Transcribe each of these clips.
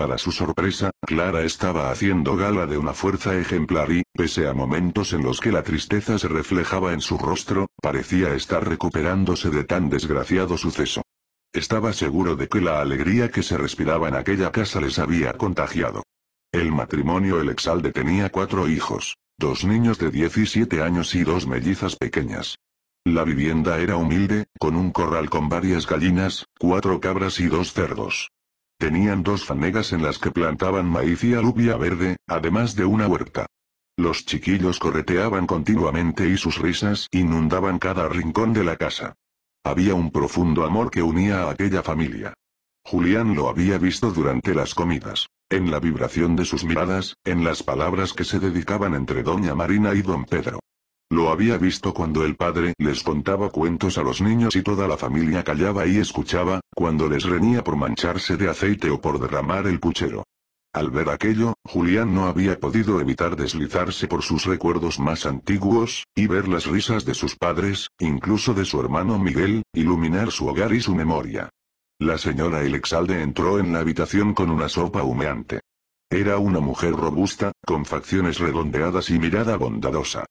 Para su sorpresa, Clara estaba haciendo gala de una fuerza ejemplar y, pese a momentos en los que la tristeza se reflejaba en su rostro, parecía estar recuperándose de tan desgraciado suceso. Estaba seguro de que la alegría que se respiraba en aquella casa les había contagiado. El matrimonio el exalde tenía cuatro hijos, dos niños de 17 años y dos mellizas pequeñas. La vivienda era humilde, con un corral con varias gallinas, cuatro cabras y dos cerdos. Tenían dos fanegas en las que plantaban maíz y alubia verde, además de una huerta. Los chiquillos correteaban continuamente y sus risas inundaban cada rincón de la casa. Había un profundo amor que unía a aquella familia. Julián lo había visto durante las comidas, en la vibración de sus miradas, en las palabras que se dedicaban entre doña Marina y don Pedro. Lo había visto cuando el padre les contaba cuentos a los niños y toda la familia callaba y escuchaba, cuando les reñía por mancharse de aceite o por derramar el puchero. Al ver aquello, Julián no había podido evitar deslizarse por sus recuerdos más antiguos, y ver las risas de sus padres, incluso de su hermano Miguel, iluminar su hogar y su memoria. La señora Elexalde entró en la habitación con una sopa humeante. Era una mujer robusta, con facciones redondeadas y mirada bondadosa.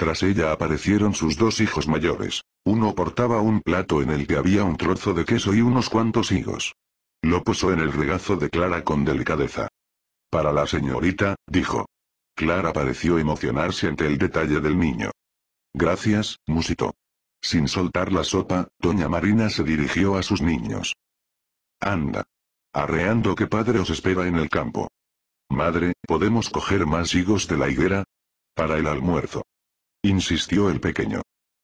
Tras ella aparecieron sus dos hijos mayores. Uno portaba un plato en el que había un trozo de queso y unos cuantos higos. Lo puso en el regazo de Clara con delicadeza. Para la señorita, dijo. Clara pareció emocionarse ante el detalle del niño. Gracias, musitó. Sin soltar la sopa, doña Marina se dirigió a sus niños. Anda. Arreando que padre os espera en el campo. Madre, ¿podemos coger más higos de la higuera? Para el almuerzo insistió el pequeño.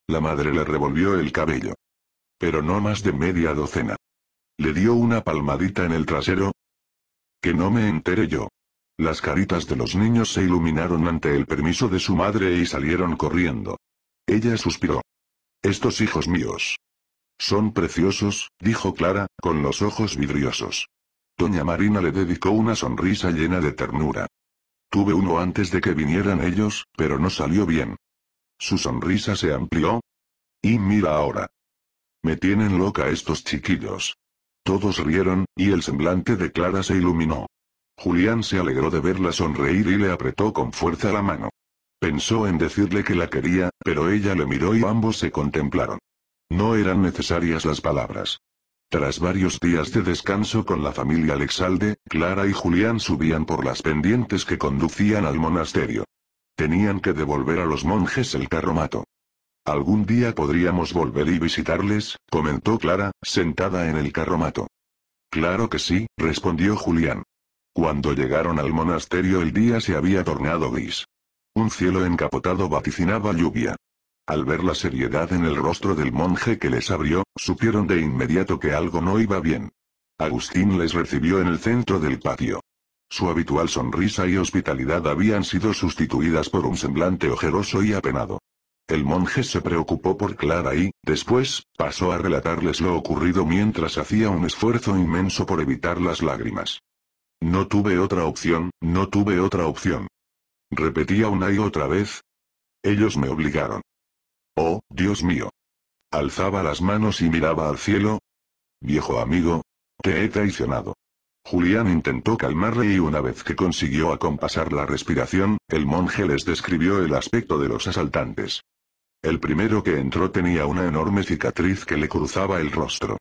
La madre le revolvió el cabello. Pero no más de media docena. Le dio una palmadita en el trasero. Que no me entere yo. Las caritas de los niños se iluminaron ante el permiso de su madre y salieron corriendo. Ella suspiró. Estos hijos míos. Son preciosos, dijo Clara, con los ojos vidriosos. Doña Marina le dedicó una sonrisa llena de ternura. Tuve uno antes de que vinieran ellos, pero no salió bien. Su sonrisa se amplió. Y mira ahora. Me tienen loca estos chiquillos. Todos rieron, y el semblante de Clara se iluminó. Julián se alegró de verla sonreír y le apretó con fuerza la mano. Pensó en decirle que la quería, pero ella le miró y ambos se contemplaron. No eran necesarias las palabras. Tras varios días de descanso con la familia Alexalde, Clara y Julián subían por las pendientes que conducían al monasterio. Tenían que devolver a los monjes el carromato. Algún día podríamos volver y visitarles, comentó Clara, sentada en el carromato. Claro que sí, respondió Julián. Cuando llegaron al monasterio el día se había tornado gris. Un cielo encapotado vaticinaba lluvia. Al ver la seriedad en el rostro del monje que les abrió, supieron de inmediato que algo no iba bien. Agustín les recibió en el centro del patio. Su habitual sonrisa y hospitalidad habían sido sustituidas por un semblante ojeroso y apenado. El monje se preocupó por Clara y, después, pasó a relatarles lo ocurrido mientras hacía un esfuerzo inmenso por evitar las lágrimas. No tuve otra opción, no tuve otra opción. Repetía una y otra vez. Ellos me obligaron. Oh, Dios mío. Alzaba las manos y miraba al cielo. Viejo amigo, te he traicionado. Julián intentó calmarle y una vez que consiguió acompasar la respiración, el monje les describió el aspecto de los asaltantes. El primero que entró tenía una enorme cicatriz que le cruzaba el rostro.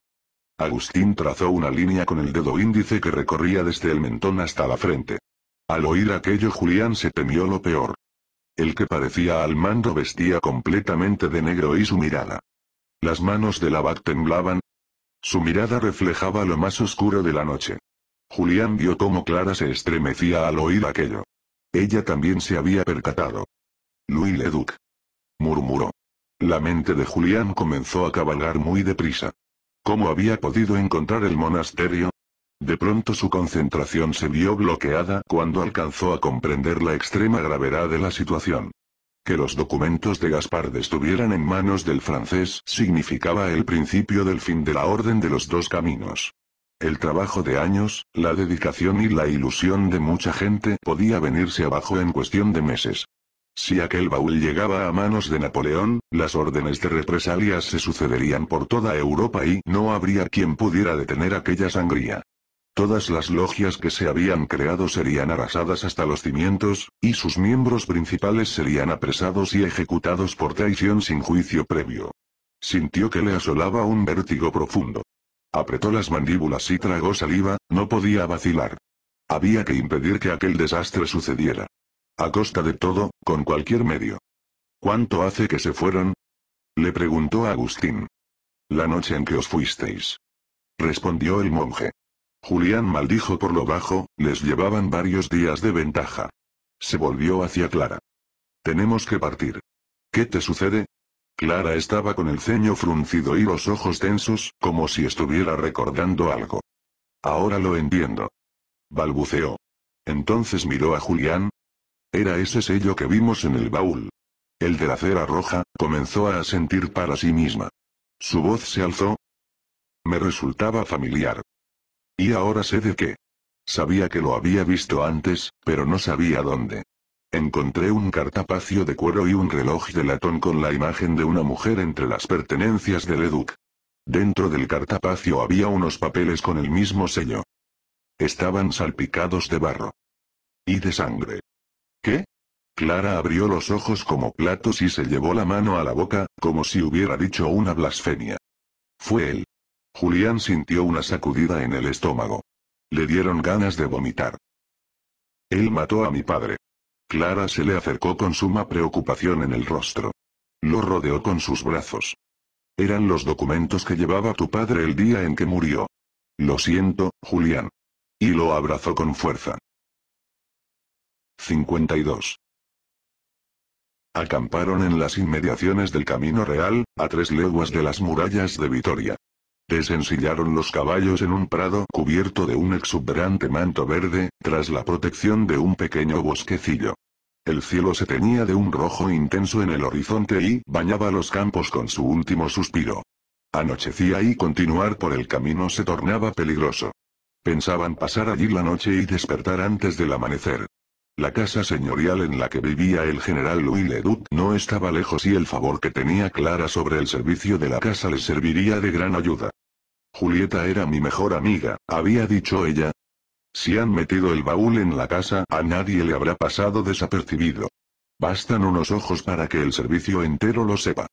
Agustín trazó una línea con el dedo índice que recorría desde el mentón hasta la frente. Al oír aquello Julián se temió lo peor. El que parecía al mando vestía completamente de negro y su mirada. Las manos del abad temblaban. Su mirada reflejaba lo más oscuro de la noche. Julián vio cómo Clara se estremecía al oír aquello. Ella también se había percatado. Louis Leduc. Murmuró. La mente de Julián comenzó a cabalgar muy deprisa. ¿Cómo había podido encontrar el monasterio? De pronto su concentración se vio bloqueada cuando alcanzó a comprender la extrema gravedad de la situación. Que los documentos de Gaspard estuvieran en manos del francés significaba el principio del fin de la Orden de los Dos Caminos. El trabajo de años, la dedicación y la ilusión de mucha gente podía venirse abajo en cuestión de meses. Si aquel baúl llegaba a manos de Napoleón, las órdenes de represalias se sucederían por toda Europa y no habría quien pudiera detener aquella sangría. Todas las logias que se habían creado serían arrasadas hasta los cimientos, y sus miembros principales serían apresados y ejecutados por traición sin juicio previo. Sintió que le asolaba un vértigo profundo. Apretó las mandíbulas y tragó saliva, no podía vacilar. Había que impedir que aquel desastre sucediera. A costa de todo, con cualquier medio. ¿Cuánto hace que se fueron? Le preguntó Agustín. La noche en que os fuisteis. Respondió el monje. Julián maldijo por lo bajo, les llevaban varios días de ventaja. Se volvió hacia Clara. Tenemos que partir. ¿Qué te sucede? Clara estaba con el ceño fruncido y los ojos tensos, como si estuviera recordando algo. Ahora lo entiendo. Balbuceó. Entonces miró a Julián. Era ese sello que vimos en el baúl. El de la cera roja, comenzó a sentir para sí misma. Su voz se alzó. Me resultaba familiar. Y ahora sé de qué. Sabía que lo había visto antes, pero no sabía dónde. Encontré un cartapacio de cuero y un reloj de latón con la imagen de una mujer entre las pertenencias del EDUC. Dentro del cartapacio había unos papeles con el mismo sello. Estaban salpicados de barro. Y de sangre. ¿Qué? Clara abrió los ojos como platos y se llevó la mano a la boca, como si hubiera dicho una blasfemia. Fue él. Julián sintió una sacudida en el estómago. Le dieron ganas de vomitar. Él mató a mi padre. Clara se le acercó con suma preocupación en el rostro. Lo rodeó con sus brazos. Eran los documentos que llevaba tu padre el día en que murió. Lo siento, Julián. Y lo abrazó con fuerza. 52. Acamparon en las inmediaciones del Camino Real, a tres leguas de las murallas de Vitoria. Desensillaron los caballos en un prado cubierto de un exuberante manto verde, tras la protección de un pequeño bosquecillo. El cielo se teñía de un rojo intenso en el horizonte y bañaba los campos con su último suspiro. Anochecía y continuar por el camino se tornaba peligroso. Pensaban pasar allí la noche y despertar antes del amanecer. La casa señorial en la que vivía el general Louis Leduc no estaba lejos y el favor que tenía Clara sobre el servicio de la casa le serviría de gran ayuda. Julieta era mi mejor amiga, había dicho ella. Si han metido el baúl en la casa, a nadie le habrá pasado desapercibido. Bastan unos ojos para que el servicio entero lo sepa.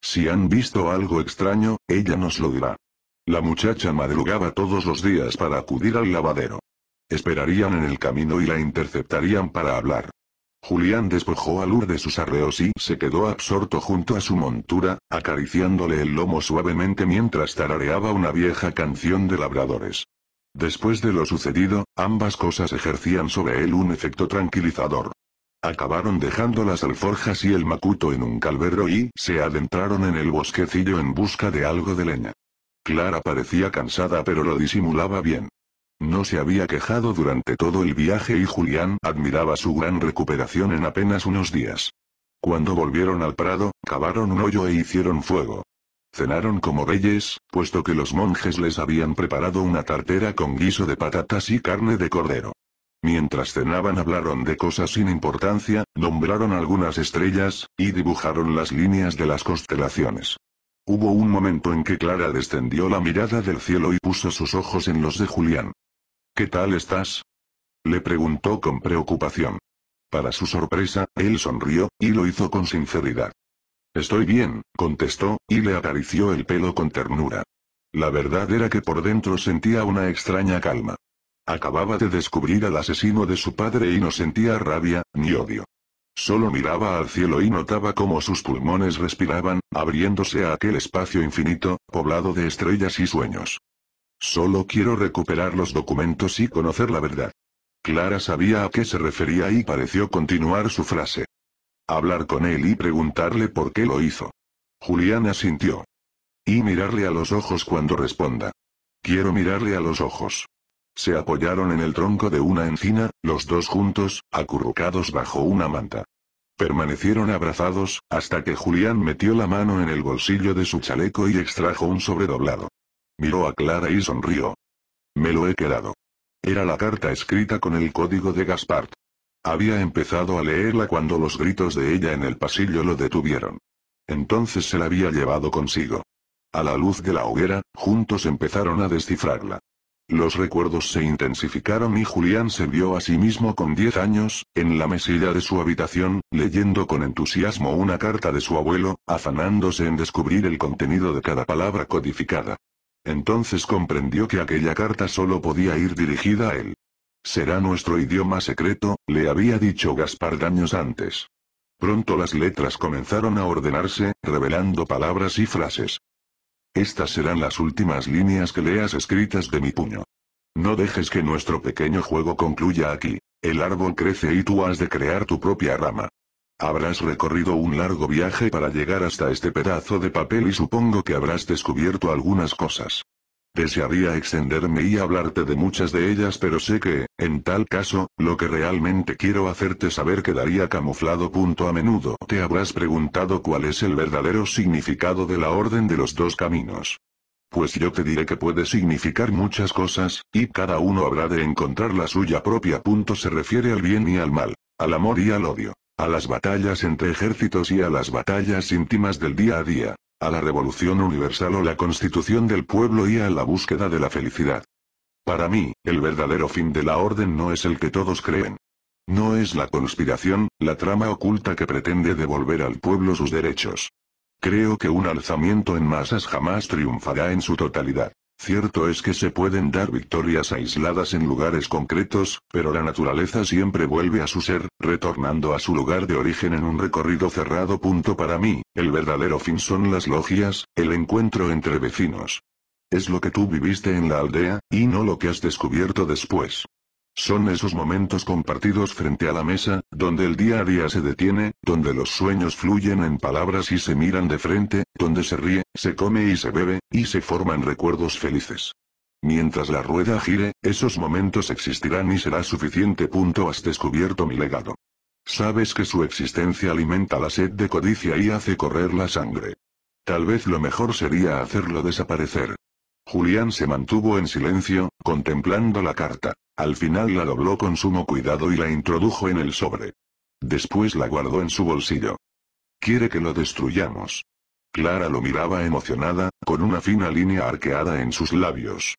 Si han visto algo extraño, ella nos lo dirá. La muchacha madrugaba todos los días para acudir al lavadero. Esperarían en el camino y la interceptarían para hablar. Julián despojó a Lur de sus arreos y se quedó absorto junto a su montura, acariciándole el lomo suavemente mientras tarareaba una vieja canción de labradores. Después de lo sucedido, ambas cosas ejercían sobre él un efecto tranquilizador. Acabaron dejando las alforjas y el macuto en un calvero y se adentraron en el bosquecillo en busca de algo de leña. Clara parecía cansada pero lo disimulaba bien. No se había quejado durante todo el viaje y Julián admiraba su gran recuperación en apenas unos días. Cuando volvieron al prado, cavaron un hoyo e hicieron fuego. Cenaron como reyes, puesto que los monjes les habían preparado una tartera con guiso de patatas y carne de cordero. Mientras cenaban hablaron de cosas sin importancia, nombraron algunas estrellas, y dibujaron las líneas de las constelaciones. Hubo un momento en que Clara descendió la mirada del cielo y puso sus ojos en los de Julián. ¿Qué tal estás? Le preguntó con preocupación. Para su sorpresa, él sonrió, y lo hizo con sinceridad. Estoy bien, contestó, y le acarició el pelo con ternura. La verdad era que por dentro sentía una extraña calma. Acababa de descubrir al asesino de su padre y no sentía rabia, ni odio. Solo miraba al cielo y notaba cómo sus pulmones respiraban, abriéndose a aquel espacio infinito, poblado de estrellas y sueños. Solo quiero recuperar los documentos y conocer la verdad. Clara sabía a qué se refería y pareció continuar su frase. Hablar con él y preguntarle por qué lo hizo. Julián asintió. Y mirarle a los ojos cuando responda. Quiero mirarle a los ojos. Se apoyaron en el tronco de una encina, los dos juntos, acurrucados bajo una manta. Permanecieron abrazados, hasta que Julián metió la mano en el bolsillo de su chaleco y extrajo un sobredoblado. Miró a Clara y sonrió. Me lo he quedado. Era la carta escrita con el código de Gaspard. Había empezado a leerla cuando los gritos de ella en el pasillo lo detuvieron. Entonces se la había llevado consigo. A la luz de la hoguera, juntos empezaron a descifrarla. Los recuerdos se intensificaron y Julián se vio a sí mismo con diez años, en la mesilla de su habitación, leyendo con entusiasmo una carta de su abuelo, afanándose en descubrir el contenido de cada palabra codificada. Entonces comprendió que aquella carta solo podía ir dirigida a él. Será nuestro idioma secreto, le había dicho Gaspar daños antes. Pronto las letras comenzaron a ordenarse, revelando palabras y frases. Estas serán las últimas líneas que leas escritas de mi puño. No dejes que nuestro pequeño juego concluya aquí. El árbol crece y tú has de crear tu propia rama. Habrás recorrido un largo viaje para llegar hasta este pedazo de papel y supongo que habrás descubierto algunas cosas. Desearía extenderme y hablarte de muchas de ellas pero sé que, en tal caso, lo que realmente quiero hacerte saber quedaría camuflado. Punto a menudo te habrás preguntado cuál es el verdadero significado de la Orden de los Dos Caminos. Pues yo te diré que puede significar muchas cosas, y cada uno habrá de encontrar la suya propia. Punto se refiere al bien y al mal, al amor y al odio, a las batallas entre ejércitos y a las batallas íntimas del día a día. A la revolución universal o la constitución del pueblo y a la búsqueda de la felicidad. Para mí, el verdadero fin de la orden no es el que todos creen. No es la conspiración, la trama oculta que pretende devolver al pueblo sus derechos. Creo que un alzamiento en masas jamás triunfará en su totalidad. Cierto es que se pueden dar victorias aisladas en lugares concretos, pero la naturaleza siempre vuelve a su ser, retornando a su lugar de origen en un recorrido cerrado. Punto para mí, el verdadero fin son las logias, el encuentro entre vecinos. Es lo que tú viviste en la aldea, y no lo que has descubierto después. Son esos momentos compartidos frente a la mesa, donde el día a día se detiene, donde los sueños fluyen en palabras y se miran de frente, donde se ríe, se come y se bebe, y se forman recuerdos felices. Mientras la rueda gire, esos momentos existirán y será suficiente. Punto has descubierto mi legado. Sabes que su existencia alimenta la sed de codicia y hace correr la sangre. Tal vez lo mejor sería hacerlo desaparecer. Julián se mantuvo en silencio, contemplando la carta. Al final la dobló con sumo cuidado y la introdujo en el sobre. Después la guardó en su bolsillo. Quiere que lo destruyamos. Clara lo miraba emocionada, con una fina línea arqueada en sus labios.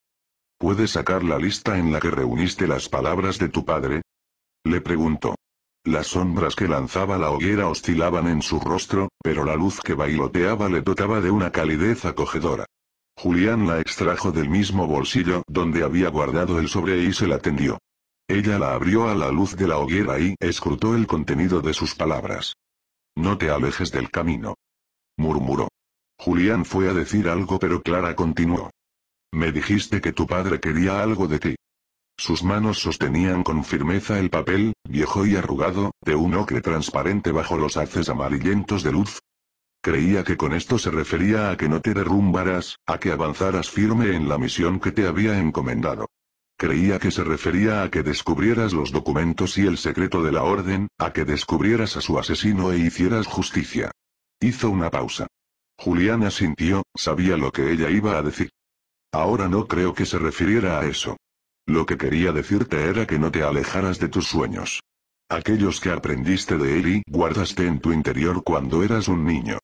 ¿Puede sacar la lista en la que reuniste las palabras de tu padre? Le preguntó. Las sombras que lanzaba la hoguera oscilaban en su rostro, pero la luz que bailoteaba le dotaba de una calidez acogedora. Julián la extrajo del mismo bolsillo donde había guardado el sobre y se la tendió. Ella la abrió a la luz de la hoguera y escrutó el contenido de sus palabras. No te alejes del camino. Murmuró. Julián fue a decir algo pero Clara continuó. Me dijiste que tu padre quería algo de ti. Sus manos sostenían con firmeza el papel, viejo y arrugado, de un ocre transparente bajo los haces amarillentos de luz, Creía que con esto se refería a que no te derrumbaras, a que avanzaras firme en la misión que te había encomendado. Creía que se refería a que descubrieras los documentos y el secreto de la orden, a que descubrieras a su asesino e hicieras justicia. Hizo una pausa. Juliana sintió, sabía lo que ella iba a decir. Ahora no creo que se refiriera a eso. Lo que quería decirte era que no te alejaras de tus sueños. Aquellos que aprendiste de él y guardaste en tu interior cuando eras un niño.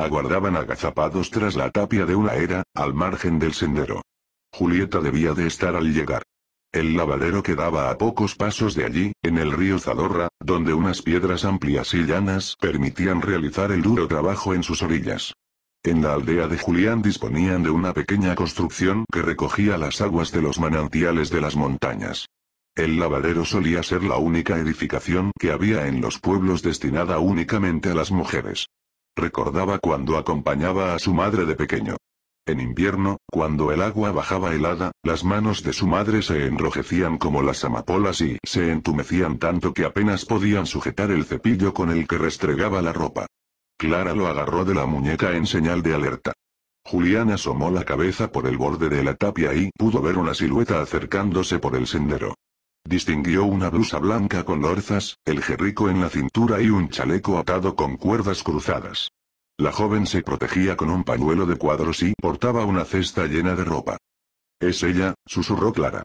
Aguardaban agazapados tras la tapia de una era, al margen del sendero. Julieta debía de estar al llegar. El lavadero quedaba a pocos pasos de allí, en el río Zadorra, donde unas piedras amplias y llanas permitían realizar el duro trabajo en sus orillas. En la aldea de Julián disponían de una pequeña construcción que recogía las aguas de los manantiales de las montañas. El lavadero solía ser la única edificación que había en los pueblos destinada únicamente a las mujeres. Recordaba cuando acompañaba a su madre de pequeño. En invierno, cuando el agua bajaba helada, las manos de su madre se enrojecían como las amapolas y se entumecían tanto que apenas podían sujetar el cepillo con el que restregaba la ropa. Clara lo agarró de la muñeca en señal de alerta. Julián asomó la cabeza por el borde de la tapia y pudo ver una silueta acercándose por el sendero. Distinguió una blusa blanca con lorzas, el jerrico en la cintura y un chaleco atado con cuerdas cruzadas. La joven se protegía con un pañuelo de cuadros y portaba una cesta llena de ropa. Es ella, susurró Clara.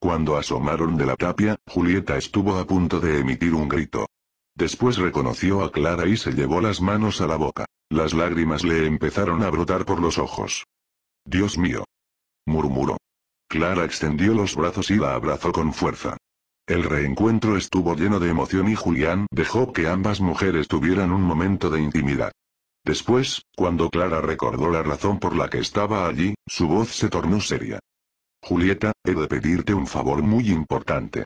Cuando asomaron de la tapia, Julieta estuvo a punto de emitir un grito. Después reconoció a Clara y se llevó las manos a la boca. Las lágrimas le empezaron a brotar por los ojos. Dios mío. murmuró. Clara extendió los brazos y la abrazó con fuerza. El reencuentro estuvo lleno de emoción y Julián dejó que ambas mujeres tuvieran un momento de intimidad. Después, cuando Clara recordó la razón por la que estaba allí, su voz se tornó seria. Julieta, he de pedirte un favor muy importante.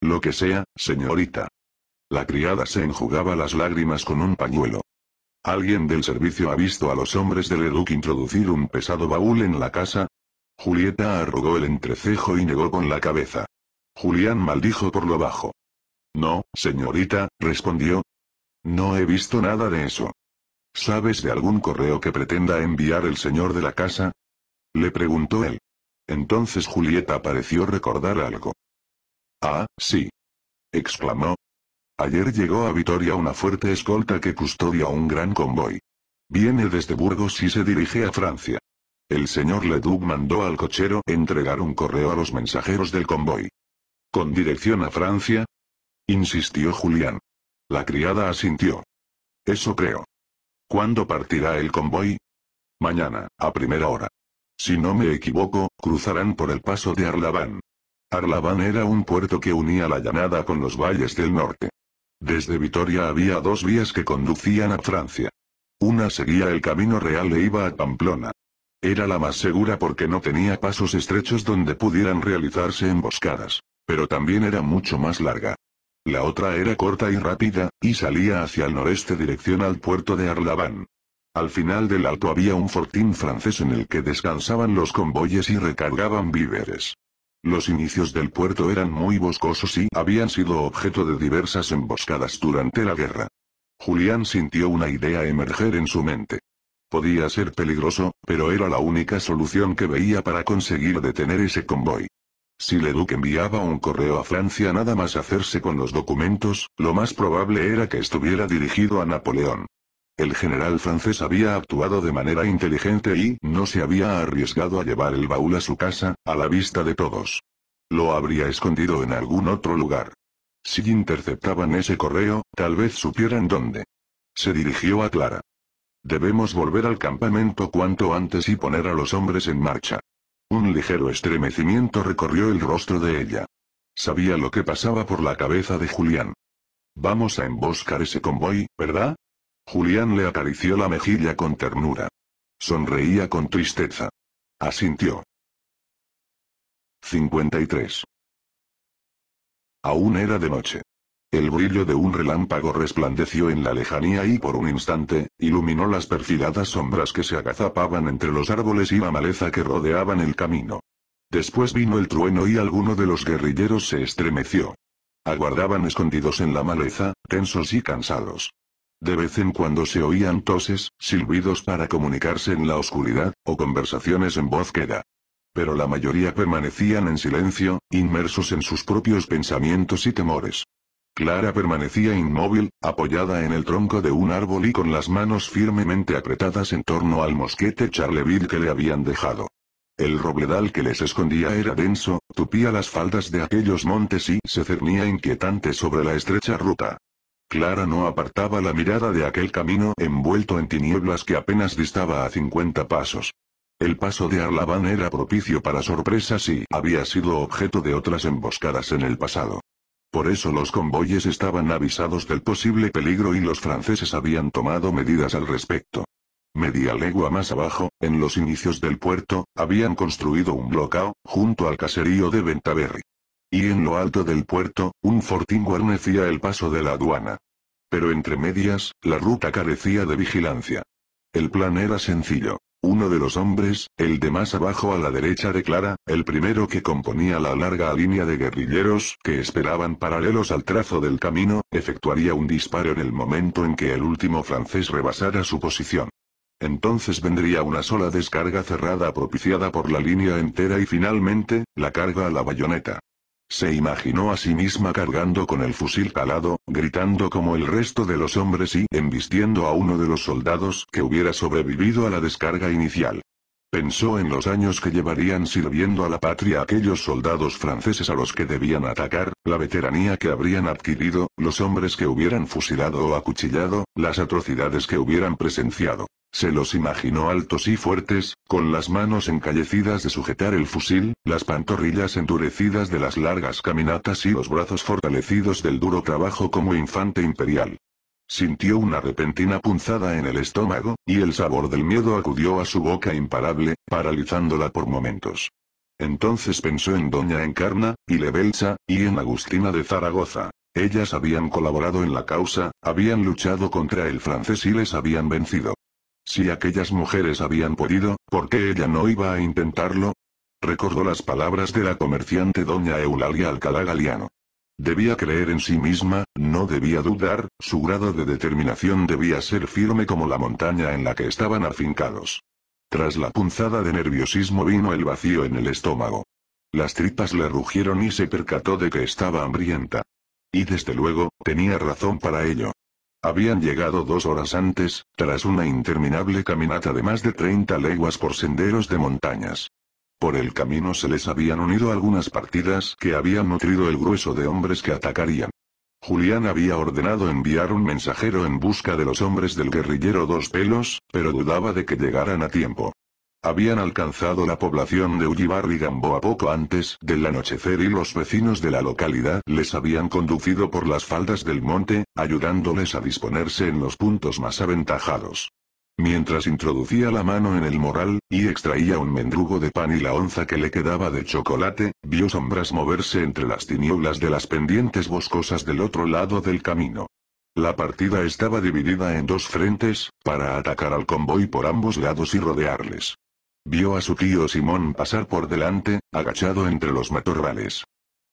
Lo que sea, señorita. La criada se enjugaba las lágrimas con un pañuelo. ¿Alguien del servicio ha visto a los hombres de Leduc introducir un pesado baúl en la casa? Julieta arrugó el entrecejo y negó con la cabeza. Julián maldijo por lo bajo. No, señorita, respondió. No he visto nada de eso. ¿Sabes de algún correo que pretenda enviar el señor de la casa? Le preguntó él. Entonces Julieta pareció recordar algo. Ah, sí. exclamó. Ayer llegó a Vitoria una fuerte escolta que custodia un gran convoy. Viene desde Burgos y se dirige a Francia. El señor Leduc mandó al cochero entregar un correo a los mensajeros del convoy. ¿Con dirección a Francia? Insistió Julián. La criada asintió. Eso creo. ¿Cuándo partirá el convoy? Mañana, a primera hora. Si no me equivoco, cruzarán por el paso de Arlabán. Arlabán era un puerto que unía la llanada con los valles del norte. Desde Vitoria había dos vías que conducían a Francia. Una seguía el camino real e iba a Pamplona. Era la más segura porque no tenía pasos estrechos donde pudieran realizarse emboscadas pero también era mucho más larga. La otra era corta y rápida, y salía hacia el noreste dirección al puerto de Arlaban. Al final del alto había un fortín francés en el que descansaban los convoyes y recargaban víveres. Los inicios del puerto eran muy boscosos y habían sido objeto de diversas emboscadas durante la guerra. Julián sintió una idea emerger en su mente. Podía ser peligroso, pero era la única solución que veía para conseguir detener ese convoy. Si Leduc enviaba un correo a Francia nada más hacerse con los documentos, lo más probable era que estuviera dirigido a Napoleón. El general francés había actuado de manera inteligente y no se había arriesgado a llevar el baúl a su casa, a la vista de todos. Lo habría escondido en algún otro lugar. Si interceptaban ese correo, tal vez supieran dónde. Se dirigió a Clara. Debemos volver al campamento cuanto antes y poner a los hombres en marcha. Un ligero estremecimiento recorrió el rostro de ella. Sabía lo que pasaba por la cabeza de Julián. Vamos a emboscar ese convoy, ¿verdad? Julián le acarició la mejilla con ternura. Sonreía con tristeza. Asintió. 53. Aún era de noche. El brillo de un relámpago resplandeció en la lejanía y por un instante, iluminó las perfiladas sombras que se agazapaban entre los árboles y la maleza que rodeaban el camino. Después vino el trueno y alguno de los guerrilleros se estremeció. Aguardaban escondidos en la maleza, tensos y cansados. De vez en cuando se oían toses, silbidos para comunicarse en la oscuridad, o conversaciones en voz queda. Pero la mayoría permanecían en silencio, inmersos en sus propios pensamientos y temores. Clara permanecía inmóvil, apoyada en el tronco de un árbol y con las manos firmemente apretadas en torno al mosquete Charleville que le habían dejado. El robledal que les escondía era denso, tupía las faldas de aquellos montes y se cernía inquietante sobre la estrecha ruta. Clara no apartaba la mirada de aquel camino envuelto en tinieblas que apenas distaba a 50 pasos. El paso de Arlaban era propicio para sorpresas y había sido objeto de otras emboscadas en el pasado. Por eso los convoyes estaban avisados del posible peligro y los franceses habían tomado medidas al respecto. Media legua más abajo, en los inicios del puerto, habían construido un bloqueo, junto al caserío de Ventaverri. Y en lo alto del puerto, un fortín guarnecía el paso de la aduana. Pero entre medias, la ruta carecía de vigilancia. El plan era sencillo. Uno de los hombres, el de más abajo a la derecha declara, el primero que componía la larga línea de guerrilleros que esperaban paralelos al trazo del camino, efectuaría un disparo en el momento en que el último francés rebasara su posición. Entonces vendría una sola descarga cerrada propiciada por la línea entera y finalmente, la carga a la bayoneta. Se imaginó a sí misma cargando con el fusil calado, gritando como el resto de los hombres y embistiendo a uno de los soldados que hubiera sobrevivido a la descarga inicial. Pensó en los años que llevarían sirviendo a la patria aquellos soldados franceses a los que debían atacar, la veteranía que habrían adquirido, los hombres que hubieran fusilado o acuchillado, las atrocidades que hubieran presenciado. Se los imaginó altos y fuertes, con las manos encallecidas de sujetar el fusil, las pantorrillas endurecidas de las largas caminatas y los brazos fortalecidos del duro trabajo como infante imperial. Sintió una repentina punzada en el estómago, y el sabor del miedo acudió a su boca imparable, paralizándola por momentos. Entonces pensó en Doña Encarna, y Lebelsa, y en Agustina de Zaragoza. Ellas habían colaborado en la causa, habían luchado contra el francés y les habían vencido. Si aquellas mujeres habían podido, ¿por qué ella no iba a intentarlo? Recordó las palabras de la comerciante doña Eulalia Alcalá Galiano. Debía creer en sí misma, no debía dudar, su grado de determinación debía ser firme como la montaña en la que estaban afincados. Tras la punzada de nerviosismo vino el vacío en el estómago. Las tripas le rugieron y se percató de que estaba hambrienta. Y desde luego, tenía razón para ello. Habían llegado dos horas antes, tras una interminable caminata de más de 30 leguas por senderos de montañas. Por el camino se les habían unido algunas partidas que habían nutrido el grueso de hombres que atacarían. Julián había ordenado enviar un mensajero en busca de los hombres del guerrillero Dos Pelos, pero dudaba de que llegaran a tiempo. Habían alcanzado la población de Ullibar y Gamboa poco antes del anochecer y los vecinos de la localidad les habían conducido por las faldas del monte, ayudándoles a disponerse en los puntos más aventajados mientras introducía la mano en el moral, y extraía un mendrugo de pan y la onza que le quedaba de chocolate, vio sombras moverse entre las tinieblas de las pendientes boscosas del otro lado del camino. La partida estaba dividida en dos frentes, para atacar al convoy por ambos lados y rodearles. Vio a su tío Simón pasar por delante, agachado entre los matorrales.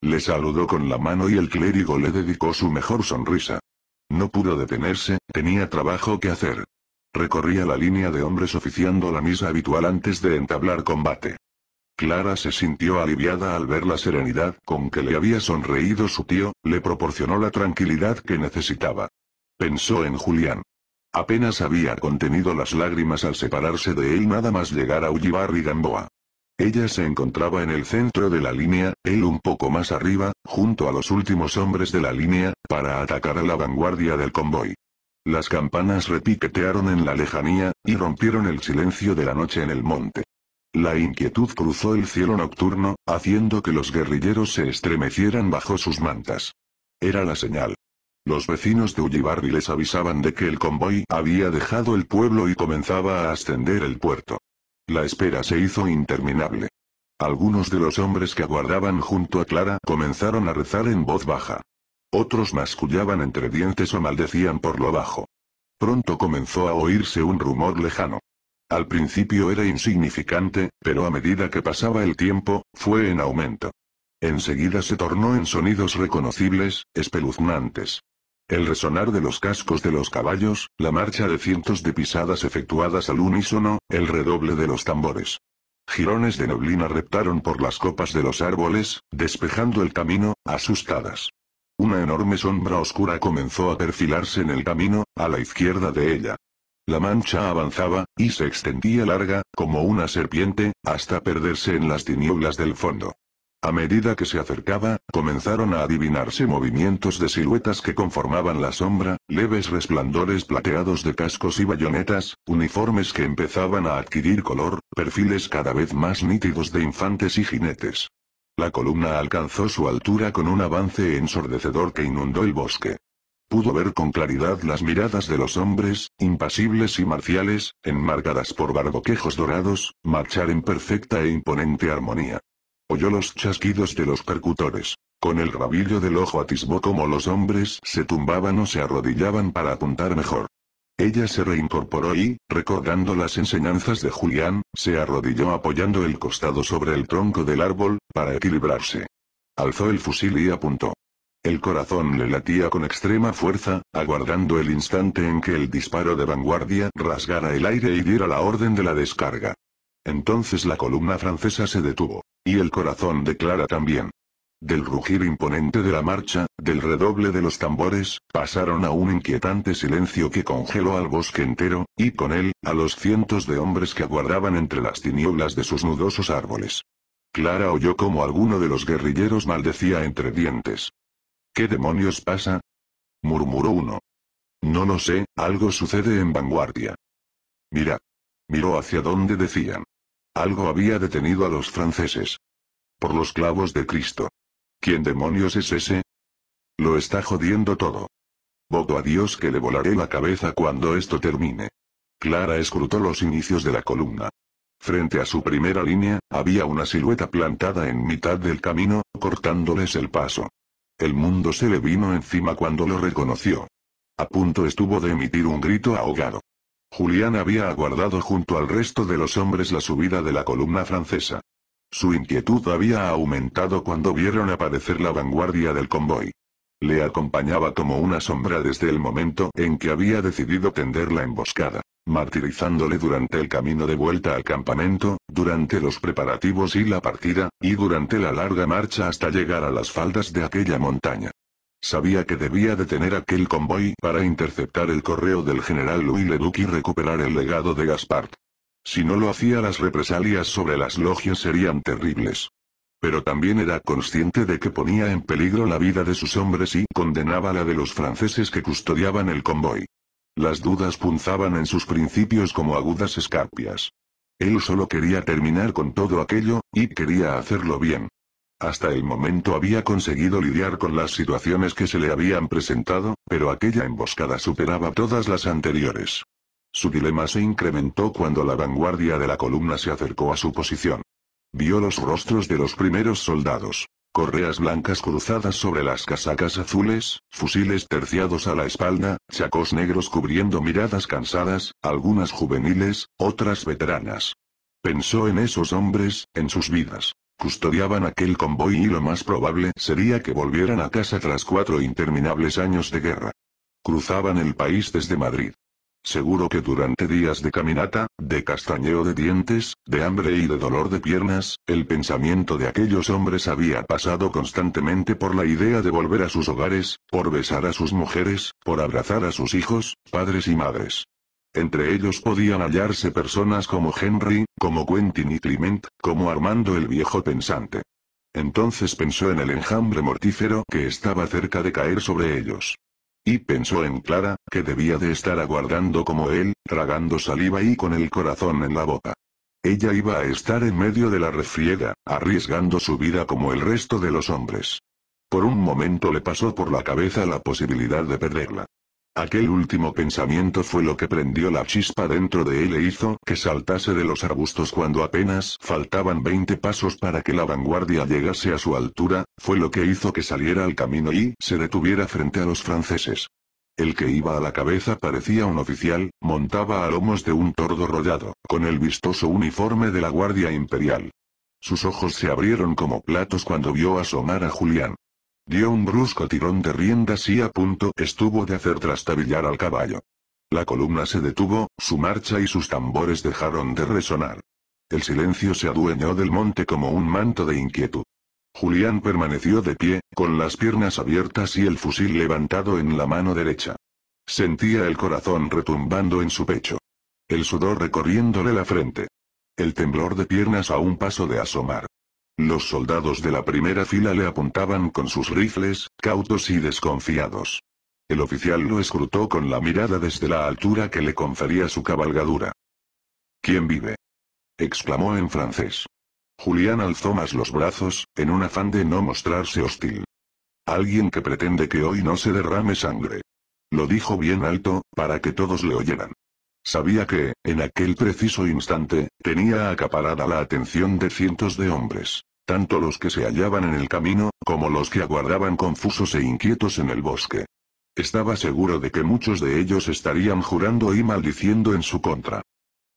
Le saludó con la mano y el clérigo le dedicó su mejor sonrisa. No pudo detenerse, tenía trabajo que hacer. Recorría la línea de hombres oficiando la misa habitual antes de entablar combate. Clara se sintió aliviada al ver la serenidad con que le había sonreído su tío, le proporcionó la tranquilidad que necesitaba. Pensó en Julián. Apenas había contenido las lágrimas al separarse de él nada más llegar a Ullibar y Gamboa. Ella se encontraba en el centro de la línea, él un poco más arriba, junto a los últimos hombres de la línea, para atacar a la vanguardia del convoy. Las campanas repiquetearon en la lejanía, y rompieron el silencio de la noche en el monte. La inquietud cruzó el cielo nocturno, haciendo que los guerrilleros se estremecieran bajo sus mantas. Era la señal. Los vecinos de Ullibarri les avisaban de que el convoy había dejado el pueblo y comenzaba a ascender el puerto. La espera se hizo interminable. Algunos de los hombres que aguardaban junto a Clara comenzaron a rezar en voz baja. Otros mascullaban entre dientes o maldecían por lo bajo. Pronto comenzó a oírse un rumor lejano. Al principio era insignificante, pero a medida que pasaba el tiempo, fue en aumento. Enseguida se tornó en sonidos reconocibles, espeluznantes. El resonar de los cascos de los caballos, la marcha de cientos de pisadas efectuadas al unísono, el redoble de los tambores. Girones de neblina reptaron por las copas de los árboles, despejando el camino, asustadas. Una enorme sombra oscura comenzó a perfilarse en el camino, a la izquierda de ella. La mancha avanzaba, y se extendía larga, como una serpiente, hasta perderse en las tinieblas del fondo. A medida que se acercaba, comenzaron a adivinarse movimientos de siluetas que conformaban la sombra, leves resplandores plateados de cascos y bayonetas, uniformes que empezaban a adquirir color, perfiles cada vez más nítidos de infantes y jinetes. La columna alcanzó su altura con un avance ensordecedor que inundó el bosque. Pudo ver con claridad las miradas de los hombres, impasibles y marciales, enmarcadas por barboquejos dorados, marchar en perfecta e imponente armonía. Oyó los chasquidos de los percutores. Con el rabillo del ojo atisbó cómo los hombres se tumbaban o se arrodillaban para apuntar mejor. Ella se reincorporó y, recordando las enseñanzas de Julián, se arrodilló apoyando el costado sobre el tronco del árbol, para equilibrarse. Alzó el fusil y apuntó. El corazón le latía con extrema fuerza, aguardando el instante en que el disparo de vanguardia rasgara el aire y diera la orden de la descarga. Entonces la columna francesa se detuvo. Y el corazón declara también. Del rugir imponente de la marcha, del redoble de los tambores, pasaron a un inquietante silencio que congeló al bosque entero, y con él, a los cientos de hombres que aguardaban entre las tinieblas de sus nudosos árboles. Clara oyó como alguno de los guerrilleros maldecía entre dientes. ¿Qué demonios pasa? murmuró uno. No lo sé, algo sucede en vanguardia. «Mira». Miró hacia donde decían. Algo había detenido a los franceses. Por los clavos de Cristo. ¿Quién demonios es ese? Lo está jodiendo todo. Voto a Dios que le volaré la cabeza cuando esto termine. Clara escrutó los inicios de la columna. Frente a su primera línea, había una silueta plantada en mitad del camino, cortándoles el paso. El mundo se le vino encima cuando lo reconoció. A punto estuvo de emitir un grito ahogado. Julián había aguardado junto al resto de los hombres la subida de la columna francesa. Su inquietud había aumentado cuando vieron aparecer la vanguardia del convoy. Le acompañaba como una sombra desde el momento en que había decidido tender la emboscada, martirizándole durante el camino de vuelta al campamento, durante los preparativos y la partida, y durante la larga marcha hasta llegar a las faldas de aquella montaña. Sabía que debía detener aquel convoy para interceptar el correo del general Louis Leduc y recuperar el legado de Gaspard. Si no lo hacía las represalias sobre las logias serían terribles. Pero también era consciente de que ponía en peligro la vida de sus hombres y condenaba la de los franceses que custodiaban el convoy. Las dudas punzaban en sus principios como agudas escarpias. Él solo quería terminar con todo aquello, y quería hacerlo bien. Hasta el momento había conseguido lidiar con las situaciones que se le habían presentado, pero aquella emboscada superaba todas las anteriores. Su dilema se incrementó cuando la vanguardia de la columna se acercó a su posición. Vio los rostros de los primeros soldados. Correas blancas cruzadas sobre las casacas azules, fusiles terciados a la espalda, chacos negros cubriendo miradas cansadas, algunas juveniles, otras veteranas. Pensó en esos hombres, en sus vidas. Custodiaban aquel convoy y lo más probable sería que volvieran a casa tras cuatro interminables años de guerra. Cruzaban el país desde Madrid. Seguro que durante días de caminata, de castañeo de dientes, de hambre y de dolor de piernas, el pensamiento de aquellos hombres había pasado constantemente por la idea de volver a sus hogares, por besar a sus mujeres, por abrazar a sus hijos, padres y madres. Entre ellos podían hallarse personas como Henry, como Quentin y Clement, como Armando el viejo pensante. Entonces pensó en el enjambre mortífero que estaba cerca de caer sobre ellos. Y pensó en Clara, que debía de estar aguardando como él, tragando saliva y con el corazón en la boca. Ella iba a estar en medio de la refriega, arriesgando su vida como el resto de los hombres. Por un momento le pasó por la cabeza la posibilidad de perderla. Aquel último pensamiento fue lo que prendió la chispa dentro de él e hizo que saltase de los arbustos cuando apenas faltaban 20 pasos para que la vanguardia llegase a su altura, fue lo que hizo que saliera al camino y se detuviera frente a los franceses. El que iba a la cabeza parecía un oficial, montaba a lomos de un tordo rodado, con el vistoso uniforme de la Guardia Imperial. Sus ojos se abrieron como platos cuando vio asomar a Julián. Dio un brusco tirón de riendas y a punto estuvo de hacer trastabillar al caballo. La columna se detuvo, su marcha y sus tambores dejaron de resonar. El silencio se adueñó del monte como un manto de inquietud. Julián permaneció de pie, con las piernas abiertas y el fusil levantado en la mano derecha. Sentía el corazón retumbando en su pecho. El sudor recorriéndole la frente. El temblor de piernas a un paso de asomar. Los soldados de la primera fila le apuntaban con sus rifles, cautos y desconfiados. El oficial lo escrutó con la mirada desde la altura que le confería su cabalgadura. ¿Quién vive? exclamó en francés. Julián alzó más los brazos, en un afán de no mostrarse hostil. Alguien que pretende que hoy no se derrame sangre. Lo dijo bien alto, para que todos le oyeran. Sabía que, en aquel preciso instante, tenía acaparada la atención de cientos de hombres tanto los que se hallaban en el camino, como los que aguardaban confusos e inquietos en el bosque. Estaba seguro de que muchos de ellos estarían jurando y maldiciendo en su contra.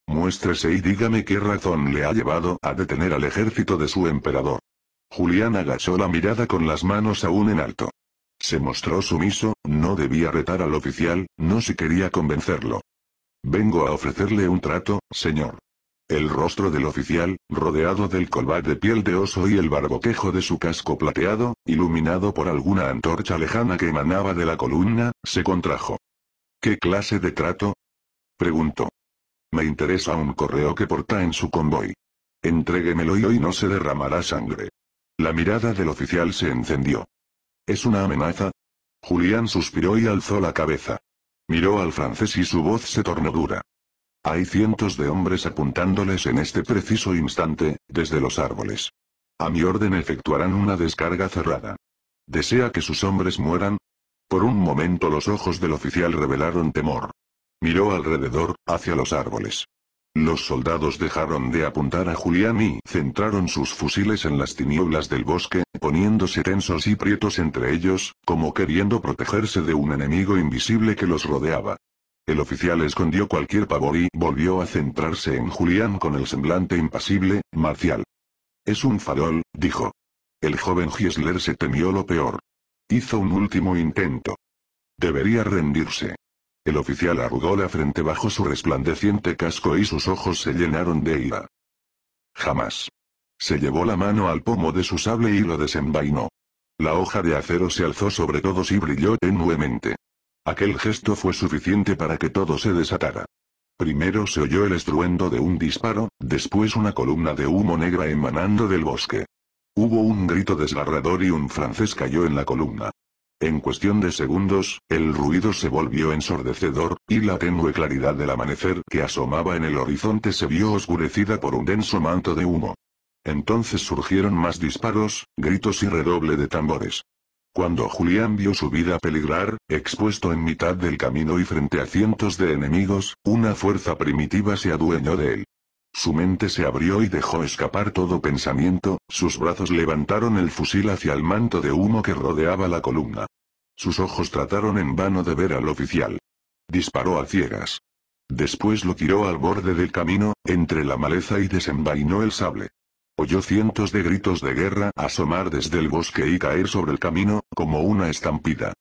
Muéstrese y dígame qué razón le ha llevado a detener al ejército de su emperador. Julián agachó la mirada con las manos aún en alto. Se mostró sumiso, no debía retar al oficial, no se quería convencerlo. Vengo a ofrecerle un trato, señor. El rostro del oficial, rodeado del colbat de piel de oso y el barboquejo de su casco plateado, iluminado por alguna antorcha lejana que emanaba de la columna, se contrajo. ¿Qué clase de trato? preguntó. Me interesa un correo que porta en su convoy. Entréguemelo y hoy no se derramará sangre. La mirada del oficial se encendió. ¿Es una amenaza? Julián suspiró y alzó la cabeza. Miró al francés y su voz se tornó dura. Hay cientos de hombres apuntándoles en este preciso instante, desde los árboles. A mi orden efectuarán una descarga cerrada. ¿Desea que sus hombres mueran? Por un momento los ojos del oficial revelaron temor. Miró alrededor, hacia los árboles. Los soldados dejaron de apuntar a Julián y centraron sus fusiles en las tinieblas del bosque, poniéndose tensos y prietos entre ellos, como queriendo protegerse de un enemigo invisible que los rodeaba. El oficial escondió cualquier pavor y volvió a centrarse en Julián con el semblante impasible, marcial. Es un farol, dijo. El joven Giesler se temió lo peor. Hizo un último intento. Debería rendirse. El oficial arrugó la frente bajo su resplandeciente casco y sus ojos se llenaron de ira. Jamás. Se llevó la mano al pomo de su sable y lo desenvainó. La hoja de acero se alzó sobre todos y brilló tenuemente. Aquel gesto fue suficiente para que todo se desatara. Primero se oyó el estruendo de un disparo, después una columna de humo negra emanando del bosque. Hubo un grito desgarrador y un francés cayó en la columna. En cuestión de segundos, el ruido se volvió ensordecedor, y la tenue claridad del amanecer que asomaba en el horizonte se vio oscurecida por un denso manto de humo. Entonces surgieron más disparos, gritos y redoble de tambores. Cuando Julián vio su vida peligrar, expuesto en mitad del camino y frente a cientos de enemigos, una fuerza primitiva se adueñó de él. Su mente se abrió y dejó escapar todo pensamiento, sus brazos levantaron el fusil hacia el manto de humo que rodeaba la columna. Sus ojos trataron en vano de ver al oficial. Disparó a ciegas. Después lo tiró al borde del camino, entre la maleza y desenvainó el sable. Oyó cientos de gritos de guerra asomar desde el bosque y caer sobre el camino, como una estampida.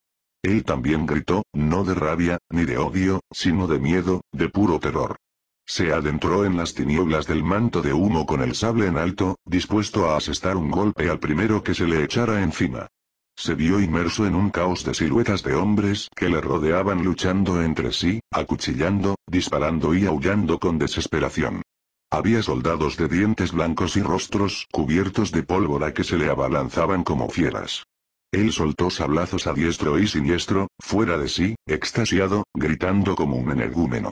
Él también gritó, no de rabia, ni de odio, sino de miedo, de puro terror. Se adentró en las tinieblas del manto de humo con el sable en alto, dispuesto a asestar un golpe al primero que se le echara encima. Se vio inmerso en un caos de siluetas de hombres que le rodeaban luchando entre sí, acuchillando, disparando y aullando con desesperación. Había soldados de dientes blancos y rostros cubiertos de pólvora que se le abalanzaban como fieras. Él soltó sablazos a diestro y siniestro, fuera de sí, extasiado, gritando como un energúmeno.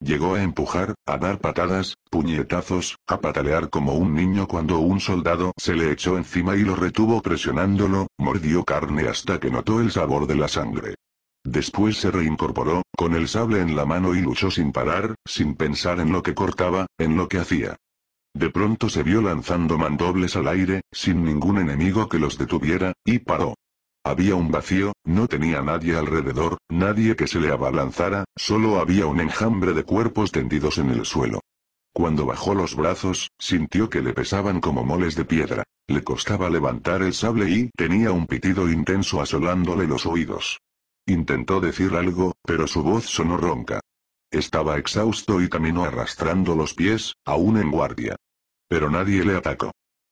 Llegó a empujar, a dar patadas, puñetazos, a patalear como un niño cuando un soldado se le echó encima y lo retuvo presionándolo, mordió carne hasta que notó el sabor de la sangre. Después se reincorporó, con el sable en la mano y luchó sin parar, sin pensar en lo que cortaba, en lo que hacía. De pronto se vio lanzando mandobles al aire, sin ningún enemigo que los detuviera, y paró. Había un vacío, no tenía nadie alrededor, nadie que se le abalanzara, solo había un enjambre de cuerpos tendidos en el suelo. Cuando bajó los brazos, sintió que le pesaban como moles de piedra. Le costaba levantar el sable y tenía un pitido intenso asolándole los oídos. Intentó decir algo, pero su voz sonó ronca. Estaba exhausto y caminó arrastrando los pies, aún en guardia. Pero nadie le atacó.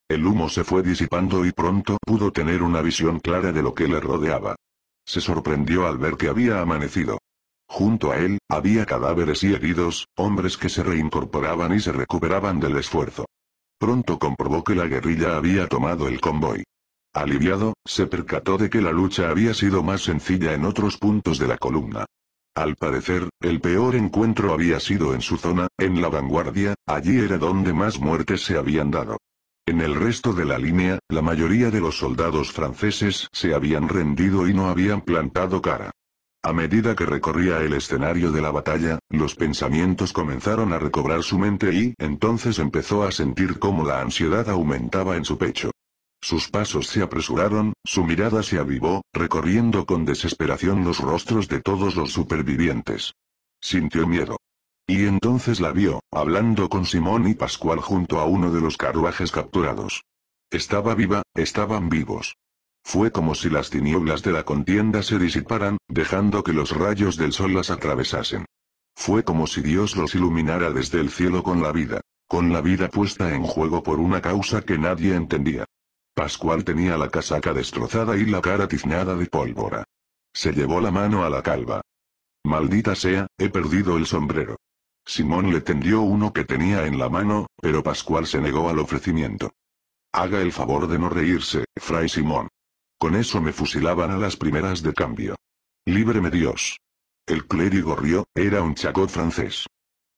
El humo se fue disipando y pronto pudo tener una visión clara de lo que le rodeaba. Se sorprendió al ver que había amanecido. Junto a él, había cadáveres y heridos, hombres que se reincorporaban y se recuperaban del esfuerzo. Pronto comprobó que la guerrilla había tomado el convoy. Aliviado, se percató de que la lucha había sido más sencilla en otros puntos de la columna. Al parecer, el peor encuentro había sido en su zona, en la vanguardia, allí era donde más muertes se habían dado. En el resto de la línea, la mayoría de los soldados franceses se habían rendido y no habían plantado cara. A medida que recorría el escenario de la batalla, los pensamientos comenzaron a recobrar su mente y entonces empezó a sentir cómo la ansiedad aumentaba en su pecho. Sus pasos se apresuraron, su mirada se avivó, recorriendo con desesperación los rostros de todos los supervivientes. Sintió miedo. Y entonces la vio, hablando con Simón y Pascual junto a uno de los carruajes capturados. Estaba viva, estaban vivos. Fue como si las tinieblas de la contienda se disiparan, dejando que los rayos del sol las atravesasen. Fue como si Dios los iluminara desde el cielo con la vida, con la vida puesta en juego por una causa que nadie entendía. Pascual tenía la casaca destrozada y la cara tiznada de pólvora. Se llevó la mano a la calva. Maldita sea, he perdido el sombrero. Simón le tendió uno que tenía en la mano, pero Pascual se negó al ofrecimiento. Haga el favor de no reírse, fray Simón. Con eso me fusilaban a las primeras de cambio. Líbreme Dios. El clérigo rió, era un chacot francés.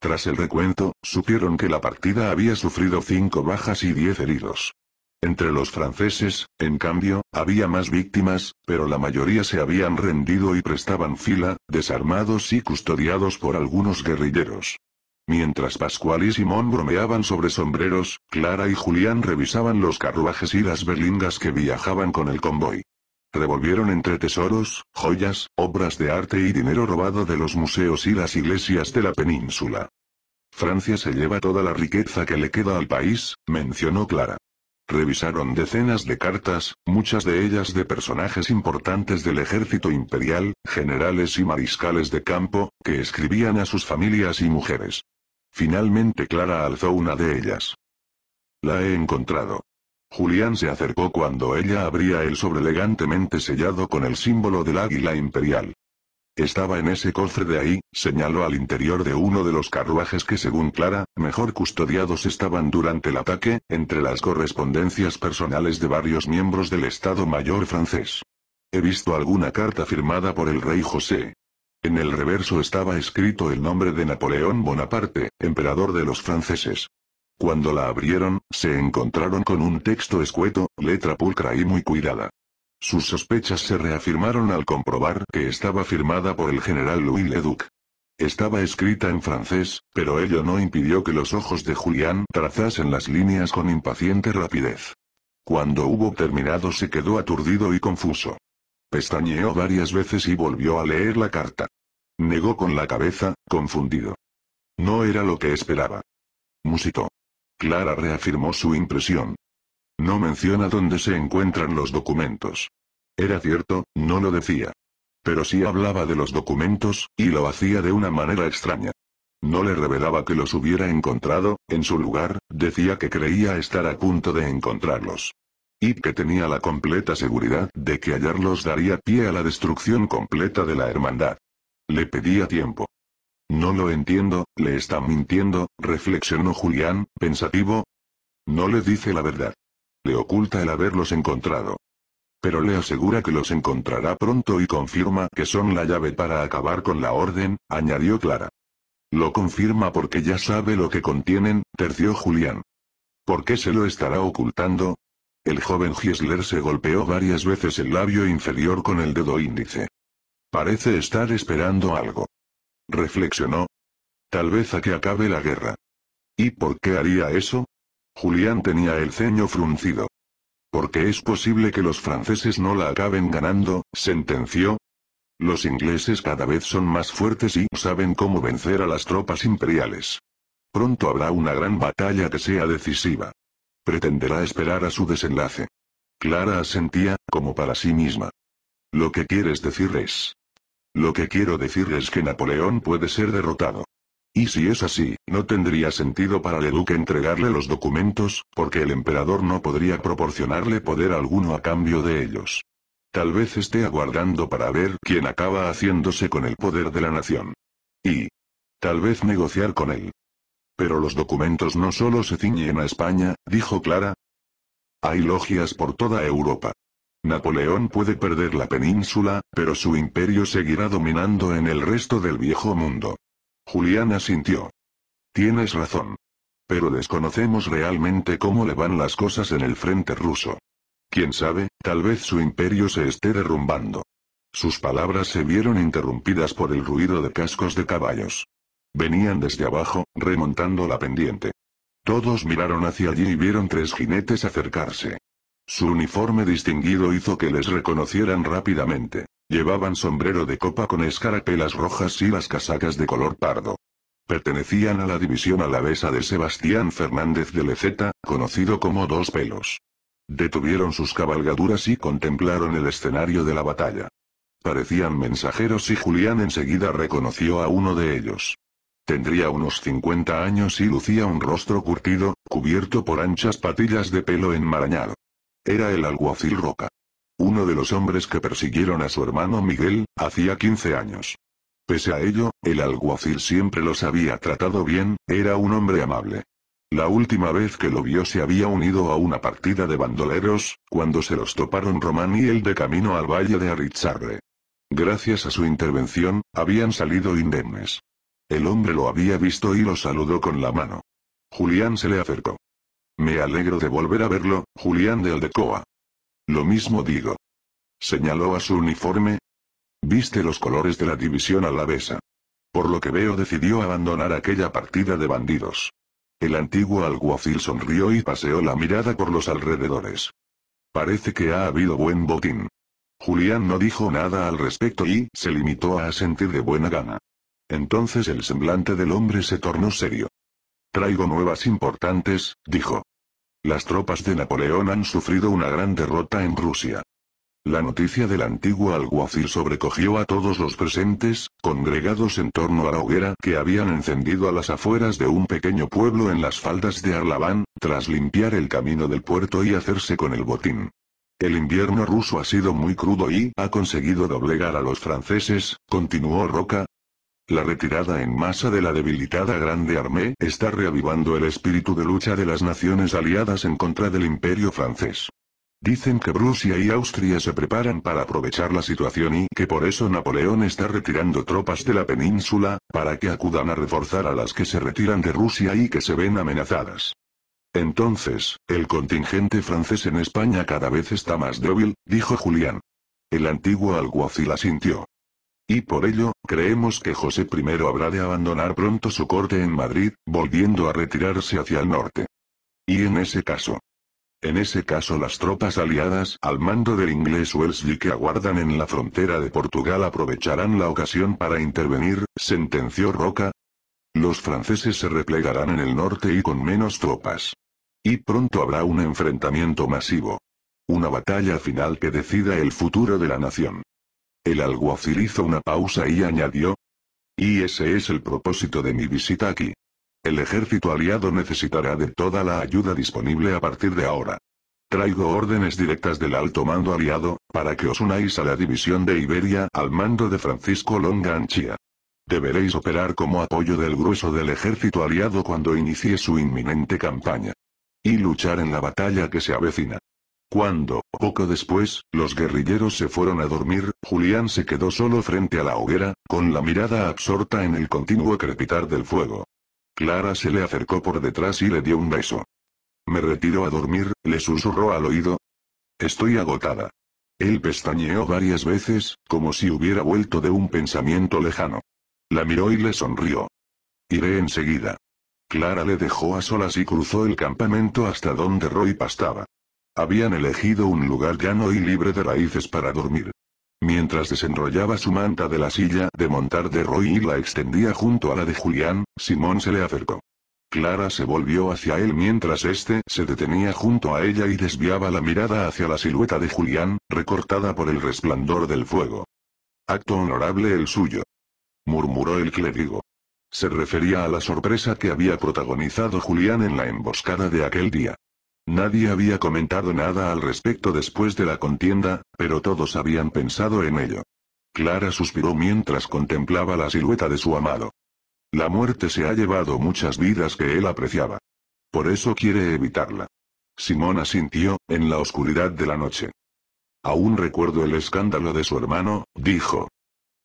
Tras el recuento, supieron que la partida había sufrido cinco bajas y diez heridos. Entre los franceses, en cambio, había más víctimas, pero la mayoría se habían rendido y prestaban fila, desarmados y custodiados por algunos guerrilleros. Mientras Pascual y Simón bromeaban sobre sombreros, Clara y Julián revisaban los carruajes y las berlingas que viajaban con el convoy. Revolvieron entre tesoros, joyas, obras de arte y dinero robado de los museos y las iglesias de la península. Francia se lleva toda la riqueza que le queda al país, mencionó Clara. Revisaron decenas de cartas, muchas de ellas de personajes importantes del ejército imperial, generales y mariscales de campo, que escribían a sus familias y mujeres. Finalmente Clara alzó una de ellas. La he encontrado. Julián se acercó cuando ella abría el sobre elegantemente sellado con el símbolo del águila imperial. Estaba en ese cofre de ahí, señaló al interior de uno de los carruajes que según Clara, mejor custodiados estaban durante el ataque, entre las correspondencias personales de varios miembros del Estado Mayor francés. He visto alguna carta firmada por el rey José. En el reverso estaba escrito el nombre de Napoleón Bonaparte, emperador de los franceses. Cuando la abrieron, se encontraron con un texto escueto, letra pulcra y muy cuidada. Sus sospechas se reafirmaron al comprobar que estaba firmada por el general Louis Leduc. Estaba escrita en francés, pero ello no impidió que los ojos de Julián trazasen las líneas con impaciente rapidez. Cuando hubo terminado se quedó aturdido y confuso. Pestañeó varias veces y volvió a leer la carta. Negó con la cabeza, confundido. No era lo que esperaba. Musitó. Clara reafirmó su impresión. No menciona dónde se encuentran los documentos. Era cierto, no lo decía. Pero sí hablaba de los documentos, y lo hacía de una manera extraña. No le revelaba que los hubiera encontrado, en su lugar, decía que creía estar a punto de encontrarlos. Y que tenía la completa seguridad de que hallarlos daría pie a la destrucción completa de la hermandad. Le pedía tiempo. No lo entiendo, le está mintiendo, reflexionó Julián, pensativo. No le dice la verdad le oculta el haberlos encontrado. Pero le asegura que los encontrará pronto y confirma que son la llave para acabar con la orden, añadió Clara. Lo confirma porque ya sabe lo que contienen, terció Julián. ¿Por qué se lo estará ocultando? El joven Giesler se golpeó varias veces el labio inferior con el dedo índice. Parece estar esperando algo. Reflexionó. Tal vez a que acabe la guerra. ¿Y por qué haría eso? Julián tenía el ceño fruncido. Porque es posible que los franceses no la acaben ganando, sentenció. Los ingleses cada vez son más fuertes y saben cómo vencer a las tropas imperiales. Pronto habrá una gran batalla que sea decisiva. Pretenderá esperar a su desenlace. Clara asentía, como para sí misma. Lo que quieres decir es. Lo que quiero decir es que Napoleón puede ser derrotado. Y si es así, no tendría sentido para el duque entregarle los documentos, porque el emperador no podría proporcionarle poder alguno a cambio de ellos. Tal vez esté aguardando para ver quién acaba haciéndose con el poder de la nación. Y tal vez negociar con él. Pero los documentos no solo se ciñen a España, dijo Clara. Hay logias por toda Europa. Napoleón puede perder la península, pero su imperio seguirá dominando en el resto del viejo mundo. Juliana sintió. Tienes razón. Pero desconocemos realmente cómo le van las cosas en el frente ruso. Quién sabe, tal vez su imperio se esté derrumbando. Sus palabras se vieron interrumpidas por el ruido de cascos de caballos. Venían desde abajo, remontando la pendiente. Todos miraron hacia allí y vieron tres jinetes acercarse. Su uniforme distinguido hizo que les reconocieran rápidamente. Llevaban sombrero de copa con escarapelas rojas y las casacas de color pardo. Pertenecían a la división alavesa de Sebastián Fernández de Leceta, conocido como Dos Pelos. Detuvieron sus cabalgaduras y contemplaron el escenario de la batalla. Parecían mensajeros y Julián enseguida reconoció a uno de ellos. Tendría unos 50 años y lucía un rostro curtido, cubierto por anchas patillas de pelo enmarañado. Era el alguacil Roca uno de los hombres que persiguieron a su hermano Miguel, hacía 15 años. Pese a ello, el alguacil siempre los había tratado bien, era un hombre amable. La última vez que lo vio se había unido a una partida de bandoleros, cuando se los toparon Román y él de camino al valle de Arricharre. Gracias a su intervención, habían salido indemnes. El hombre lo había visto y lo saludó con la mano. Julián se le acercó. Me alegro de volver a verlo, Julián de Aldecoa. Lo mismo digo. Señaló a su uniforme. Viste los colores de la división alavesa. Por lo que veo decidió abandonar aquella partida de bandidos. El antiguo alguacil sonrió y paseó la mirada por los alrededores. Parece que ha habido buen botín. Julián no dijo nada al respecto y se limitó a sentir de buena gana. Entonces el semblante del hombre se tornó serio. Traigo nuevas importantes, dijo. Las tropas de Napoleón han sufrido una gran derrota en Rusia. La noticia del antiguo alguacil sobrecogió a todos los presentes, congregados en torno a la hoguera que habían encendido a las afueras de un pequeño pueblo en las faldas de Arlabán, tras limpiar el camino del puerto y hacerse con el botín. El invierno ruso ha sido muy crudo y ha conseguido doblegar a los franceses, continuó Roca, la retirada en masa de la debilitada Grande Armée está reavivando el espíritu de lucha de las naciones aliadas en contra del imperio francés. Dicen que Rusia y Austria se preparan para aprovechar la situación y que por eso Napoleón está retirando tropas de la península, para que acudan a reforzar a las que se retiran de Rusia y que se ven amenazadas. Entonces, el contingente francés en España cada vez está más débil, dijo Julián. El antiguo alguacil asintió. Y por ello, creemos que José I habrá de abandonar pronto su corte en Madrid, volviendo a retirarse hacia el norte. Y en ese caso. En ese caso las tropas aliadas al mando del inglés Wellesley que aguardan en la frontera de Portugal aprovecharán la ocasión para intervenir, sentenció Roca. Los franceses se replegarán en el norte y con menos tropas. Y pronto habrá un enfrentamiento masivo. Una batalla final que decida el futuro de la nación. El alguacil hizo una pausa y añadió. Y ese es el propósito de mi visita aquí. El ejército aliado necesitará de toda la ayuda disponible a partir de ahora. Traigo órdenes directas del alto mando aliado, para que os unáis a la división de Iberia al mando de Francisco Longa Deberéis operar como apoyo del grueso del ejército aliado cuando inicie su inminente campaña. Y luchar en la batalla que se avecina. Cuando, poco después, los guerrilleros se fueron a dormir, Julián se quedó solo frente a la hoguera, con la mirada absorta en el continuo crepitar del fuego. Clara se le acercó por detrás y le dio un beso. Me retiro a dormir, le susurró al oído. Estoy agotada. Él pestañeó varias veces, como si hubiera vuelto de un pensamiento lejano. La miró y le sonrió. Iré enseguida. Clara le dejó a solas y cruzó el campamento hasta donde Roy pastaba. Habían elegido un lugar llano y libre de raíces para dormir. Mientras desenrollaba su manta de la silla de montar de Roy y la extendía junto a la de Julián, Simón se le acercó. Clara se volvió hacia él mientras éste se detenía junto a ella y desviaba la mirada hacia la silueta de Julián, recortada por el resplandor del fuego. Acto honorable el suyo. Murmuró el clérigo. Se refería a la sorpresa que había protagonizado Julián en la emboscada de aquel día. Nadie había comentado nada al respecto después de la contienda, pero todos habían pensado en ello. Clara suspiró mientras contemplaba la silueta de su amado. La muerte se ha llevado muchas vidas que él apreciaba. Por eso quiere evitarla. Simón asintió, en la oscuridad de la noche. Aún recuerdo el escándalo de su hermano, dijo.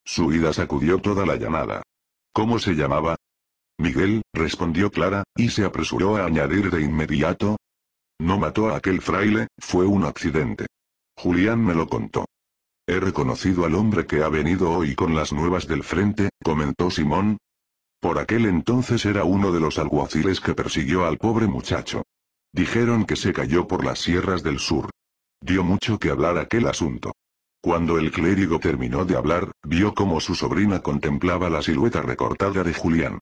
Su ida sacudió toda la llamada. ¿Cómo se llamaba? Miguel, respondió Clara, y se apresuró a añadir de inmediato, no mató a aquel fraile, fue un accidente. Julián me lo contó. He reconocido al hombre que ha venido hoy con las nuevas del frente, comentó Simón. Por aquel entonces era uno de los alguaciles que persiguió al pobre muchacho. Dijeron que se cayó por las sierras del sur. Dio mucho que hablar aquel asunto. Cuando el clérigo terminó de hablar, vio cómo su sobrina contemplaba la silueta recortada de Julián.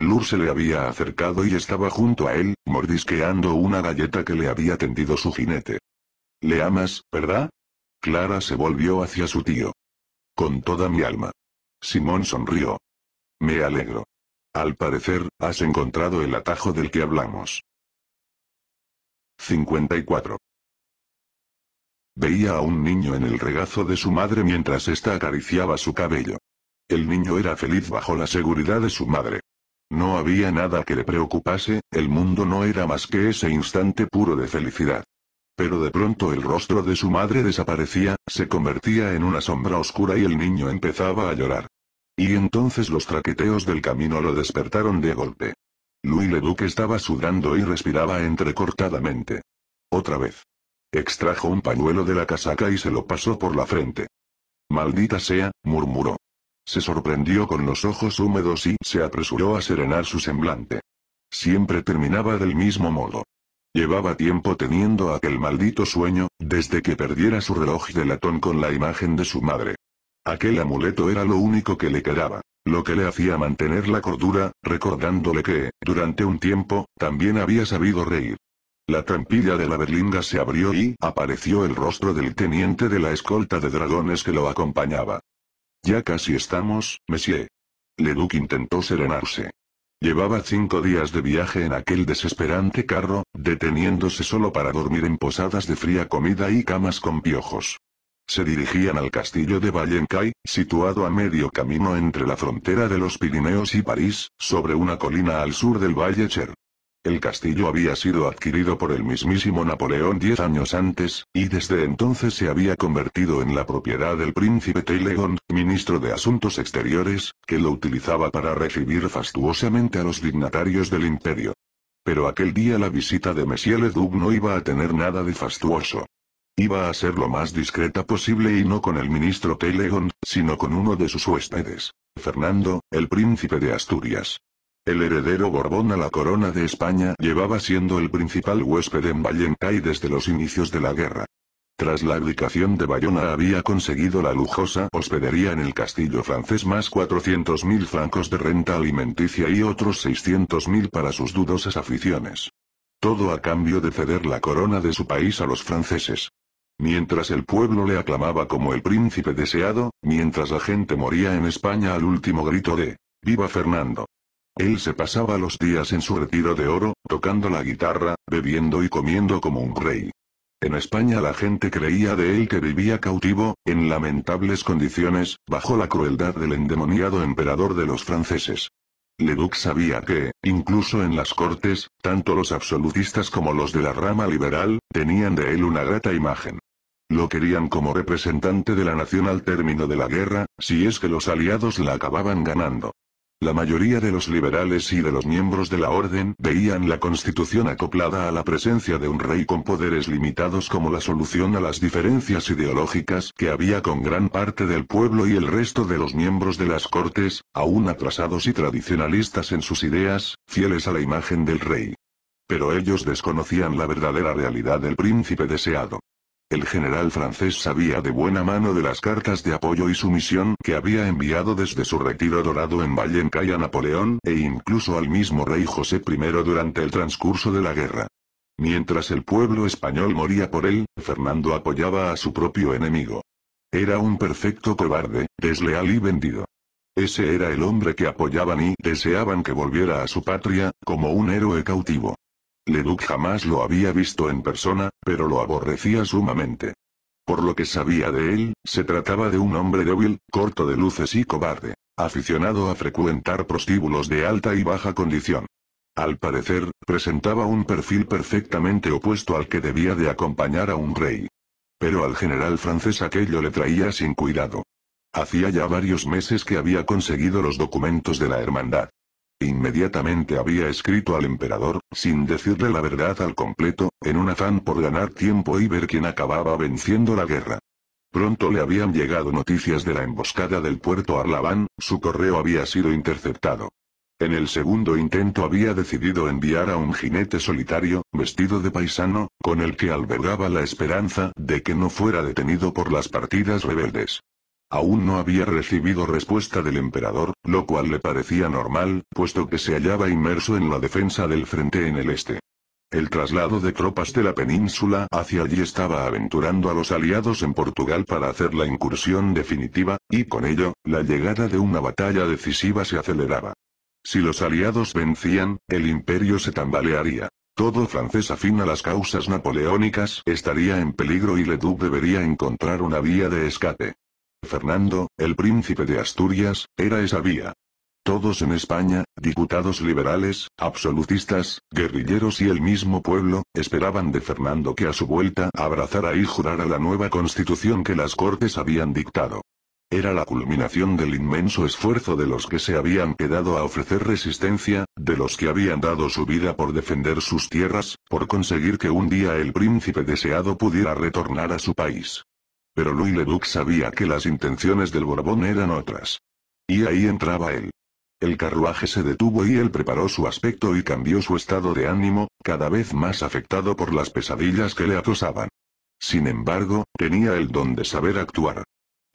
Lur se le había acercado y estaba junto a él, mordisqueando una galleta que le había tendido su jinete. Le amas, ¿verdad? Clara se volvió hacia su tío. Con toda mi alma. Simón sonrió. Me alegro. Al parecer, has encontrado el atajo del que hablamos. 54. Veía a un niño en el regazo de su madre mientras ésta acariciaba su cabello. El niño era feliz bajo la seguridad de su madre. No había nada que le preocupase, el mundo no era más que ese instante puro de felicidad. Pero de pronto el rostro de su madre desaparecía, se convertía en una sombra oscura y el niño empezaba a llorar. Y entonces los traqueteos del camino lo despertaron de golpe. Louis Leduc estaba sudando y respiraba entrecortadamente. Otra vez. Extrajo un pañuelo de la casaca y se lo pasó por la frente. Maldita sea, murmuró. Se sorprendió con los ojos húmedos y se apresuró a serenar su semblante. Siempre terminaba del mismo modo. Llevaba tiempo teniendo aquel maldito sueño, desde que perdiera su reloj de latón con la imagen de su madre. Aquel amuleto era lo único que le quedaba, lo que le hacía mantener la cordura, recordándole que, durante un tiempo, también había sabido reír. La trampilla de la berlinga se abrió y apareció el rostro del teniente de la escolta de dragones que lo acompañaba. Ya casi estamos, monsieur. Leduc intentó serenarse. Llevaba cinco días de viaje en aquel desesperante carro, deteniéndose solo para dormir en posadas de fría comida y camas con piojos. Se dirigían al castillo de Valencay, situado a medio camino entre la frontera de los Pirineos y París, sobre una colina al sur del Valle Cher. El castillo había sido adquirido por el mismísimo Napoleón diez años antes, y desde entonces se había convertido en la propiedad del príncipe Teilegon, ministro de Asuntos Exteriores, que lo utilizaba para recibir fastuosamente a los dignatarios del imperio. Pero aquel día la visita de Monsieur Leduc no iba a tener nada de fastuoso. Iba a ser lo más discreta posible y no con el ministro Teilegon, sino con uno de sus huéspedes, Fernando, el príncipe de Asturias. El heredero Borbón a la corona de España llevaba siendo el principal huésped en y desde los inicios de la guerra. Tras la abdicación de Bayona había conseguido la lujosa hospedería en el castillo francés más 400.000 francos de renta alimenticia y otros 600.000 para sus dudosas aficiones. Todo a cambio de ceder la corona de su país a los franceses. Mientras el pueblo le aclamaba como el príncipe deseado, mientras la gente moría en España al último grito de ¡Viva Fernando! Él se pasaba los días en su retiro de oro, tocando la guitarra, bebiendo y comiendo como un rey. En España la gente creía de él que vivía cautivo, en lamentables condiciones, bajo la crueldad del endemoniado emperador de los franceses. Leduc sabía que, incluso en las cortes, tanto los absolutistas como los de la rama liberal, tenían de él una grata imagen. Lo querían como representante de la nación al término de la guerra, si es que los aliados la acababan ganando. La mayoría de los liberales y de los miembros de la orden veían la constitución acoplada a la presencia de un rey con poderes limitados como la solución a las diferencias ideológicas que había con gran parte del pueblo y el resto de los miembros de las cortes, aún atrasados y tradicionalistas en sus ideas, fieles a la imagen del rey. Pero ellos desconocían la verdadera realidad del príncipe deseado. El general francés sabía de buena mano de las cartas de apoyo y sumisión que había enviado desde su retiro dorado en y a Napoleón e incluso al mismo rey José I durante el transcurso de la guerra. Mientras el pueblo español moría por él, Fernando apoyaba a su propio enemigo. Era un perfecto cobarde, desleal y vendido. Ese era el hombre que apoyaban y deseaban que volviera a su patria, como un héroe cautivo. Leduc jamás lo había visto en persona, pero lo aborrecía sumamente. Por lo que sabía de él, se trataba de un hombre débil, corto de luces y cobarde, aficionado a frecuentar prostíbulos de alta y baja condición. Al parecer, presentaba un perfil perfectamente opuesto al que debía de acompañar a un rey. Pero al general francés aquello le traía sin cuidado. Hacía ya varios meses que había conseguido los documentos de la hermandad. Inmediatamente había escrito al emperador, sin decirle la verdad al completo, en un afán por ganar tiempo y ver quién acababa venciendo la guerra. Pronto le habían llegado noticias de la emboscada del puerto Arlabán, su correo había sido interceptado. En el segundo intento había decidido enviar a un jinete solitario, vestido de paisano, con el que albergaba la esperanza de que no fuera detenido por las partidas rebeldes. Aún no había recibido respuesta del emperador, lo cual le parecía normal, puesto que se hallaba inmerso en la defensa del frente en el este. El traslado de tropas de la península hacia allí estaba aventurando a los aliados en Portugal para hacer la incursión definitiva, y con ello, la llegada de una batalla decisiva se aceleraba. Si los aliados vencían, el imperio se tambalearía. Todo francés afín a las causas napoleónicas estaría en peligro y Ledoux debería encontrar una vía de escape. Fernando, el príncipe de Asturias, era esa vía. Todos en España, diputados liberales, absolutistas, guerrilleros y el mismo pueblo, esperaban de Fernando que a su vuelta abrazara y jurara la nueva constitución que las Cortes habían dictado. Era la culminación del inmenso esfuerzo de los que se habían quedado a ofrecer resistencia, de los que habían dado su vida por defender sus tierras, por conseguir que un día el príncipe deseado pudiera retornar a su país. Pero Louis Leduc sabía que las intenciones del Borbón eran otras. Y ahí entraba él. El carruaje se detuvo y él preparó su aspecto y cambió su estado de ánimo, cada vez más afectado por las pesadillas que le acosaban. Sin embargo, tenía el don de saber actuar.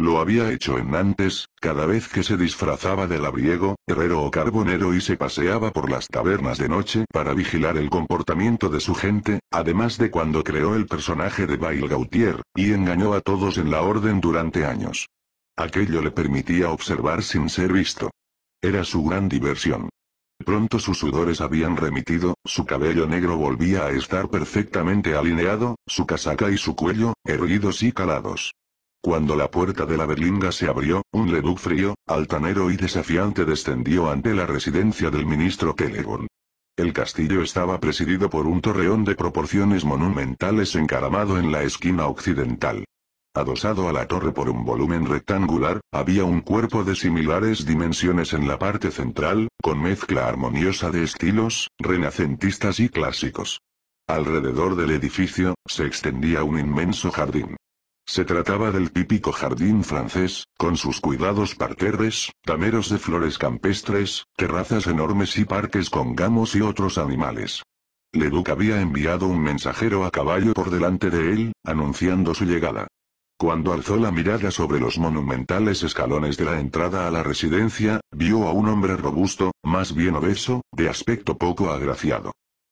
Lo había hecho en antes, cada vez que se disfrazaba de labriego, herrero o carbonero y se paseaba por las tabernas de noche para vigilar el comportamiento de su gente, además de cuando creó el personaje de Bail Gautier, y engañó a todos en la orden durante años. Aquello le permitía observar sin ser visto. Era su gran diversión. Pronto sus sudores habían remitido, su cabello negro volvía a estar perfectamente alineado, su casaca y su cuello, erguidos y calados. Cuando la puerta de la berlinga se abrió, un leduc frío, altanero y desafiante descendió ante la residencia del ministro Telegon. El castillo estaba presidido por un torreón de proporciones monumentales encaramado en la esquina occidental. Adosado a la torre por un volumen rectangular, había un cuerpo de similares dimensiones en la parte central, con mezcla armoniosa de estilos, renacentistas y clásicos. Alrededor del edificio, se extendía un inmenso jardín. Se trataba del típico jardín francés, con sus cuidados parterres, tameros de flores campestres, terrazas enormes y parques con gamos y otros animales. Leduc había enviado un mensajero a caballo por delante de él, anunciando su llegada. Cuando alzó la mirada sobre los monumentales escalones de la entrada a la residencia, vio a un hombre robusto, más bien obeso, de aspecto poco agraciado.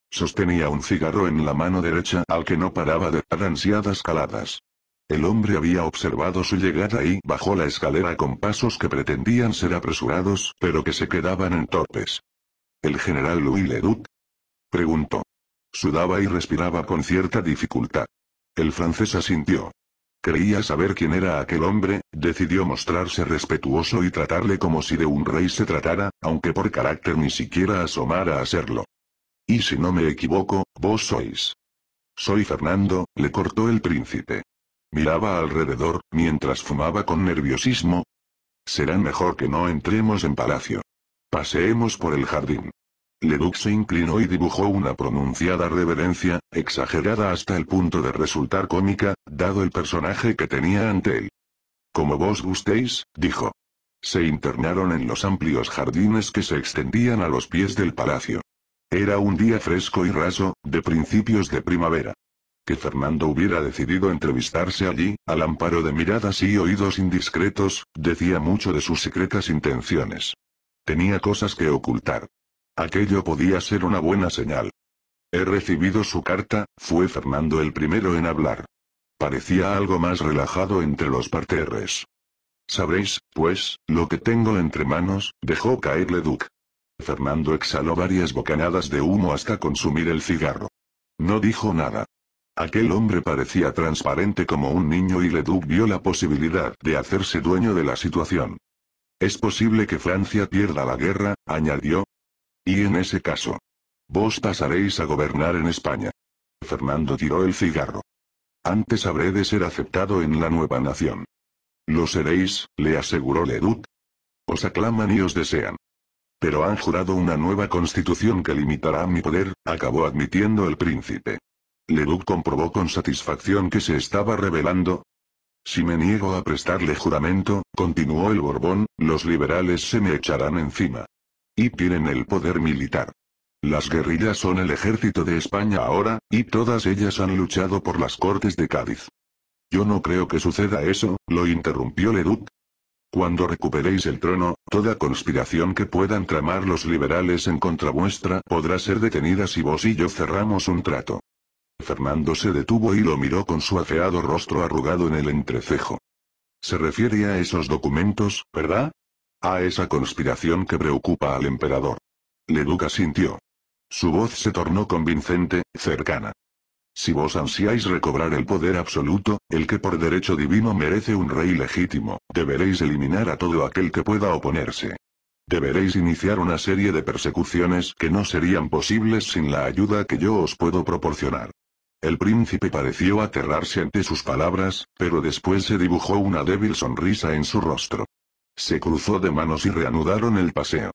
Sostenía un cigarro en la mano derecha al que no paraba de dar ansiadas caladas. El hombre había observado su llegada y bajó la escalera con pasos que pretendían ser apresurados, pero que se quedaban en torpes. ¿El general Louis Leduc? Preguntó. Sudaba y respiraba con cierta dificultad. El francés asintió. Creía saber quién era aquel hombre, decidió mostrarse respetuoso y tratarle como si de un rey se tratara, aunque por carácter ni siquiera asomara a serlo. Y si no me equivoco, vos sois. Soy Fernando, le cortó el príncipe. Miraba alrededor, mientras fumaba con nerviosismo. Será mejor que no entremos en palacio. Paseemos por el jardín. Leduc se inclinó y dibujó una pronunciada reverencia, exagerada hasta el punto de resultar cómica, dado el personaje que tenía ante él. Como vos gustéis, dijo. Se internaron en los amplios jardines que se extendían a los pies del palacio. Era un día fresco y raso, de principios de primavera que Fernando hubiera decidido entrevistarse allí, al amparo de miradas y oídos indiscretos, decía mucho de sus secretas intenciones. Tenía cosas que ocultar. Aquello podía ser una buena señal. He recibido su carta, fue Fernando el primero en hablar. Parecía algo más relajado entre los parterres. Sabréis, pues, lo que tengo entre manos, dejó caer Leduc. Fernando exhaló varias bocanadas de humo hasta consumir el cigarro. No dijo nada. Aquel hombre parecía transparente como un niño y Leduc vio la posibilidad de hacerse dueño de la situación. Es posible que Francia pierda la guerra, añadió. Y en ese caso. Vos pasaréis a gobernar en España. Fernando tiró el cigarro. Antes habré de ser aceptado en la nueva nación. Lo seréis, le aseguró Leduc. Os aclaman y os desean. Pero han jurado una nueva constitución que limitará mi poder, acabó admitiendo el príncipe. Leduc comprobó con satisfacción que se estaba revelando. Si me niego a prestarle juramento, continuó el Borbón, los liberales se me echarán encima. Y tienen el poder militar. Las guerrillas son el ejército de España ahora, y todas ellas han luchado por las Cortes de Cádiz. Yo no creo que suceda eso, lo interrumpió Leduc. Cuando recuperéis el trono, toda conspiración que puedan tramar los liberales en contra vuestra podrá ser detenida si vos y yo cerramos un trato. Fernando se detuvo y lo miró con su afeado rostro arrugado en el entrecejo. Se refiere a esos documentos, ¿verdad? A esa conspiración que preocupa al emperador. Duca sintió. Su voz se tornó convincente, cercana. Si vos ansiáis recobrar el poder absoluto, el que por derecho divino merece un rey legítimo, deberéis eliminar a todo aquel que pueda oponerse. Deberéis iniciar una serie de persecuciones que no serían posibles sin la ayuda que yo os puedo proporcionar. El príncipe pareció aterrarse ante sus palabras, pero después se dibujó una débil sonrisa en su rostro. Se cruzó de manos y reanudaron el paseo.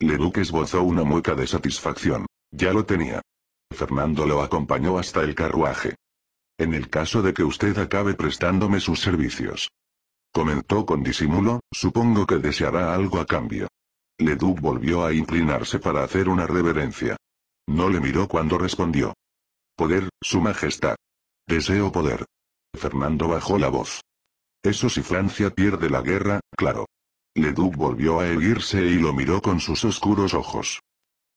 Leduc esbozó una mueca de satisfacción. Ya lo tenía. Fernando lo acompañó hasta el carruaje. En el caso de que usted acabe prestándome sus servicios. Comentó con disimulo, supongo que deseará algo a cambio. Leduc volvió a inclinarse para hacer una reverencia. No le miró cuando respondió. Poder, Su Majestad. Deseo poder. Fernando bajó la voz. Eso si Francia pierde la guerra, claro. Leduc volvió a erguirse y lo miró con sus oscuros ojos.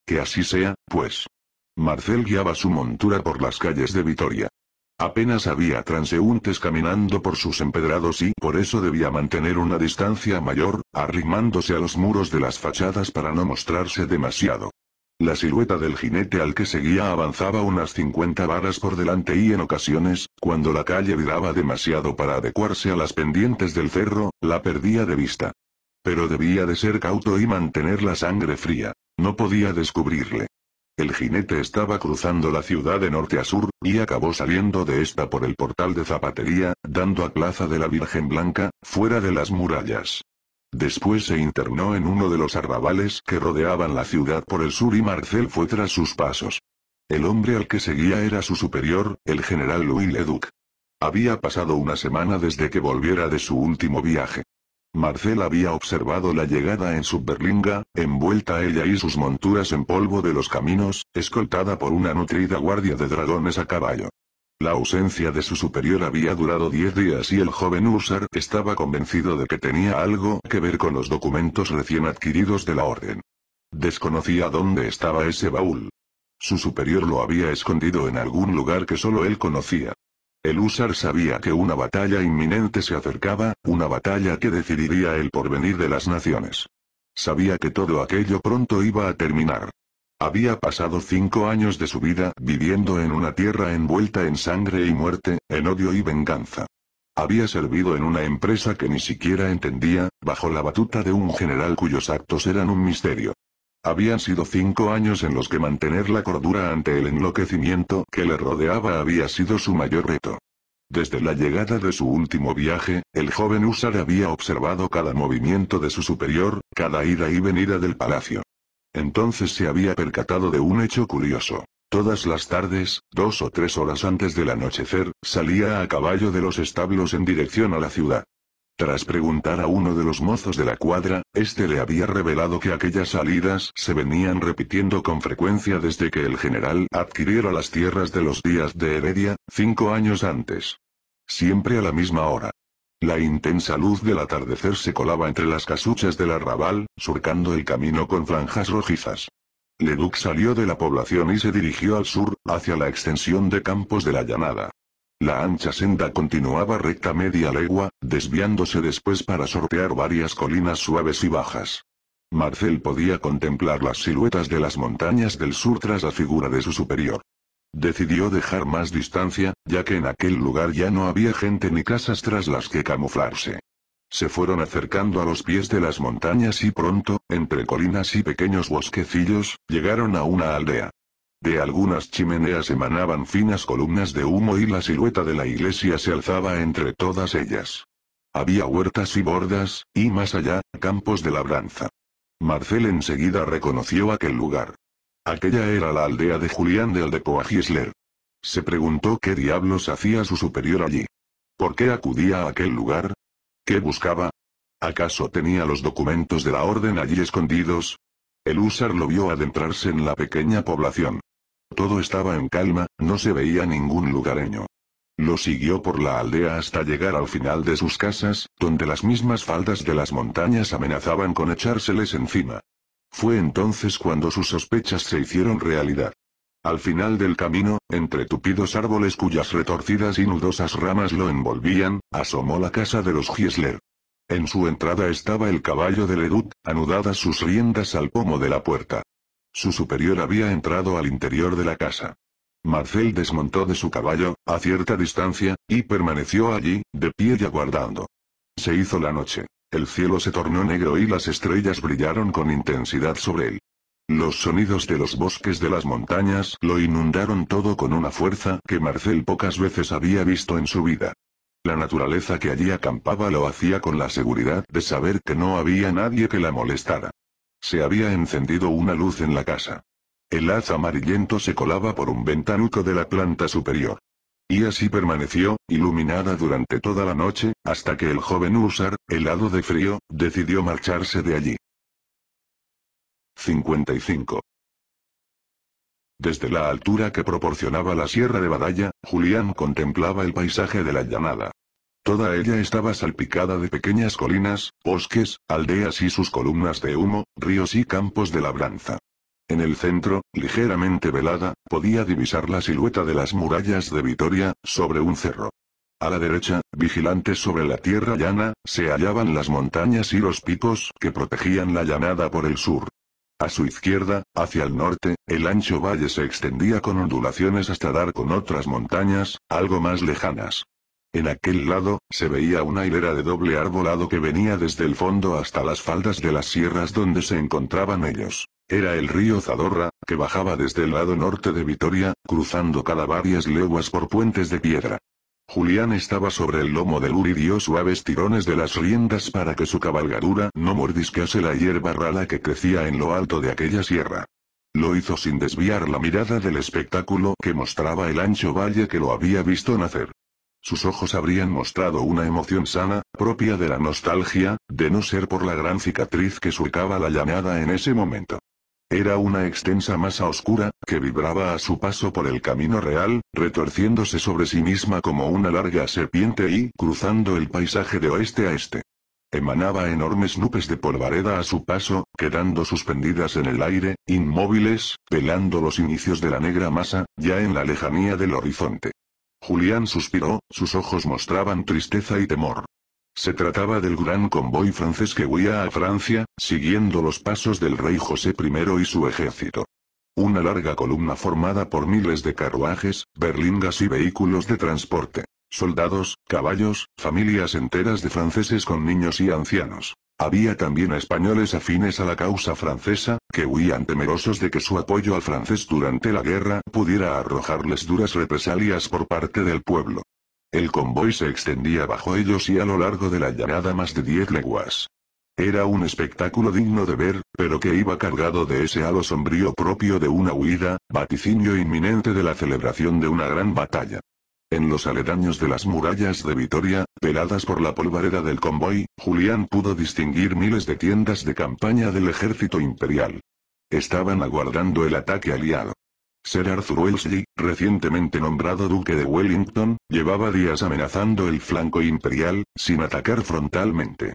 Que así sea, pues. Marcel guiaba su montura por las calles de Vitoria. Apenas había transeúntes caminando por sus empedrados y por eso debía mantener una distancia mayor, arrimándose a los muros de las fachadas para no mostrarse demasiado. La silueta del jinete al que seguía avanzaba unas 50 varas por delante y en ocasiones, cuando la calle viraba demasiado para adecuarse a las pendientes del cerro, la perdía de vista. Pero debía de ser cauto y mantener la sangre fría. No podía descubrirle. El jinete estaba cruzando la ciudad de norte a sur, y acabó saliendo de esta por el portal de zapatería, dando a Plaza de la Virgen Blanca, fuera de las murallas. Después se internó en uno de los arrabales que rodeaban la ciudad por el sur y Marcel fue tras sus pasos. El hombre al que seguía era su superior, el general Louis Leduc. Había pasado una semana desde que volviera de su último viaje. Marcel había observado la llegada en su berlinga, envuelta ella y sus monturas en polvo de los caminos, escoltada por una nutrida guardia de dragones a caballo. La ausencia de su superior había durado diez días y el joven Usar estaba convencido de que tenía algo que ver con los documentos recién adquiridos de la orden. Desconocía dónde estaba ese baúl. Su superior lo había escondido en algún lugar que solo él conocía. El Usar sabía que una batalla inminente se acercaba, una batalla que decidiría el porvenir de las naciones. Sabía que todo aquello pronto iba a terminar. Había pasado cinco años de su vida viviendo en una tierra envuelta en sangre y muerte, en odio y venganza. Había servido en una empresa que ni siquiera entendía, bajo la batuta de un general cuyos actos eran un misterio. Habían sido cinco años en los que mantener la cordura ante el enloquecimiento que le rodeaba había sido su mayor reto. Desde la llegada de su último viaje, el joven Usar había observado cada movimiento de su superior, cada ida y venida del palacio. Entonces se había percatado de un hecho curioso. Todas las tardes, dos o tres horas antes del anochecer, salía a caballo de los establos en dirección a la ciudad. Tras preguntar a uno de los mozos de la cuadra, este le había revelado que aquellas salidas se venían repitiendo con frecuencia desde que el general adquiriera las tierras de los días de Heredia, cinco años antes. Siempre a la misma hora. La intensa luz del atardecer se colaba entre las casuchas del arrabal, surcando el camino con franjas rojizas. Leduc salió de la población y se dirigió al sur, hacia la extensión de campos de la llanada. La ancha senda continuaba recta media legua, desviándose después para sortear varias colinas suaves y bajas. Marcel podía contemplar las siluetas de las montañas del sur tras la figura de su superior. Decidió dejar más distancia, ya que en aquel lugar ya no había gente ni casas tras las que camuflarse. Se fueron acercando a los pies de las montañas y pronto, entre colinas y pequeños bosquecillos, llegaron a una aldea. De algunas chimeneas emanaban finas columnas de humo y la silueta de la iglesia se alzaba entre todas ellas. Había huertas y bordas, y más allá, campos de labranza. Marcel enseguida reconoció aquel lugar. Aquella era la aldea de Julián de Aldecoa Se preguntó qué diablos hacía su superior allí. ¿Por qué acudía a aquel lugar? ¿Qué buscaba? ¿Acaso tenía los documentos de la orden allí escondidos? El húsar lo vio adentrarse en la pequeña población. Todo estaba en calma, no se veía ningún lugareño. Lo siguió por la aldea hasta llegar al final de sus casas, donde las mismas faldas de las montañas amenazaban con echárseles encima. Fue entonces cuando sus sospechas se hicieron realidad. Al final del camino, entre tupidos árboles cuyas retorcidas y nudosas ramas lo envolvían, asomó la casa de los Giesler. En su entrada estaba el caballo de Ledut, anudadas sus riendas al pomo de la puerta. Su superior había entrado al interior de la casa. Marcel desmontó de su caballo, a cierta distancia, y permaneció allí, de pie y aguardando. Se hizo la noche. El cielo se tornó negro y las estrellas brillaron con intensidad sobre él. Los sonidos de los bosques de las montañas lo inundaron todo con una fuerza que Marcel pocas veces había visto en su vida. La naturaleza que allí acampaba lo hacía con la seguridad de saber que no había nadie que la molestara. Se había encendido una luz en la casa. El haz amarillento se colaba por un ventanuco de la planta superior. Y así permaneció, iluminada durante toda la noche, hasta que el joven Usar, helado de frío, decidió marcharse de allí. 55. Desde la altura que proporcionaba la Sierra de Badalla, Julián contemplaba el paisaje de la llanada. Toda ella estaba salpicada de pequeñas colinas, bosques, aldeas y sus columnas de humo, ríos y campos de labranza. En el centro, ligeramente velada, podía divisar la silueta de las murallas de Vitoria, sobre un cerro. A la derecha, vigilantes sobre la tierra llana, se hallaban las montañas y los picos que protegían la llanada por el sur. A su izquierda, hacia el norte, el ancho valle se extendía con ondulaciones hasta dar con otras montañas, algo más lejanas. En aquel lado, se veía una hilera de doble arbolado que venía desde el fondo hasta las faldas de las sierras donde se encontraban ellos. Era el río Zadorra, que bajaba desde el lado norte de Vitoria, cruzando cada varias leguas por puentes de piedra. Julián estaba sobre el lomo del Uri dio suaves tirones de las riendas para que su cabalgadura no mordiscase la hierba rala que crecía en lo alto de aquella sierra. Lo hizo sin desviar la mirada del espectáculo que mostraba el ancho valle que lo había visto nacer. Sus ojos habrían mostrado una emoción sana, propia de la nostalgia, de no ser por la gran cicatriz que surcaba la llamada en ese momento. Era una extensa masa oscura, que vibraba a su paso por el camino real, retorciéndose sobre sí misma como una larga serpiente y cruzando el paisaje de oeste a este. Emanaba enormes nubes de polvareda a su paso, quedando suspendidas en el aire, inmóviles, pelando los inicios de la negra masa, ya en la lejanía del horizonte. Julián suspiró, sus ojos mostraban tristeza y temor. Se trataba del gran convoy francés que huía a Francia, siguiendo los pasos del rey José I y su ejército. Una larga columna formada por miles de carruajes, berlingas y vehículos de transporte. Soldados, caballos, familias enteras de franceses con niños y ancianos. Había también españoles afines a la causa francesa, que huían temerosos de que su apoyo al francés durante la guerra pudiera arrojarles duras represalias por parte del pueblo. El convoy se extendía bajo ellos y a lo largo de la llanada más de diez leguas. Era un espectáculo digno de ver, pero que iba cargado de ese halo sombrío propio de una huida, vaticinio inminente de la celebración de una gran batalla. En los aledaños de las murallas de Vitoria, peladas por la polvareda del convoy, Julián pudo distinguir miles de tiendas de campaña del ejército imperial. Estaban aguardando el ataque aliado. Sir Arthur Wellesley, recientemente nombrado duque de Wellington, llevaba días amenazando el flanco imperial, sin atacar frontalmente.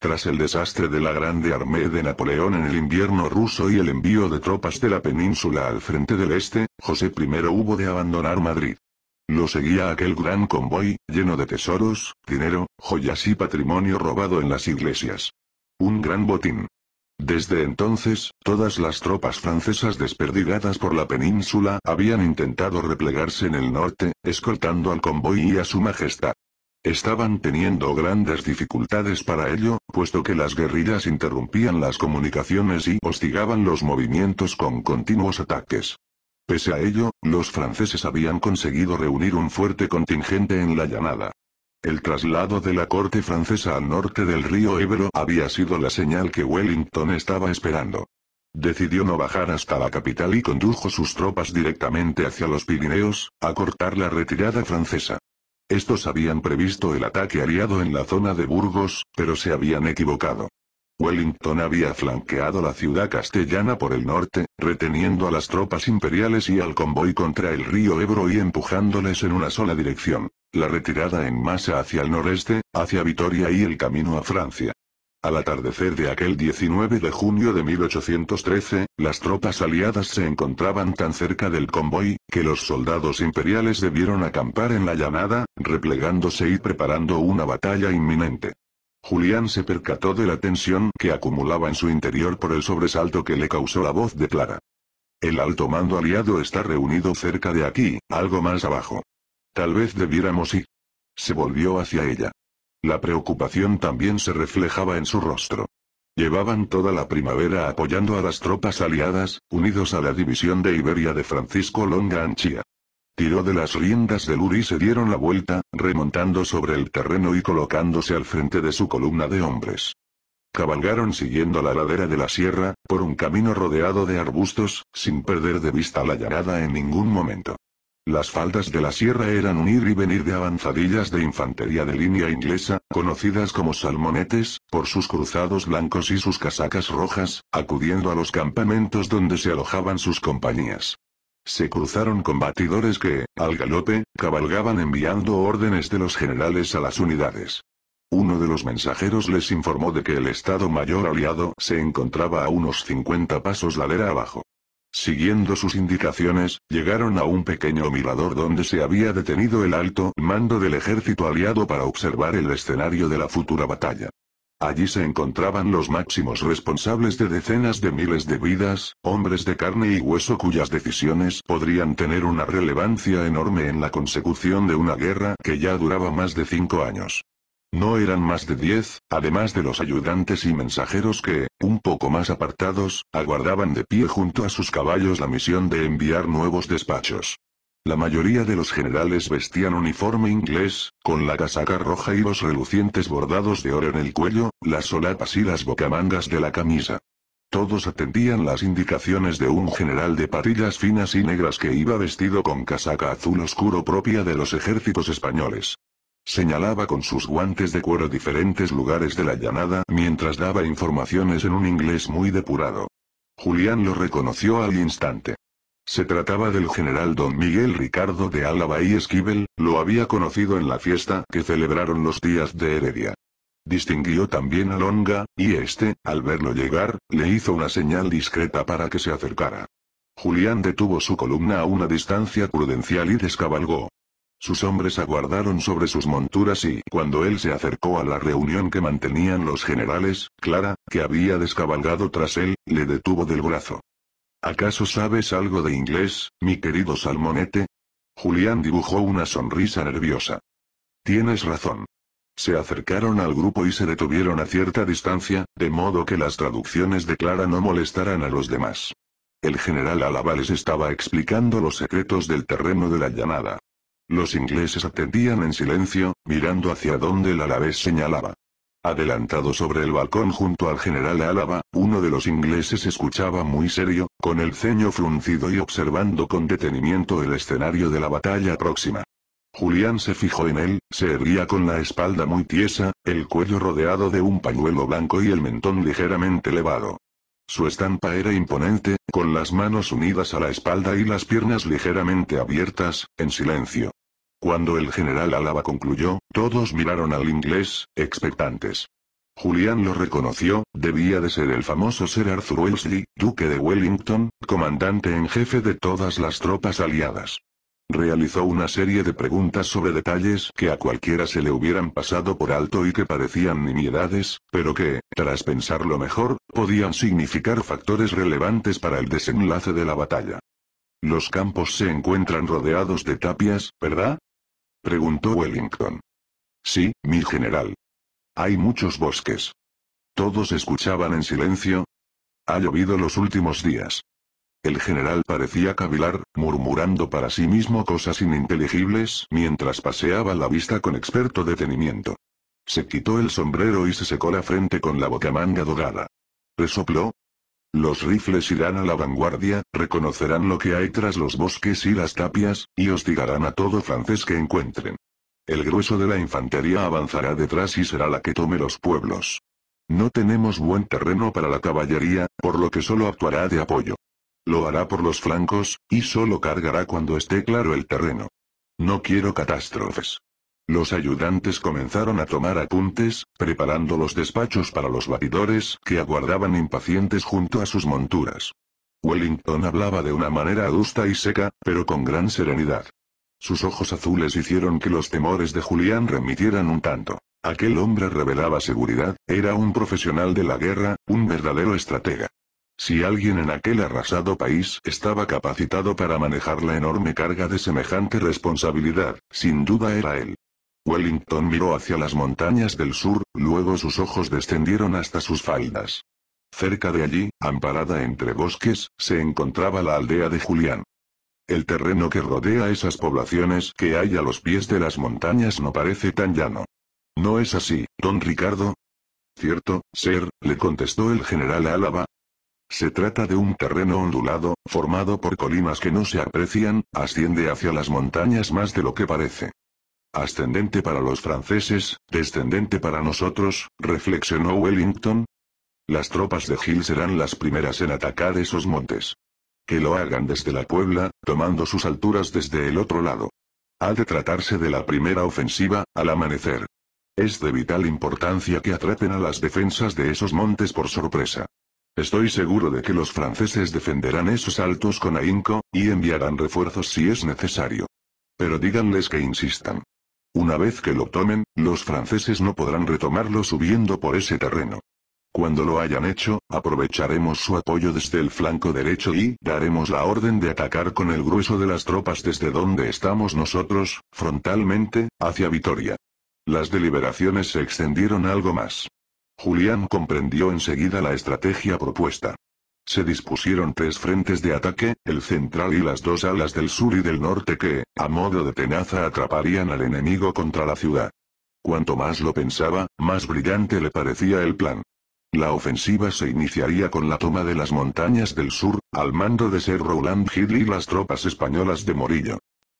Tras el desastre de la Grande Armée de Napoleón en el invierno ruso y el envío de tropas de la península al frente del este, José I hubo de abandonar Madrid. Lo seguía aquel gran convoy, lleno de tesoros, dinero, joyas y patrimonio robado en las iglesias. Un gran botín. Desde entonces, todas las tropas francesas desperdigadas por la península habían intentado replegarse en el norte, escoltando al convoy y a su majestad. Estaban teniendo grandes dificultades para ello, puesto que las guerrillas interrumpían las comunicaciones y hostigaban los movimientos con continuos ataques. Pese a ello, los franceses habían conseguido reunir un fuerte contingente en la llanada. El traslado de la corte francesa al norte del río Ebro había sido la señal que Wellington estaba esperando. Decidió no bajar hasta la capital y condujo sus tropas directamente hacia los Pirineos, a cortar la retirada francesa. Estos habían previsto el ataque aliado en la zona de Burgos, pero se habían equivocado. Wellington había flanqueado la ciudad castellana por el norte, reteniendo a las tropas imperiales y al convoy contra el río Ebro y empujándoles en una sola dirección, la retirada en masa hacia el noreste, hacia Vitoria y el camino a Francia. Al atardecer de aquel 19 de junio de 1813, las tropas aliadas se encontraban tan cerca del convoy, que los soldados imperiales debieron acampar en la llanada, replegándose y preparando una batalla inminente. Julián se percató de la tensión que acumulaba en su interior por el sobresalto que le causó la voz de Clara. El alto mando aliado está reunido cerca de aquí, algo más abajo. Tal vez debiéramos ir. Se volvió hacia ella. La preocupación también se reflejaba en su rostro. Llevaban toda la primavera apoyando a las tropas aliadas, unidos a la división de Iberia de Francisco Longa Anchía. Tiró de las riendas de Uri y se dieron la vuelta, remontando sobre el terreno y colocándose al frente de su columna de hombres. Cabalgaron siguiendo la ladera de la sierra, por un camino rodeado de arbustos, sin perder de vista la llanada en ningún momento. Las faldas de la sierra eran un ir y venir de avanzadillas de infantería de línea inglesa, conocidas como salmonetes, por sus cruzados blancos y sus casacas rojas, acudiendo a los campamentos donde se alojaban sus compañías. Se cruzaron combatidores que, al galope, cabalgaban enviando órdenes de los generales a las unidades. Uno de los mensajeros les informó de que el Estado Mayor aliado se encontraba a unos 50 pasos ladera abajo. Siguiendo sus indicaciones, llegaron a un pequeño mirador donde se había detenido el alto mando del ejército aliado para observar el escenario de la futura batalla. Allí se encontraban los máximos responsables de decenas de miles de vidas, hombres de carne y hueso cuyas decisiones podrían tener una relevancia enorme en la consecución de una guerra que ya duraba más de cinco años. No eran más de diez, además de los ayudantes y mensajeros que, un poco más apartados, aguardaban de pie junto a sus caballos la misión de enviar nuevos despachos. La mayoría de los generales vestían uniforme inglés, con la casaca roja y los relucientes bordados de oro en el cuello, las solapas y las bocamangas de la camisa. Todos atendían las indicaciones de un general de patillas finas y negras que iba vestido con casaca azul oscuro propia de los ejércitos españoles. Señalaba con sus guantes de cuero diferentes lugares de la llanada mientras daba informaciones en un inglés muy depurado. Julián lo reconoció al instante. Se trataba del general don Miguel Ricardo de Álava y Esquivel, lo había conocido en la fiesta que celebraron los días de Heredia. Distinguió también a Longa, y este, al verlo llegar, le hizo una señal discreta para que se acercara. Julián detuvo su columna a una distancia prudencial y descabalgó. Sus hombres aguardaron sobre sus monturas y, cuando él se acercó a la reunión que mantenían los generales, Clara, que había descabalgado tras él, le detuvo del brazo. ¿Acaso sabes algo de inglés, mi querido salmonete? Julián dibujó una sonrisa nerviosa. Tienes razón. Se acercaron al grupo y se detuvieron a cierta distancia, de modo que las traducciones de Clara no molestaran a los demás. El general les estaba explicando los secretos del terreno de la llanada. Los ingleses atendían en silencio, mirando hacia donde el alavés señalaba. Adelantado sobre el balcón junto al general Álava, uno de los ingleses escuchaba muy serio, con el ceño fruncido y observando con detenimiento el escenario de la batalla próxima. Julián se fijó en él, se erguía con la espalda muy tiesa, el cuello rodeado de un pañuelo blanco y el mentón ligeramente elevado. Su estampa era imponente, con las manos unidas a la espalda y las piernas ligeramente abiertas, en silencio. Cuando el general Álava concluyó, todos miraron al inglés, expectantes. Julián lo reconoció, debía de ser el famoso Sir Arthur Wellesley, duque de Wellington, comandante en jefe de todas las tropas aliadas. Realizó una serie de preguntas sobre detalles que a cualquiera se le hubieran pasado por alto y que parecían nimiedades, pero que, tras pensarlo mejor, podían significar factores relevantes para el desenlace de la batalla. Los campos se encuentran rodeados de tapias, ¿verdad? preguntó Wellington. Sí, mi general. Hay muchos bosques. Todos escuchaban en silencio. Ha llovido los últimos días. El general parecía cavilar, murmurando para sí mismo cosas ininteligibles mientras paseaba la vista con experto detenimiento. Se quitó el sombrero y se secó la frente con la bocamanga dorada. Resopló, los rifles irán a la vanguardia, reconocerán lo que hay tras los bosques y las tapias, y hostigarán a todo francés que encuentren. El grueso de la infantería avanzará detrás y será la que tome los pueblos. No tenemos buen terreno para la caballería, por lo que solo actuará de apoyo. Lo hará por los flancos, y solo cargará cuando esté claro el terreno. No quiero catástrofes. Los ayudantes comenzaron a tomar apuntes, preparando los despachos para los batidores que aguardaban impacientes junto a sus monturas. Wellington hablaba de una manera adusta y seca, pero con gran serenidad. Sus ojos azules hicieron que los temores de Julián remitieran un tanto. Aquel hombre revelaba seguridad, era un profesional de la guerra, un verdadero estratega. Si alguien en aquel arrasado país estaba capacitado para manejar la enorme carga de semejante responsabilidad, sin duda era él. Wellington miró hacia las montañas del sur, luego sus ojos descendieron hasta sus faldas. Cerca de allí, amparada entre bosques, se encontraba la aldea de Julián. El terreno que rodea esas poblaciones que hay a los pies de las montañas no parece tan llano. ¿No es así, don Ricardo? Cierto, ser, le contestó el general Álava. Se trata de un terreno ondulado, formado por colinas que no se aprecian, asciende hacia las montañas más de lo que parece ascendente para los franceses, descendente para nosotros, reflexionó Wellington. Las tropas de Hill serán las primeras en atacar esos montes. Que lo hagan desde la Puebla, tomando sus alturas desde el otro lado. Ha de tratarse de la primera ofensiva, al amanecer. Es de vital importancia que atrapen a las defensas de esos montes por sorpresa. Estoy seguro de que los franceses defenderán esos altos con ahínco, y enviarán refuerzos si es necesario. Pero díganles que insistan. Una vez que lo tomen, los franceses no podrán retomarlo subiendo por ese terreno. Cuando lo hayan hecho, aprovecharemos su apoyo desde el flanco derecho y daremos la orden de atacar con el grueso de las tropas desde donde estamos nosotros, frontalmente, hacia Vitoria. Las deliberaciones se extendieron algo más. Julián comprendió enseguida la estrategia propuesta. Se dispusieron tres frentes de ataque, el central y las dos alas del sur y del norte que, a modo de tenaza atraparían al enemigo contra la ciudad. Cuanto más lo pensaba, más brillante le parecía el plan. La ofensiva se iniciaría con la toma de las montañas del sur, al mando de Sir Roland Hill y las tropas españolas de Morillo.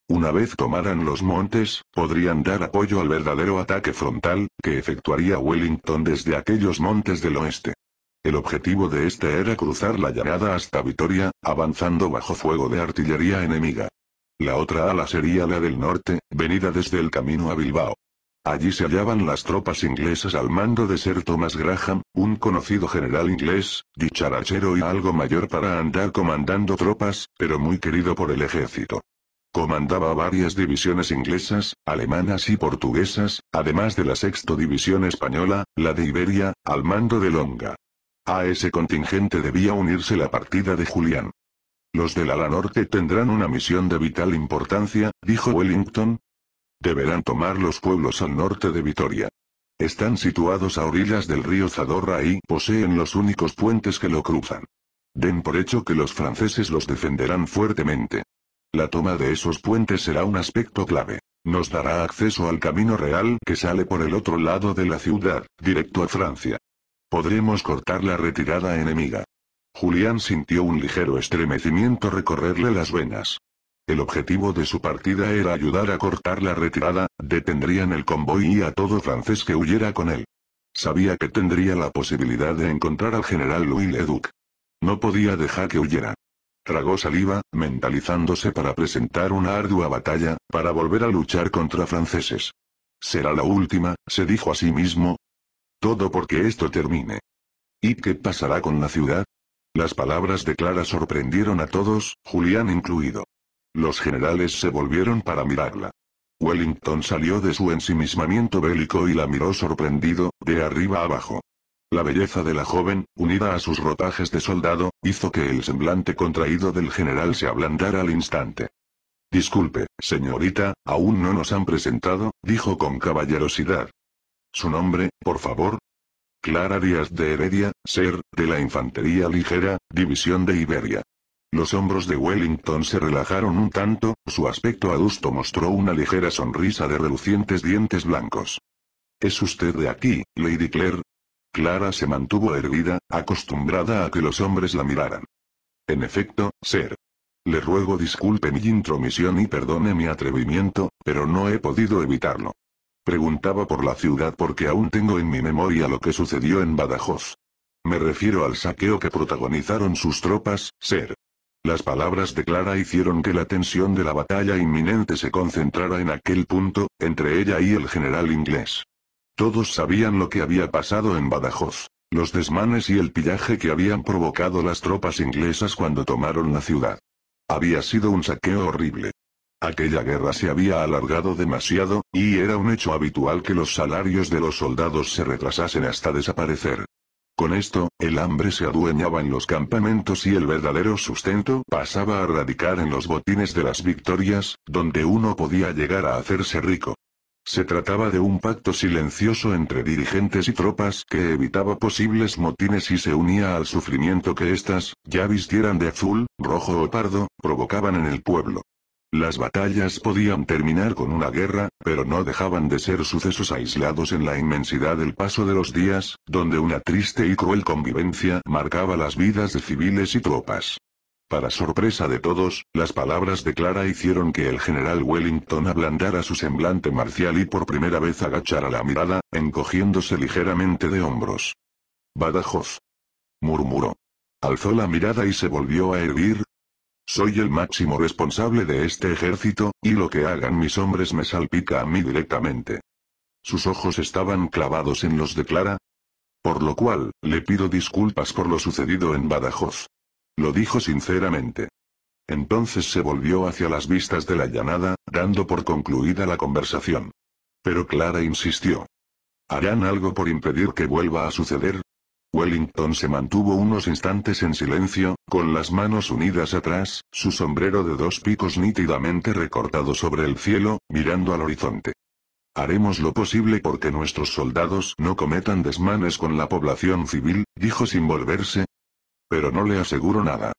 Una vez tomaran los montes, podrían dar apoyo al verdadero ataque frontal, que efectuaría Wellington desde aquellos montes del oeste. El objetivo de este era cruzar la llanada hasta Vitoria, avanzando bajo fuego de artillería enemiga. La otra ala sería la del norte, venida desde el camino a Bilbao. Allí se hallaban las tropas inglesas al mando de Sir Thomas Graham, un conocido general inglés, dicharachero y algo mayor para andar comandando tropas, pero muy querido por el ejército. Comandaba varias divisiones inglesas, alemanas y portuguesas, además de la sexto división española, la de Iberia, al mando de Longa. A ese contingente debía unirse la partida de Julián. Los del ala norte tendrán una misión de vital importancia, dijo Wellington. Deberán tomar los pueblos al norte de Vitoria. Están situados a orillas del río Zadorra y poseen los únicos puentes que lo cruzan. Den por hecho que los franceses los defenderán fuertemente. La toma de esos puentes será un aspecto clave. Nos dará acceso al camino real que sale por el otro lado de la ciudad, directo a Francia. Podremos cortar la retirada enemiga. Julián sintió un ligero estremecimiento recorrerle las venas. El objetivo de su partida era ayudar a cortar la retirada, detendrían el convoy y a todo francés que huyera con él. Sabía que tendría la posibilidad de encontrar al general Louis Leduc. No podía dejar que huyera. Tragó saliva, mentalizándose para presentar una ardua batalla, para volver a luchar contra franceses. Será la última, se dijo a sí mismo, todo porque esto termine. ¿Y qué pasará con la ciudad? Las palabras de Clara sorprendieron a todos, Julián incluido. Los generales se volvieron para mirarla. Wellington salió de su ensimismamiento bélico y la miró sorprendido, de arriba abajo. La belleza de la joven, unida a sus ropajes de soldado, hizo que el semblante contraído del general se ablandara al instante. Disculpe, señorita, aún no nos han presentado, dijo con caballerosidad, su nombre, por favor. Clara Díaz de Heredia, ser, de la Infantería Ligera, División de Iberia. Los hombros de Wellington se relajaron un tanto, su aspecto adusto mostró una ligera sonrisa de relucientes dientes blancos. ¿Es usted de aquí, Lady Clare. Clara se mantuvo erguida, acostumbrada a que los hombres la miraran. En efecto, ser. Le ruego disculpe mi intromisión y perdone mi atrevimiento, pero no he podido evitarlo. Preguntaba por la ciudad porque aún tengo en mi memoria lo que sucedió en Badajoz. Me refiero al saqueo que protagonizaron sus tropas, ser. Las palabras de Clara hicieron que la tensión de la batalla inminente se concentrara en aquel punto, entre ella y el general inglés. Todos sabían lo que había pasado en Badajoz, los desmanes y el pillaje que habían provocado las tropas inglesas cuando tomaron la ciudad. Había sido un saqueo horrible. Aquella guerra se había alargado demasiado, y era un hecho habitual que los salarios de los soldados se retrasasen hasta desaparecer. Con esto, el hambre se adueñaba en los campamentos y el verdadero sustento pasaba a radicar en los botines de las victorias, donde uno podía llegar a hacerse rico. Se trataba de un pacto silencioso entre dirigentes y tropas que evitaba posibles motines y se unía al sufrimiento que éstas, ya vistieran de azul, rojo o pardo, provocaban en el pueblo. Las batallas podían terminar con una guerra, pero no dejaban de ser sucesos aislados en la inmensidad del paso de los días, donde una triste y cruel convivencia marcaba las vidas de civiles y tropas. Para sorpresa de todos, las palabras de Clara hicieron que el general Wellington ablandara su semblante marcial y por primera vez agachara la mirada, encogiéndose ligeramente de hombros. Badajoz. murmuró. Alzó la mirada y se volvió a hervir, soy el máximo responsable de este ejército, y lo que hagan mis hombres me salpica a mí directamente. Sus ojos estaban clavados en los de Clara. Por lo cual, le pido disculpas por lo sucedido en Badajoz. Lo dijo sinceramente. Entonces se volvió hacia las vistas de la llanada, dando por concluida la conversación. Pero Clara insistió. ¿Harán algo por impedir que vuelva a suceder? Wellington se mantuvo unos instantes en silencio, con las manos unidas atrás, su sombrero de dos picos nítidamente recortado sobre el cielo, mirando al horizonte. Haremos lo posible porque nuestros soldados no cometan desmanes con la población civil, dijo sin volverse. Pero no le aseguro nada.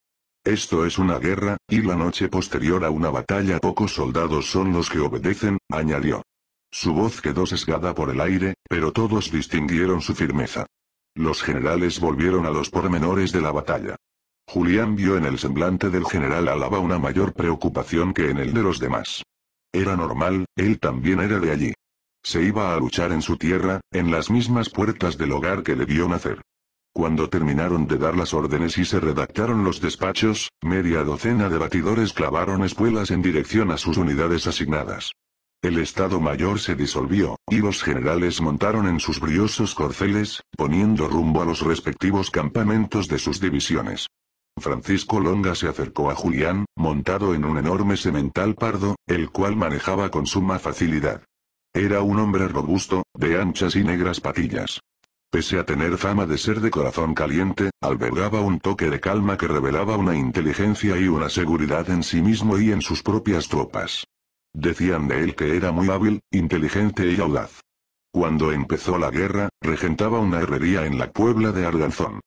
Esto es una guerra, y la noche posterior a una batalla pocos soldados son los que obedecen, añadió. Su voz quedó sesgada por el aire, pero todos distinguieron su firmeza. Los generales volvieron a los pormenores de la batalla. Julián vio en el semblante del general Alaba una mayor preocupación que en el de los demás. Era normal, él también era de allí. Se iba a luchar en su tierra, en las mismas puertas del hogar que le vio nacer. Cuando terminaron de dar las órdenes y se redactaron los despachos, media docena de batidores clavaron espuelas en dirección a sus unidades asignadas. El Estado Mayor se disolvió, y los generales montaron en sus briosos corceles, poniendo rumbo a los respectivos campamentos de sus divisiones. Francisco Longa se acercó a Julián, montado en un enorme semental pardo, el cual manejaba con suma facilidad. Era un hombre robusto, de anchas y negras patillas. Pese a tener fama de ser de corazón caliente, albergaba un toque de calma que revelaba una inteligencia y una seguridad en sí mismo y en sus propias tropas. Decían de él que era muy hábil, inteligente y audaz. Cuando empezó la guerra, regentaba una herrería en la Puebla de Arganzón.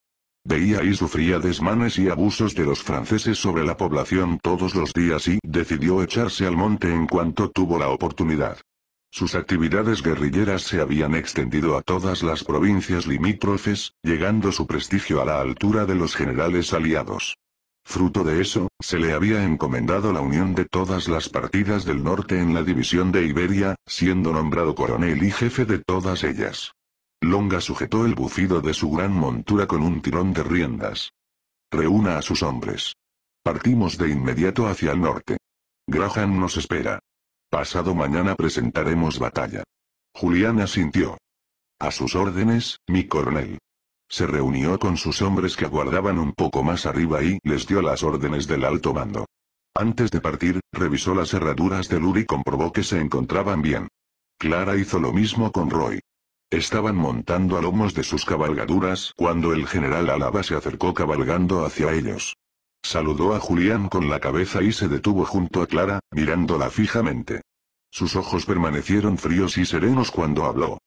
Veía y sufría desmanes y abusos de los franceses sobre la población todos los días y decidió echarse al monte en cuanto tuvo la oportunidad. Sus actividades guerrilleras se habían extendido a todas las provincias limítrofes, llegando su prestigio a la altura de los generales aliados. Fruto de eso, se le había encomendado la unión de todas las partidas del norte en la división de Iberia, siendo nombrado coronel y jefe de todas ellas. Longa sujetó el bucido de su gran montura con un tirón de riendas. Reúna a sus hombres. Partimos de inmediato hacia el norte. Graham nos espera. Pasado mañana presentaremos batalla. Juliana asintió. A sus órdenes, mi coronel. Se reunió con sus hombres que aguardaban un poco más arriba y les dio las órdenes del alto mando. Antes de partir, revisó las herraduras de Luri y comprobó que se encontraban bien. Clara hizo lo mismo con Roy. Estaban montando a lomos de sus cabalgaduras cuando el general Alaba se acercó cabalgando hacia ellos. Saludó a Julián con la cabeza y se detuvo junto a Clara, mirándola fijamente. Sus ojos permanecieron fríos y serenos cuando habló.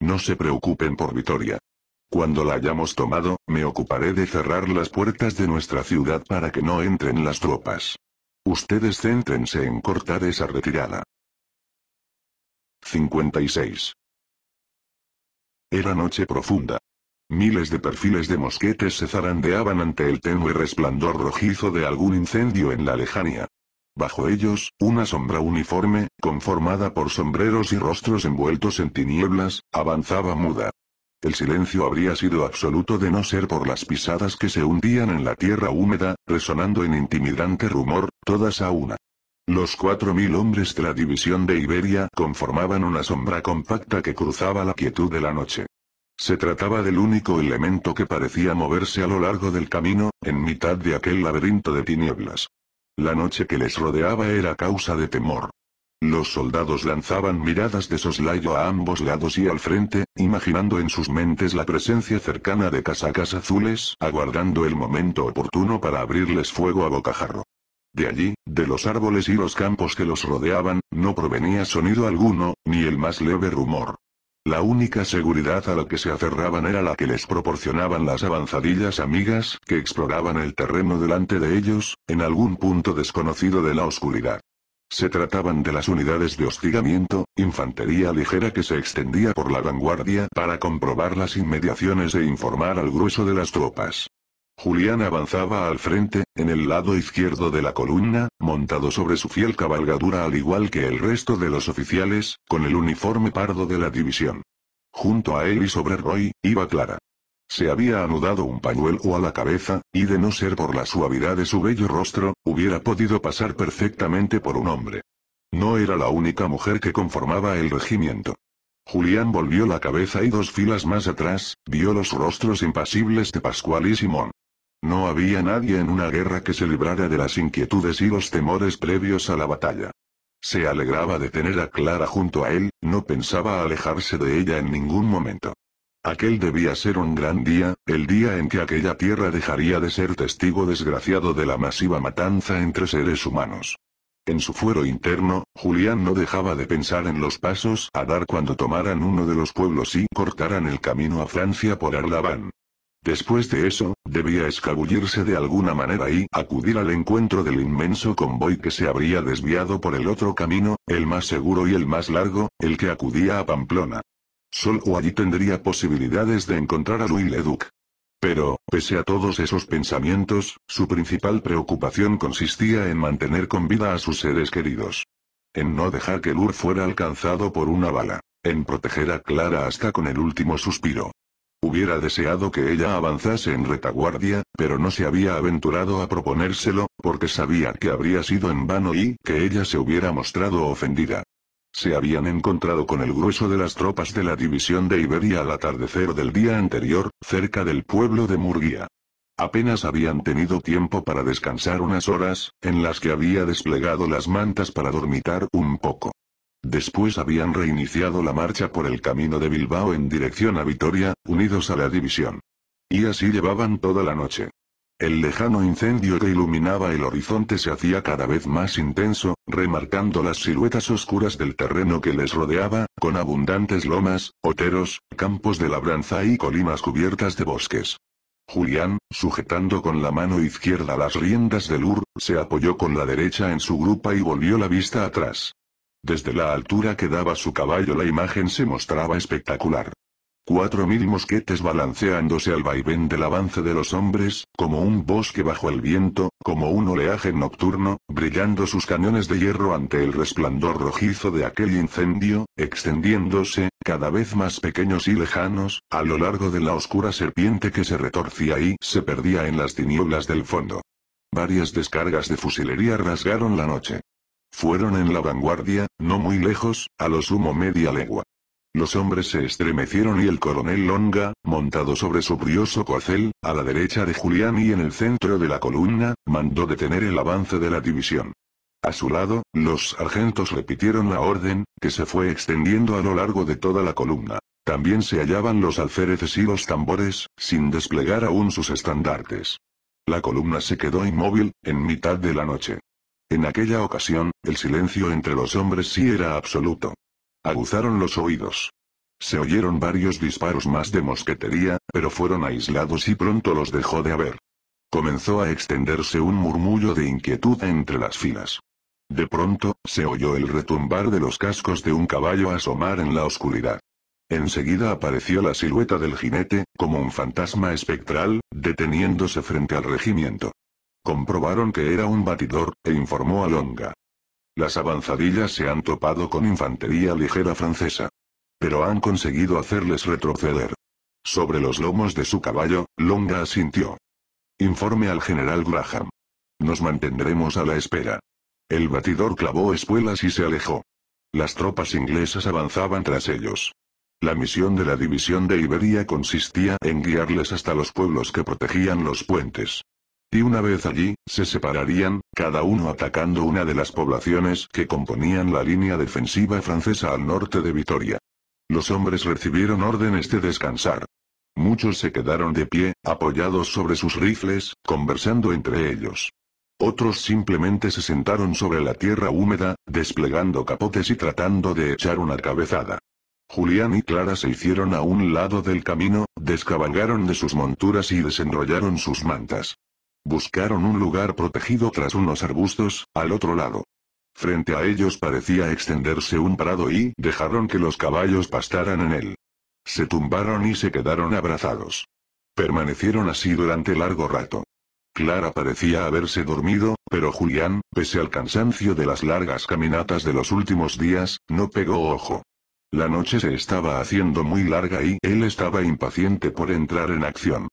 No se preocupen por Vitoria. Cuando la hayamos tomado, me ocuparé de cerrar las puertas de nuestra ciudad para que no entren las tropas. Ustedes céntrense en cortar esa retirada. 56. Era noche profunda. Miles de perfiles de mosquetes se zarandeaban ante el tenue resplandor rojizo de algún incendio en la lejanía. Bajo ellos, una sombra uniforme, conformada por sombreros y rostros envueltos en tinieblas, avanzaba muda el silencio habría sido absoluto de no ser por las pisadas que se hundían en la tierra húmeda, resonando en intimidante rumor, todas a una. Los cuatro mil hombres de la división de Iberia conformaban una sombra compacta que cruzaba la quietud de la noche. Se trataba del único elemento que parecía moverse a lo largo del camino, en mitad de aquel laberinto de tinieblas. La noche que les rodeaba era causa de temor. Los soldados lanzaban miradas de soslayo a ambos lados y al frente, imaginando en sus mentes la presencia cercana de casacas azules, aguardando el momento oportuno para abrirles fuego a bocajarro. De allí, de los árboles y los campos que los rodeaban, no provenía sonido alguno, ni el más leve rumor. La única seguridad a la que se aferraban era la que les proporcionaban las avanzadillas amigas que exploraban el terreno delante de ellos, en algún punto desconocido de la oscuridad. Se trataban de las unidades de hostigamiento, infantería ligera que se extendía por la vanguardia para comprobar las inmediaciones e informar al grueso de las tropas. Julián avanzaba al frente, en el lado izquierdo de la columna, montado sobre su fiel cabalgadura al igual que el resto de los oficiales, con el uniforme pardo de la división. Junto a él y sobre Roy, iba Clara. Se había anudado un pañuelo a la cabeza, y de no ser por la suavidad de su bello rostro, hubiera podido pasar perfectamente por un hombre. No era la única mujer que conformaba el regimiento. Julián volvió la cabeza y dos filas más atrás, vio los rostros impasibles de Pascual y Simón. No había nadie en una guerra que se librara de las inquietudes y los temores previos a la batalla. Se alegraba de tener a Clara junto a él, no pensaba alejarse de ella en ningún momento. Aquel debía ser un gran día, el día en que aquella tierra dejaría de ser testigo desgraciado de la masiva matanza entre seres humanos. En su fuero interno, Julián no dejaba de pensar en los pasos a dar cuando tomaran uno de los pueblos y cortaran el camino a Francia por Arlabán. Después de eso, debía escabullirse de alguna manera y acudir al encuentro del inmenso convoy que se habría desviado por el otro camino, el más seguro y el más largo, el que acudía a Pamplona o allí tendría posibilidades de encontrar a Louis Leduc. Pero, pese a todos esos pensamientos, su principal preocupación consistía en mantener con vida a sus seres queridos. En no dejar que Lur fuera alcanzado por una bala. En proteger a Clara hasta con el último suspiro. Hubiera deseado que ella avanzase en retaguardia, pero no se había aventurado a proponérselo, porque sabía que habría sido en vano y que ella se hubiera mostrado ofendida. Se habían encontrado con el grueso de las tropas de la división de Iberia al atardecer del día anterior, cerca del pueblo de Murguía. Apenas habían tenido tiempo para descansar unas horas, en las que había desplegado las mantas para dormitar un poco. Después habían reiniciado la marcha por el camino de Bilbao en dirección a Vitoria, unidos a la división. Y así llevaban toda la noche. El lejano incendio que iluminaba el horizonte se hacía cada vez más intenso, remarcando las siluetas oscuras del terreno que les rodeaba, con abundantes lomas, oteros, campos de labranza y colinas cubiertas de bosques. Julián, sujetando con la mano izquierda las riendas del UR, se apoyó con la derecha en su grupa y volvió la vista atrás. Desde la altura que daba su caballo la imagen se mostraba espectacular. Cuatro mil mosquetes balanceándose al vaivén del avance de los hombres, como un bosque bajo el viento, como un oleaje nocturno, brillando sus cañones de hierro ante el resplandor rojizo de aquel incendio, extendiéndose, cada vez más pequeños y lejanos, a lo largo de la oscura serpiente que se retorcía y se perdía en las tinieblas del fondo. Varias descargas de fusilería rasgaron la noche. Fueron en la vanguardia, no muy lejos, a lo sumo media legua. Los hombres se estremecieron y el coronel Longa, montado sobre su brioso corcel, a la derecha de Julián y en el centro de la columna, mandó detener el avance de la división. A su lado, los sargentos repitieron la orden, que se fue extendiendo a lo largo de toda la columna. También se hallaban los alféreces y los tambores, sin desplegar aún sus estandartes. La columna se quedó inmóvil, en mitad de la noche. En aquella ocasión, el silencio entre los hombres sí era absoluto. Aguzaron los oídos. Se oyeron varios disparos más de mosquetería, pero fueron aislados y pronto los dejó de haber. Comenzó a extenderse un murmullo de inquietud entre las filas. De pronto, se oyó el retumbar de los cascos de un caballo asomar en la oscuridad. Enseguida apareció la silueta del jinete, como un fantasma espectral, deteniéndose frente al regimiento. Comprobaron que era un batidor, e informó a Longa. Las avanzadillas se han topado con infantería ligera francesa. Pero han conseguido hacerles retroceder. Sobre los lomos de su caballo, Longa asintió. Informe al general Graham. Nos mantendremos a la espera. El batidor clavó espuelas y se alejó. Las tropas inglesas avanzaban tras ellos. La misión de la división de Iberia consistía en guiarles hasta los pueblos que protegían los puentes una vez allí, se separarían, cada uno atacando una de las poblaciones que componían la línea defensiva francesa al norte de Vitoria. Los hombres recibieron órdenes de descansar. Muchos se quedaron de pie, apoyados sobre sus rifles, conversando entre ellos. Otros simplemente se sentaron sobre la tierra húmeda, desplegando capotes y tratando de echar una cabezada. Julián y Clara se hicieron a un lado del camino, descabalgaron de sus monturas y desenrollaron sus mantas. Buscaron un lugar protegido tras unos arbustos, al otro lado. Frente a ellos parecía extenderse un prado y dejaron que los caballos pastaran en él. Se tumbaron y se quedaron abrazados. Permanecieron así durante largo rato. Clara parecía haberse dormido, pero Julián, pese al cansancio de las largas caminatas de los últimos días, no pegó ojo. La noche se estaba haciendo muy larga y él estaba impaciente por entrar en acción.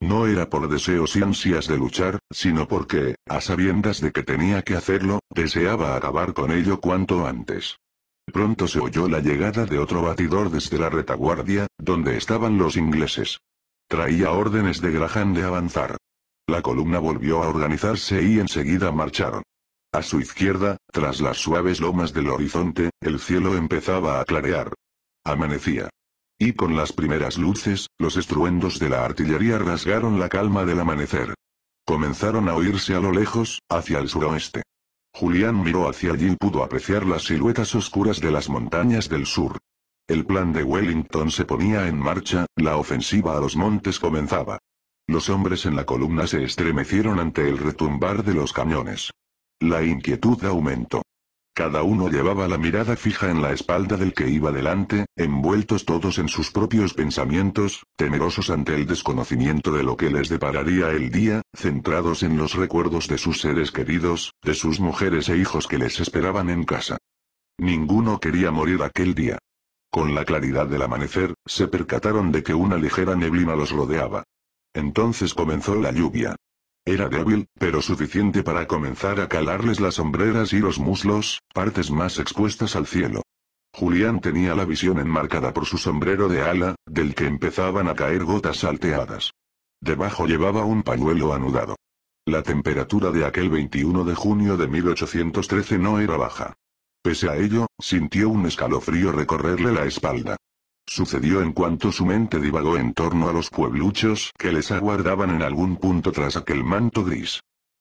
No era por deseos y ansias de luchar, sino porque, a sabiendas de que tenía que hacerlo, deseaba acabar con ello cuanto antes. Pronto se oyó la llegada de otro batidor desde la retaguardia, donde estaban los ingleses. Traía órdenes de Graham de avanzar. La columna volvió a organizarse y enseguida marcharon. A su izquierda, tras las suaves lomas del horizonte, el cielo empezaba a clarear. Amanecía. Y con las primeras luces, los estruendos de la artillería rasgaron la calma del amanecer. Comenzaron a oírse a lo lejos, hacia el suroeste. Julián miró hacia allí y pudo apreciar las siluetas oscuras de las montañas del sur. El plan de Wellington se ponía en marcha, la ofensiva a los montes comenzaba. Los hombres en la columna se estremecieron ante el retumbar de los cañones. La inquietud aumentó. Cada uno llevaba la mirada fija en la espalda del que iba delante, envueltos todos en sus propios pensamientos, temerosos ante el desconocimiento de lo que les depararía el día, centrados en los recuerdos de sus seres queridos, de sus mujeres e hijos que les esperaban en casa. Ninguno quería morir aquel día. Con la claridad del amanecer, se percataron de que una ligera neblina los rodeaba. Entonces comenzó la lluvia, era débil, pero suficiente para comenzar a calarles las sombreras y los muslos, partes más expuestas al cielo. Julián tenía la visión enmarcada por su sombrero de ala, del que empezaban a caer gotas salteadas. Debajo llevaba un pañuelo anudado. La temperatura de aquel 21 de junio de 1813 no era baja. Pese a ello, sintió un escalofrío recorrerle la espalda. Sucedió en cuanto su mente divagó en torno a los puebluchos que les aguardaban en algún punto tras aquel manto gris.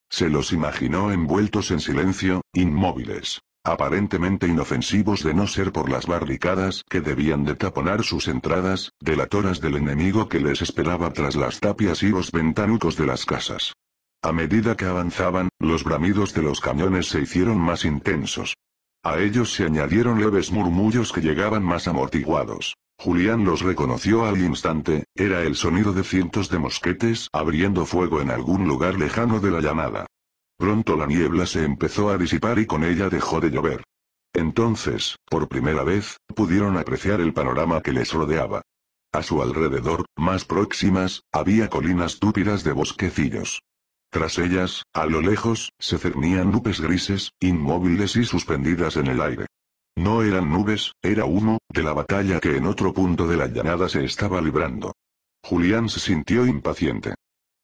Se los imaginó envueltos en silencio, inmóviles, aparentemente inofensivos de no ser por las barricadas que debían de taponar sus entradas, delatoras del enemigo que les esperaba tras las tapias y los ventanucos de las casas. A medida que avanzaban, los bramidos de los cañones se hicieron más intensos. A ellos se añadieron leves murmullos que llegaban más amortiguados. Julián los reconoció al instante, era el sonido de cientos de mosquetes abriendo fuego en algún lugar lejano de la llamada. Pronto la niebla se empezó a disipar y con ella dejó de llover. Entonces, por primera vez, pudieron apreciar el panorama que les rodeaba. A su alrededor, más próximas, había colinas túpidas de bosquecillos. Tras ellas, a lo lejos, se cernían nubes grises, inmóviles y suspendidas en el aire. No eran nubes, era humo, de la batalla que en otro punto de la llanada se estaba librando. Julián se sintió impaciente.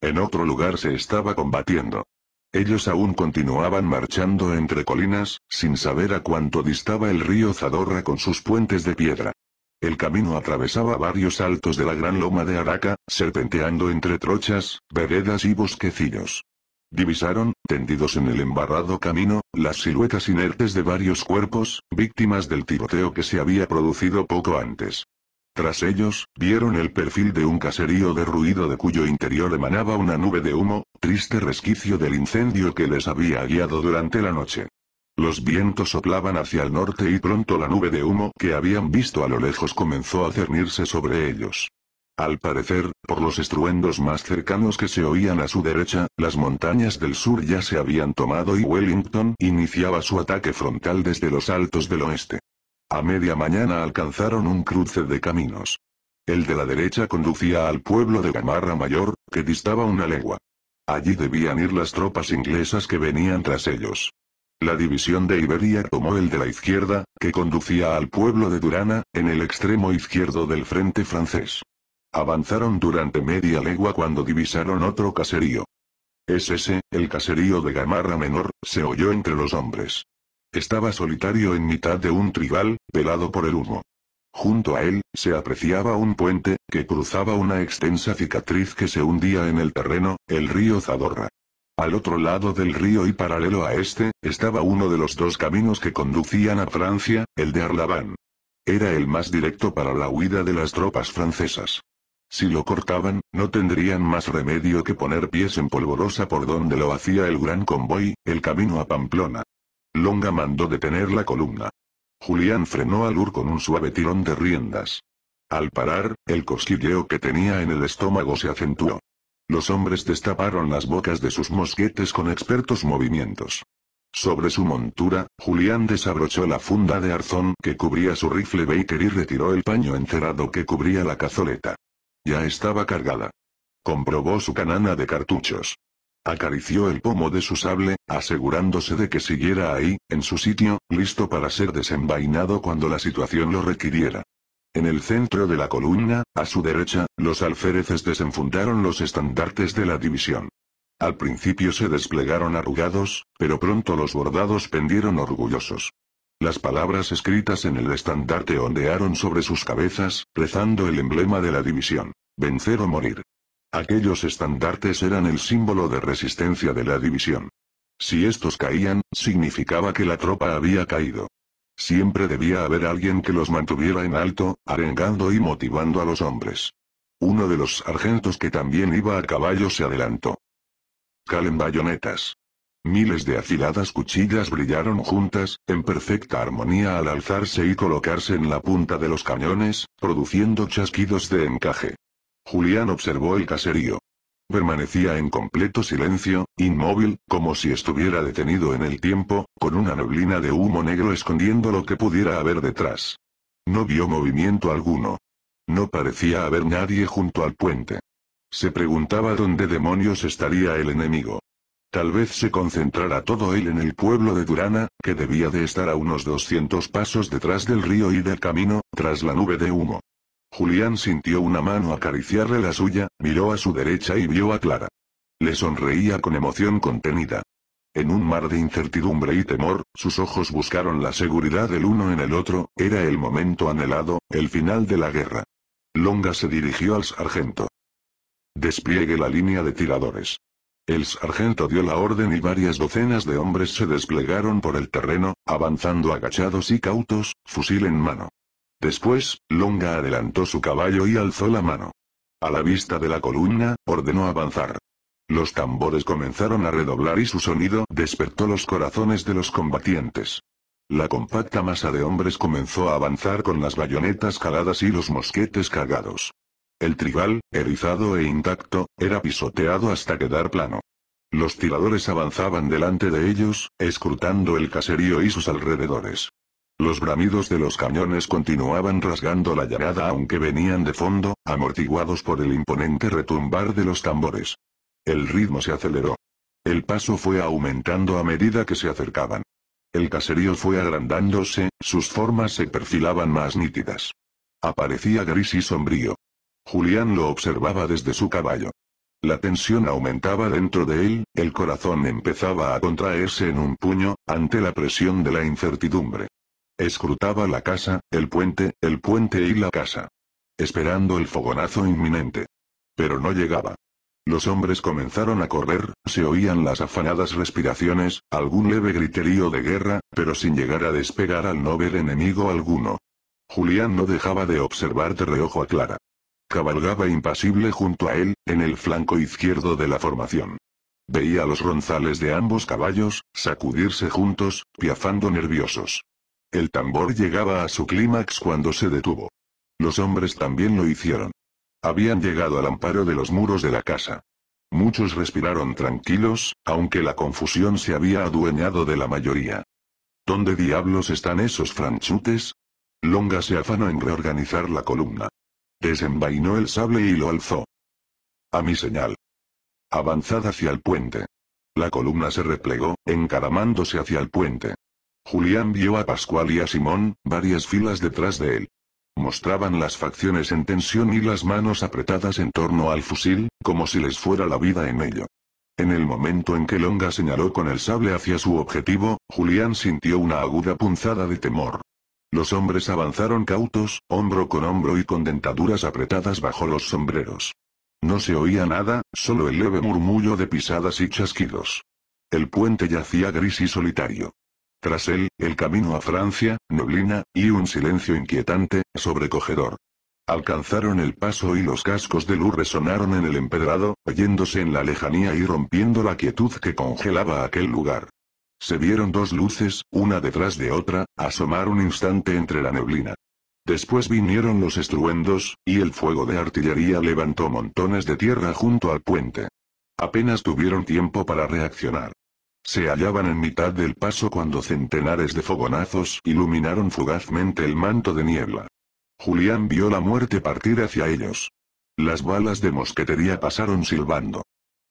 En otro lugar se estaba combatiendo. Ellos aún continuaban marchando entre colinas, sin saber a cuánto distaba el río Zadorra con sus puentes de piedra. El camino atravesaba varios altos de la gran loma de Araca, serpenteando entre trochas, veredas y bosquecillos. Divisaron, tendidos en el embarrado camino, las siluetas inertes de varios cuerpos, víctimas del tiroteo que se había producido poco antes. Tras ellos, vieron el perfil de un caserío derruido de cuyo interior emanaba una nube de humo, triste resquicio del incendio que les había guiado durante la noche. Los vientos soplaban hacia el norte y pronto la nube de humo que habían visto a lo lejos comenzó a cernirse sobre ellos. Al parecer, por los estruendos más cercanos que se oían a su derecha, las montañas del sur ya se habían tomado y Wellington iniciaba su ataque frontal desde los altos del oeste. A media mañana alcanzaron un cruce de caminos. El de la derecha conducía al pueblo de Gamarra Mayor, que distaba una legua. Allí debían ir las tropas inglesas que venían tras ellos. La división de Iberia tomó el de la izquierda, que conducía al pueblo de Durana, en el extremo izquierdo del frente francés. Avanzaron durante media legua cuando divisaron otro caserío. Es ese, el caserío de Gamarra Menor, se oyó entre los hombres. Estaba solitario en mitad de un trigal, pelado por el humo. Junto a él, se apreciaba un puente, que cruzaba una extensa cicatriz que se hundía en el terreno, el río Zadorra. Al otro lado del río y paralelo a este, estaba uno de los dos caminos que conducían a Francia, el de Arlabán. Era el más directo para la huida de las tropas francesas. Si lo cortaban, no tendrían más remedio que poner pies en polvorosa por donde lo hacía el gran convoy, el camino a Pamplona. Longa mandó detener la columna. Julián frenó al Ur con un suave tirón de riendas. Al parar, el cosquilleo que tenía en el estómago se acentuó. Los hombres destaparon las bocas de sus mosquetes con expertos movimientos. Sobre su montura, Julián desabrochó la funda de arzón que cubría su rifle Baker y retiró el paño encerado que cubría la cazoleta. Ya estaba cargada. Comprobó su canana de cartuchos. Acarició el pomo de su sable, asegurándose de que siguiera ahí, en su sitio, listo para ser desenvainado cuando la situación lo requiriera. En el centro de la columna, a su derecha, los alféreces desenfundaron los estandartes de la división. Al principio se desplegaron arrugados, pero pronto los bordados pendieron orgullosos. Las palabras escritas en el estandarte ondearon sobre sus cabezas, rezando el emblema de la división. Vencer o morir. Aquellos estandartes eran el símbolo de resistencia de la división. Si estos caían, significaba que la tropa había caído. Siempre debía haber alguien que los mantuviera en alto, arengando y motivando a los hombres. Uno de los sargentos que también iba a caballo se adelantó. Calen bayonetas. Miles de afiladas cuchillas brillaron juntas, en perfecta armonía al alzarse y colocarse en la punta de los cañones, produciendo chasquidos de encaje. Julián observó el caserío. Permanecía en completo silencio, inmóvil, como si estuviera detenido en el tiempo, con una neblina de humo negro escondiendo lo que pudiera haber detrás. No vio movimiento alguno. No parecía haber nadie junto al puente. Se preguntaba dónde demonios estaría el enemigo. Tal vez se concentrara todo él en el pueblo de Durana, que debía de estar a unos 200 pasos detrás del río y del camino, tras la nube de humo. Julián sintió una mano acariciarle la suya, miró a su derecha y vio a Clara. Le sonreía con emoción contenida. En un mar de incertidumbre y temor, sus ojos buscaron la seguridad del uno en el otro, era el momento anhelado, el final de la guerra. Longa se dirigió al sargento. Despliegue la línea de tiradores. El sargento dio la orden y varias docenas de hombres se desplegaron por el terreno, avanzando agachados y cautos, fusil en mano. Después, Longa adelantó su caballo y alzó la mano. A la vista de la columna, ordenó avanzar. Los tambores comenzaron a redoblar y su sonido despertó los corazones de los combatientes. La compacta masa de hombres comenzó a avanzar con las bayonetas caladas y los mosquetes cargados. El tribal, erizado e intacto, era pisoteado hasta quedar plano. Los tiradores avanzaban delante de ellos, escrutando el caserío y sus alrededores. Los bramidos de los cañones continuaban rasgando la llanada aunque venían de fondo, amortiguados por el imponente retumbar de los tambores. El ritmo se aceleró. El paso fue aumentando a medida que se acercaban. El caserío fue agrandándose, sus formas se perfilaban más nítidas. Aparecía gris y sombrío. Julián lo observaba desde su caballo. La tensión aumentaba dentro de él, el corazón empezaba a contraerse en un puño, ante la presión de la incertidumbre. Escrutaba la casa, el puente, el puente y la casa. Esperando el fogonazo inminente. Pero no llegaba. Los hombres comenzaron a correr, se oían las afanadas respiraciones, algún leve griterío de guerra, pero sin llegar a despegar al no ver enemigo alguno. Julián no dejaba de observar de reojo a Clara cabalgaba impasible junto a él, en el flanco izquierdo de la formación. Veía los ronzales de ambos caballos, sacudirse juntos, piafando nerviosos. El tambor llegaba a su clímax cuando se detuvo. Los hombres también lo hicieron. Habían llegado al amparo de los muros de la casa. Muchos respiraron tranquilos, aunque la confusión se había adueñado de la mayoría. ¿Dónde diablos están esos franchutes? Longa se afanó en reorganizar la columna. Desenvainó el sable y lo alzó. A mi señal. Avanzad hacia el puente. La columna se replegó, encaramándose hacia el puente. Julián vio a Pascual y a Simón, varias filas detrás de él. Mostraban las facciones en tensión y las manos apretadas en torno al fusil, como si les fuera la vida en ello. En el momento en que Longa señaló con el sable hacia su objetivo, Julián sintió una aguda punzada de temor. Los hombres avanzaron cautos, hombro con hombro y con dentaduras apretadas bajo los sombreros. No se oía nada, solo el leve murmullo de pisadas y chasquidos. El puente yacía gris y solitario. Tras él, el camino a Francia, neblina, y un silencio inquietante, sobrecogedor. Alcanzaron el paso y los cascos de luz resonaron en el empedrado, oyéndose en la lejanía y rompiendo la quietud que congelaba aquel lugar. Se vieron dos luces, una detrás de otra, asomar un instante entre la neblina. Después vinieron los estruendos, y el fuego de artillería levantó montones de tierra junto al puente. Apenas tuvieron tiempo para reaccionar. Se hallaban en mitad del paso cuando centenares de fogonazos iluminaron fugazmente el manto de niebla. Julián vio la muerte partir hacia ellos. Las balas de mosquetería pasaron silbando.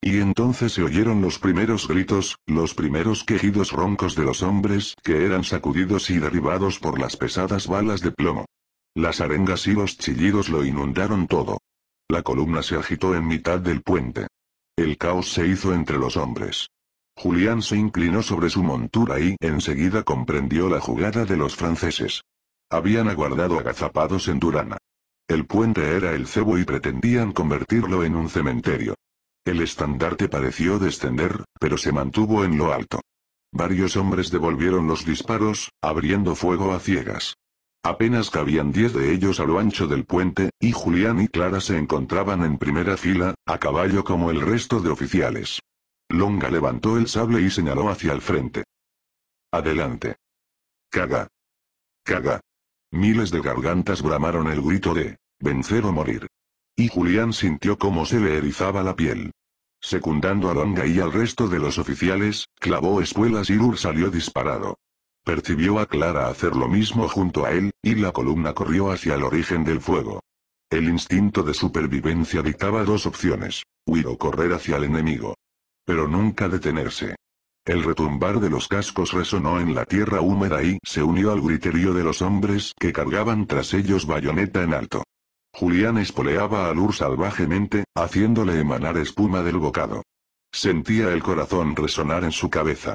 Y entonces se oyeron los primeros gritos, los primeros quejidos roncos de los hombres que eran sacudidos y derribados por las pesadas balas de plomo. Las arengas y los chillidos lo inundaron todo. La columna se agitó en mitad del puente. El caos se hizo entre los hombres. Julián se inclinó sobre su montura y enseguida comprendió la jugada de los franceses. Habían aguardado agazapados en Durana. El puente era el cebo y pretendían convertirlo en un cementerio. El estandarte pareció descender, pero se mantuvo en lo alto. Varios hombres devolvieron los disparos, abriendo fuego a ciegas. Apenas cabían diez de ellos a lo ancho del puente, y Julián y Clara se encontraban en primera fila, a caballo como el resto de oficiales. Longa levantó el sable y señaló hacia el frente. Adelante. Caga. Caga. Miles de gargantas bramaron el grito de, vencer o morir. Y Julián sintió cómo se le erizaba la piel. Secundando a Longa y al resto de los oficiales, clavó espuelas y Lur salió disparado. Percibió a Clara hacer lo mismo junto a él, y la columna corrió hacia el origen del fuego. El instinto de supervivencia dictaba dos opciones, huir o correr hacia el enemigo. Pero nunca detenerse. El retumbar de los cascos resonó en la tierra húmeda y se unió al griterío de los hombres que cargaban tras ellos bayoneta en alto. Julián espoleaba a Lur salvajemente, haciéndole emanar espuma del bocado. Sentía el corazón resonar en su cabeza.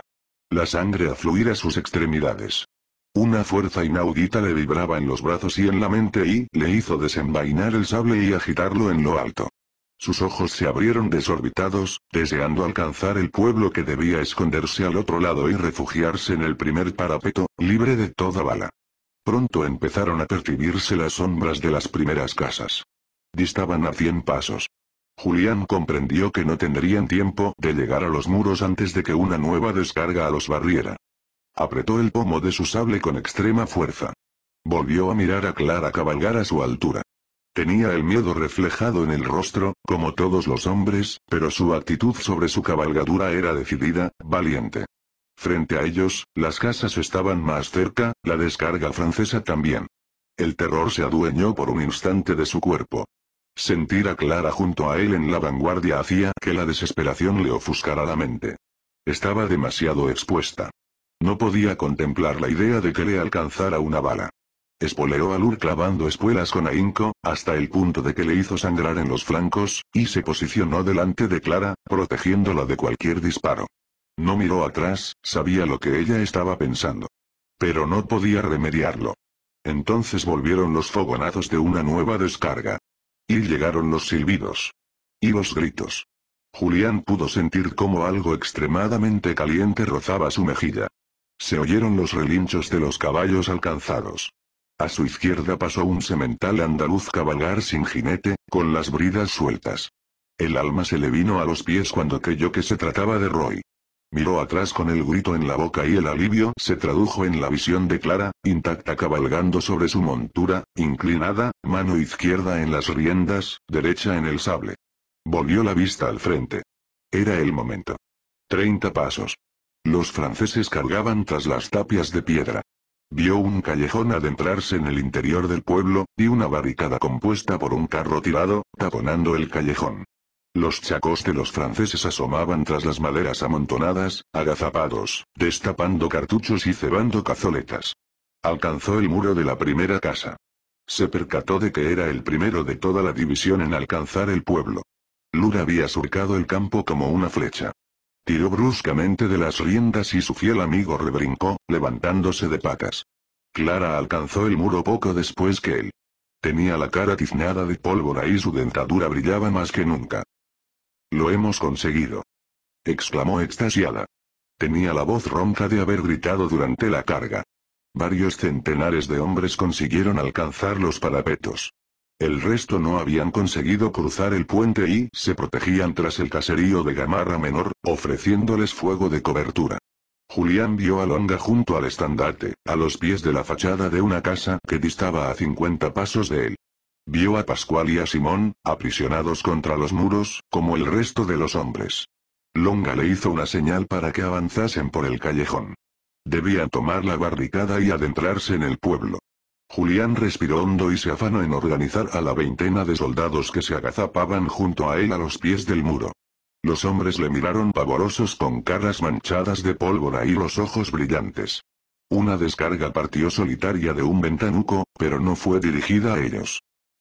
La sangre afluir a sus extremidades. Una fuerza inaudita le vibraba en los brazos y en la mente y le hizo desenvainar el sable y agitarlo en lo alto. Sus ojos se abrieron desorbitados, deseando alcanzar el pueblo que debía esconderse al otro lado y refugiarse en el primer parapeto, libre de toda bala. Pronto empezaron a percibirse las sombras de las primeras casas. Distaban a cien pasos. Julián comprendió que no tendrían tiempo de llegar a los muros antes de que una nueva descarga a los barriera. Apretó el pomo de su sable con extrema fuerza. Volvió a mirar a Clara cabalgar a su altura. Tenía el miedo reflejado en el rostro, como todos los hombres, pero su actitud sobre su cabalgadura era decidida, valiente. Frente a ellos, las casas estaban más cerca, la descarga francesa también. El terror se adueñó por un instante de su cuerpo. Sentir a Clara junto a él en la vanguardia hacía que la desesperación le ofuscara la mente. Estaba demasiado expuesta. No podía contemplar la idea de que le alcanzara una bala. Espoleó a Lur clavando espuelas con ahínco, hasta el punto de que le hizo sangrar en los flancos, y se posicionó delante de Clara, protegiéndola de cualquier disparo. No miró atrás, sabía lo que ella estaba pensando. Pero no podía remediarlo. Entonces volvieron los fogonazos de una nueva descarga. Y llegaron los silbidos. Y los gritos. Julián pudo sentir cómo algo extremadamente caliente rozaba su mejilla. Se oyeron los relinchos de los caballos alcanzados. A su izquierda pasó un semental andaluz cabalgar sin jinete, con las bridas sueltas. El alma se le vino a los pies cuando creyó que se trataba de Roy. Miró atrás con el grito en la boca y el alivio se tradujo en la visión de Clara, intacta cabalgando sobre su montura, inclinada, mano izquierda en las riendas, derecha en el sable. Volvió la vista al frente. Era el momento. Treinta pasos. Los franceses cargaban tras las tapias de piedra. Vio un callejón adentrarse en el interior del pueblo, y una barricada compuesta por un carro tirado, taponando el callejón. Los chacos de los franceses asomaban tras las maderas amontonadas, agazapados, destapando cartuchos y cebando cazoletas. Alcanzó el muro de la primera casa. Se percató de que era el primero de toda la división en alcanzar el pueblo. Lura había surcado el campo como una flecha. Tiró bruscamente de las riendas y su fiel amigo rebrincó, levantándose de patas. Clara alcanzó el muro poco después que él. Tenía la cara tiznada de pólvora y su dentadura brillaba más que nunca. Lo hemos conseguido. exclamó extasiada. Tenía la voz ronca de haber gritado durante la carga. Varios centenares de hombres consiguieron alcanzar los parapetos. El resto no habían conseguido cruzar el puente y se protegían tras el caserío de Gamarra Menor, ofreciéndoles fuego de cobertura. Julián vio a Longa junto al estandarte, a los pies de la fachada de una casa que distaba a 50 pasos de él. Vio a Pascual y a Simón, aprisionados contra los muros, como el resto de los hombres. Longa le hizo una señal para que avanzasen por el callejón. Debían tomar la barricada y adentrarse en el pueblo. Julián respiró hondo y se afanó en organizar a la veintena de soldados que se agazapaban junto a él a los pies del muro. Los hombres le miraron pavorosos con caras manchadas de pólvora y los ojos brillantes. Una descarga partió solitaria de un ventanuco, pero no fue dirigida a ellos.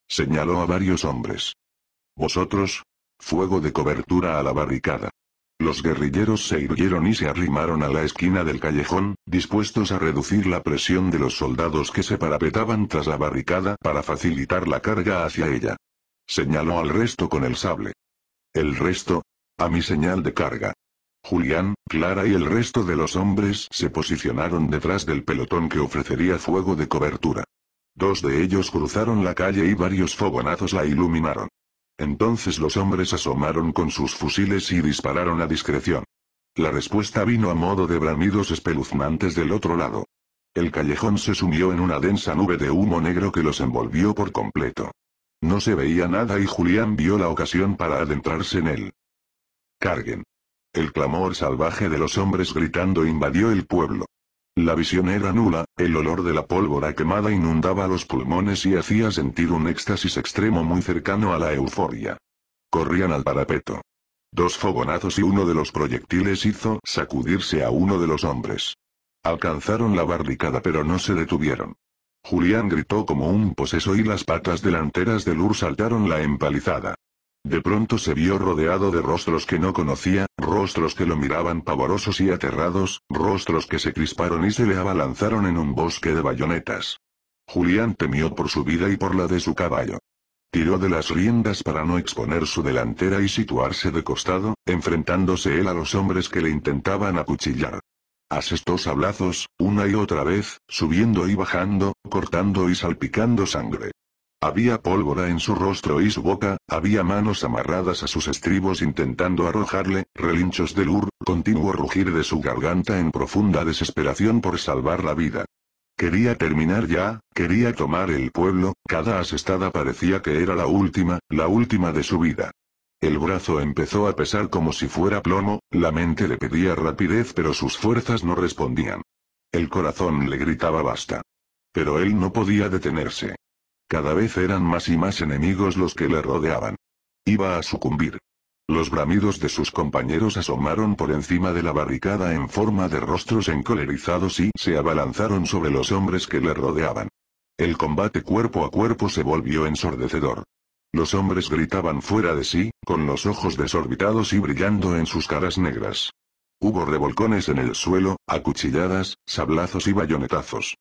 Señaló a varios hombres. Vosotros, fuego de cobertura a la barricada. Los guerrilleros se irguieron y se arrimaron a la esquina del callejón, dispuestos a reducir la presión de los soldados que se parapetaban tras la barricada para facilitar la carga hacia ella. Señaló al resto con el sable. El resto, a mi señal de carga. Julián, Clara y el resto de los hombres se posicionaron detrás del pelotón que ofrecería fuego de cobertura. Dos de ellos cruzaron la calle y varios fogonazos la iluminaron. Entonces los hombres asomaron con sus fusiles y dispararon a discreción. La respuesta vino a modo de bramidos espeluznantes del otro lado. El callejón se sumió en una densa nube de humo negro que los envolvió por completo. No se veía nada y Julián vio la ocasión para adentrarse en él. Carguen. El clamor salvaje de los hombres gritando invadió el pueblo. La visión era nula, el olor de la pólvora quemada inundaba los pulmones y hacía sentir un éxtasis extremo muy cercano a la euforia. Corrían al parapeto. Dos fogonazos y uno de los proyectiles hizo sacudirse a uno de los hombres. Alcanzaron la barricada pero no se detuvieron. Julián gritó como un poseso y las patas delanteras de Lur saltaron la empalizada. De pronto se vio rodeado de rostros que no conocía, rostros que lo miraban pavorosos y aterrados, rostros que se crisparon y se le abalanzaron en un bosque de bayonetas. Julián temió por su vida y por la de su caballo. Tiró de las riendas para no exponer su delantera y situarse de costado, enfrentándose él a los hombres que le intentaban acuchillar. Asestó sablazos, una y otra vez, subiendo y bajando, cortando y salpicando sangre. Había pólvora en su rostro y su boca, había manos amarradas a sus estribos intentando arrojarle, relinchos de ur, continuo rugir de su garganta en profunda desesperación por salvar la vida. Quería terminar ya, quería tomar el pueblo, cada asestada parecía que era la última, la última de su vida. El brazo empezó a pesar como si fuera plomo, la mente le pedía rapidez pero sus fuerzas no respondían. El corazón le gritaba basta. Pero él no podía detenerse. Cada vez eran más y más enemigos los que le rodeaban. Iba a sucumbir. Los bramidos de sus compañeros asomaron por encima de la barricada en forma de rostros encolerizados y se abalanzaron sobre los hombres que le rodeaban. El combate cuerpo a cuerpo se volvió ensordecedor. Los hombres gritaban fuera de sí, con los ojos desorbitados y brillando en sus caras negras. Hubo revolcones en el suelo, acuchilladas, sablazos y bayonetazos.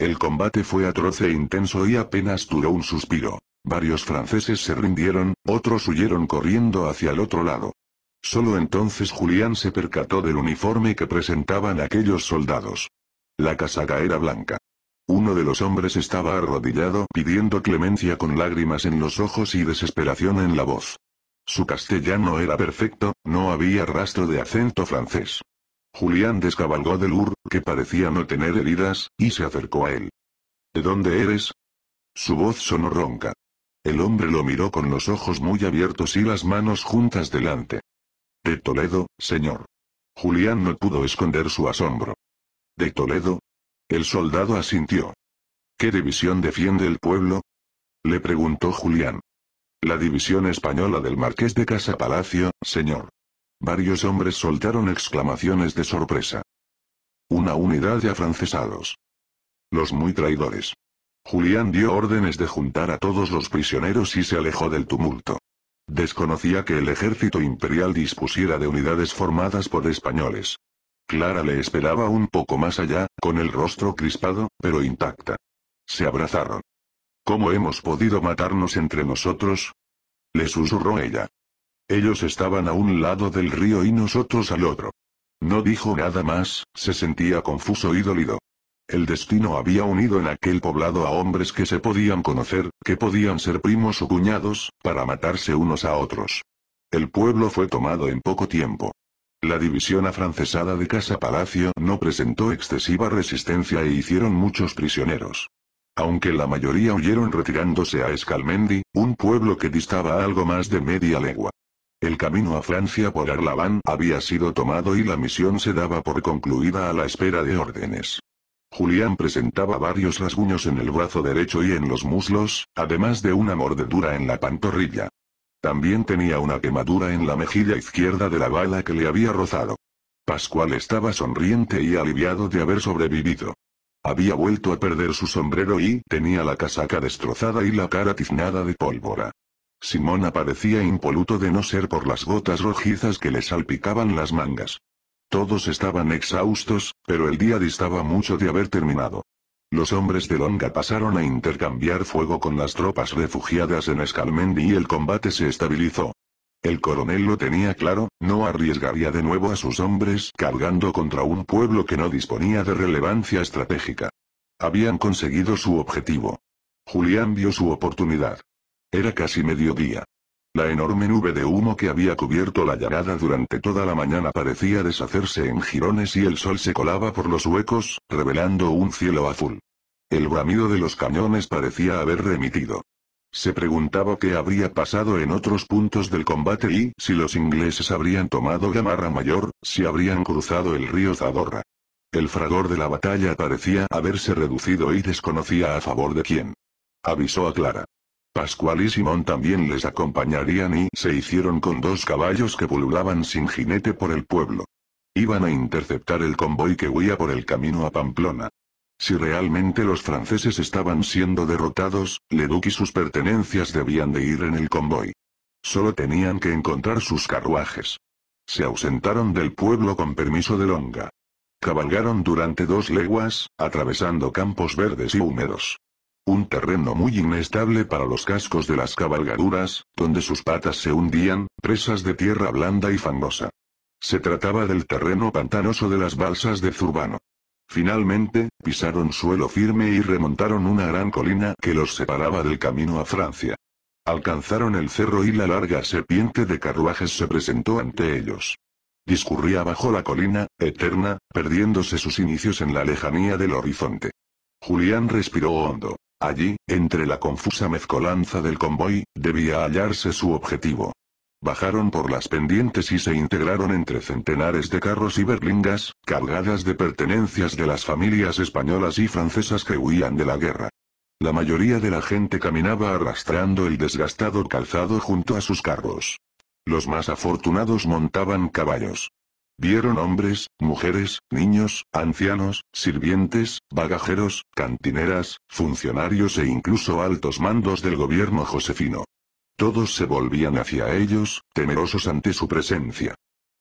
El combate fue atroce e intenso y apenas duró un suspiro. Varios franceses se rindieron, otros huyeron corriendo hacia el otro lado. Solo entonces Julián se percató del uniforme que presentaban aquellos soldados. La casaca era blanca. Uno de los hombres estaba arrodillado pidiendo clemencia con lágrimas en los ojos y desesperación en la voz. Su castellano era perfecto, no había rastro de acento francés. Julián descabalgó del Ur, que parecía no tener heridas, y se acercó a él. ¿De dónde eres? Su voz sonó ronca. El hombre lo miró con los ojos muy abiertos y las manos juntas delante. De Toledo, señor. Julián no pudo esconder su asombro. ¿De Toledo? El soldado asintió. ¿Qué división defiende el pueblo? Le preguntó Julián. La división española del marqués de Casa Palacio, señor. Varios hombres soltaron exclamaciones de sorpresa. Una unidad de afrancesados. Los muy traidores. Julián dio órdenes de juntar a todos los prisioneros y se alejó del tumulto. Desconocía que el ejército imperial dispusiera de unidades formadas por españoles. Clara le esperaba un poco más allá, con el rostro crispado, pero intacta. Se abrazaron. ¿Cómo hemos podido matarnos entre nosotros? Le susurró ella. Ellos estaban a un lado del río y nosotros al otro. No dijo nada más, se sentía confuso y dolido. El destino había unido en aquel poblado a hombres que se podían conocer, que podían ser primos o cuñados, para matarse unos a otros. El pueblo fue tomado en poco tiempo. La división afrancesada de Casa Palacio no presentó excesiva resistencia e hicieron muchos prisioneros. Aunque la mayoría huyeron retirándose a Escalmendi, un pueblo que distaba algo más de media legua. El camino a Francia por Arlavan había sido tomado y la misión se daba por concluida a la espera de órdenes. Julián presentaba varios rasguños en el brazo derecho y en los muslos, además de una mordedura en la pantorrilla. También tenía una quemadura en la mejilla izquierda de la bala que le había rozado. Pascual estaba sonriente y aliviado de haber sobrevivido. Había vuelto a perder su sombrero y tenía la casaca destrozada y la cara tiznada de pólvora. Simón aparecía impoluto de no ser por las gotas rojizas que le salpicaban las mangas. Todos estaban exhaustos, pero el día distaba mucho de haber terminado. Los hombres de Longa pasaron a intercambiar fuego con las tropas refugiadas en Escalmendi y el combate se estabilizó. El coronel lo tenía claro, no arriesgaría de nuevo a sus hombres cargando contra un pueblo que no disponía de relevancia estratégica. Habían conseguido su objetivo. Julián vio su oportunidad. Era casi mediodía. La enorme nube de humo que había cubierto la llanada durante toda la mañana parecía deshacerse en jirones y el sol se colaba por los huecos, revelando un cielo azul. El bramido de los cañones parecía haber remitido. Se preguntaba qué habría pasado en otros puntos del combate y si los ingleses habrían tomado Gamarra Mayor, si habrían cruzado el río Zadorra. El fragor de la batalla parecía haberse reducido y desconocía a favor de quién. Avisó a Clara. Pascual y Simón también les acompañarían y se hicieron con dos caballos que pululaban sin jinete por el pueblo. Iban a interceptar el convoy que huía por el camino a Pamplona. Si realmente los franceses estaban siendo derrotados, Leduc y sus pertenencias debían de ir en el convoy. Solo tenían que encontrar sus carruajes. Se ausentaron del pueblo con permiso de Longa. Cabalgaron durante dos leguas, atravesando campos verdes y húmedos un terreno muy inestable para los cascos de las cabalgaduras, donde sus patas se hundían, presas de tierra blanda y fangosa. Se trataba del terreno pantanoso de las balsas de Zurbano. Finalmente, pisaron suelo firme y remontaron una gran colina que los separaba del camino a Francia. Alcanzaron el cerro y la larga serpiente de carruajes se presentó ante ellos. Discurría bajo la colina, eterna, perdiéndose sus inicios en la lejanía del horizonte. Julián respiró hondo. Allí, entre la confusa mezcolanza del convoy, debía hallarse su objetivo. Bajaron por las pendientes y se integraron entre centenares de carros y berlingas, cargadas de pertenencias de las familias españolas y francesas que huían de la guerra. La mayoría de la gente caminaba arrastrando el desgastado calzado junto a sus carros. Los más afortunados montaban caballos. Vieron hombres, mujeres, niños, ancianos, sirvientes, bagajeros, cantineras, funcionarios e incluso altos mandos del gobierno josefino. Todos se volvían hacia ellos, temerosos ante su presencia.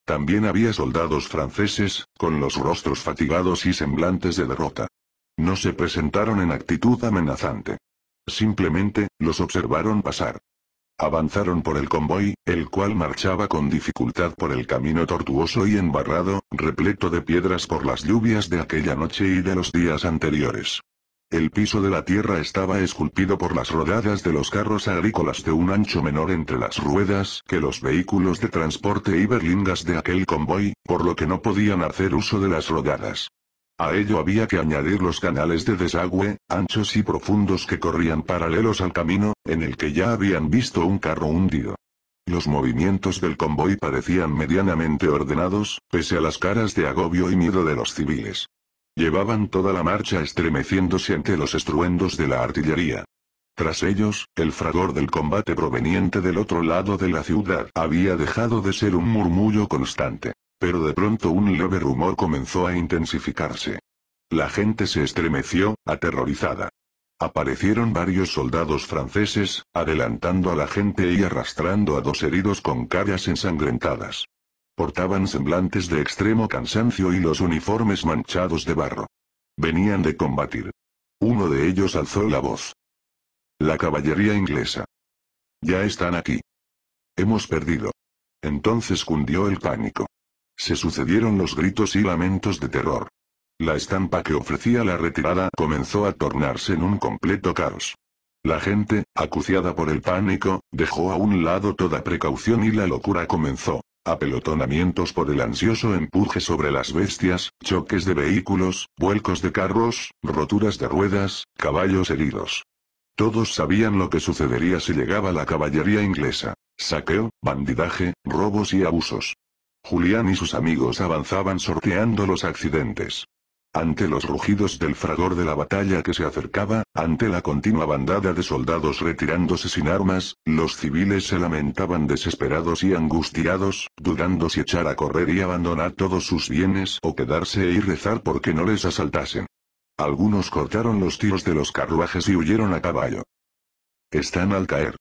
También había soldados franceses, con los rostros fatigados y semblantes de derrota. No se presentaron en actitud amenazante. Simplemente, los observaron pasar. Avanzaron por el convoy, el cual marchaba con dificultad por el camino tortuoso y embarrado, repleto de piedras por las lluvias de aquella noche y de los días anteriores. El piso de la tierra estaba esculpido por las rodadas de los carros agrícolas de un ancho menor entre las ruedas que los vehículos de transporte y berlingas de aquel convoy, por lo que no podían hacer uso de las rodadas. A ello había que añadir los canales de desagüe, anchos y profundos que corrían paralelos al camino, en el que ya habían visto un carro hundido. Los movimientos del convoy parecían medianamente ordenados, pese a las caras de agobio y miedo de los civiles. Llevaban toda la marcha estremeciéndose ante los estruendos de la artillería. Tras ellos, el fragor del combate proveniente del otro lado de la ciudad había dejado de ser un murmullo constante pero de pronto un leve rumor comenzó a intensificarse. La gente se estremeció, aterrorizada. Aparecieron varios soldados franceses, adelantando a la gente y arrastrando a dos heridos con caras ensangrentadas. Portaban semblantes de extremo cansancio y los uniformes manchados de barro. Venían de combatir. Uno de ellos alzó la voz. La caballería inglesa. Ya están aquí. Hemos perdido. Entonces cundió el pánico. Se sucedieron los gritos y lamentos de terror. La estampa que ofrecía la retirada comenzó a tornarse en un completo caos. La gente, acuciada por el pánico, dejó a un lado toda precaución y la locura comenzó. Apelotonamientos por el ansioso empuje sobre las bestias, choques de vehículos, vuelcos de carros, roturas de ruedas, caballos heridos. Todos sabían lo que sucedería si llegaba la caballería inglesa. Saqueo, bandidaje, robos y abusos. Julián y sus amigos avanzaban sorteando los accidentes. Ante los rugidos del fragor de la batalla que se acercaba, ante la continua bandada de soldados retirándose sin armas, los civiles se lamentaban desesperados y angustiados, dudando si echar a correr y abandonar todos sus bienes o quedarse y rezar porque no les asaltasen. Algunos cortaron los tiros de los carruajes y huyeron a caballo. Están al caer.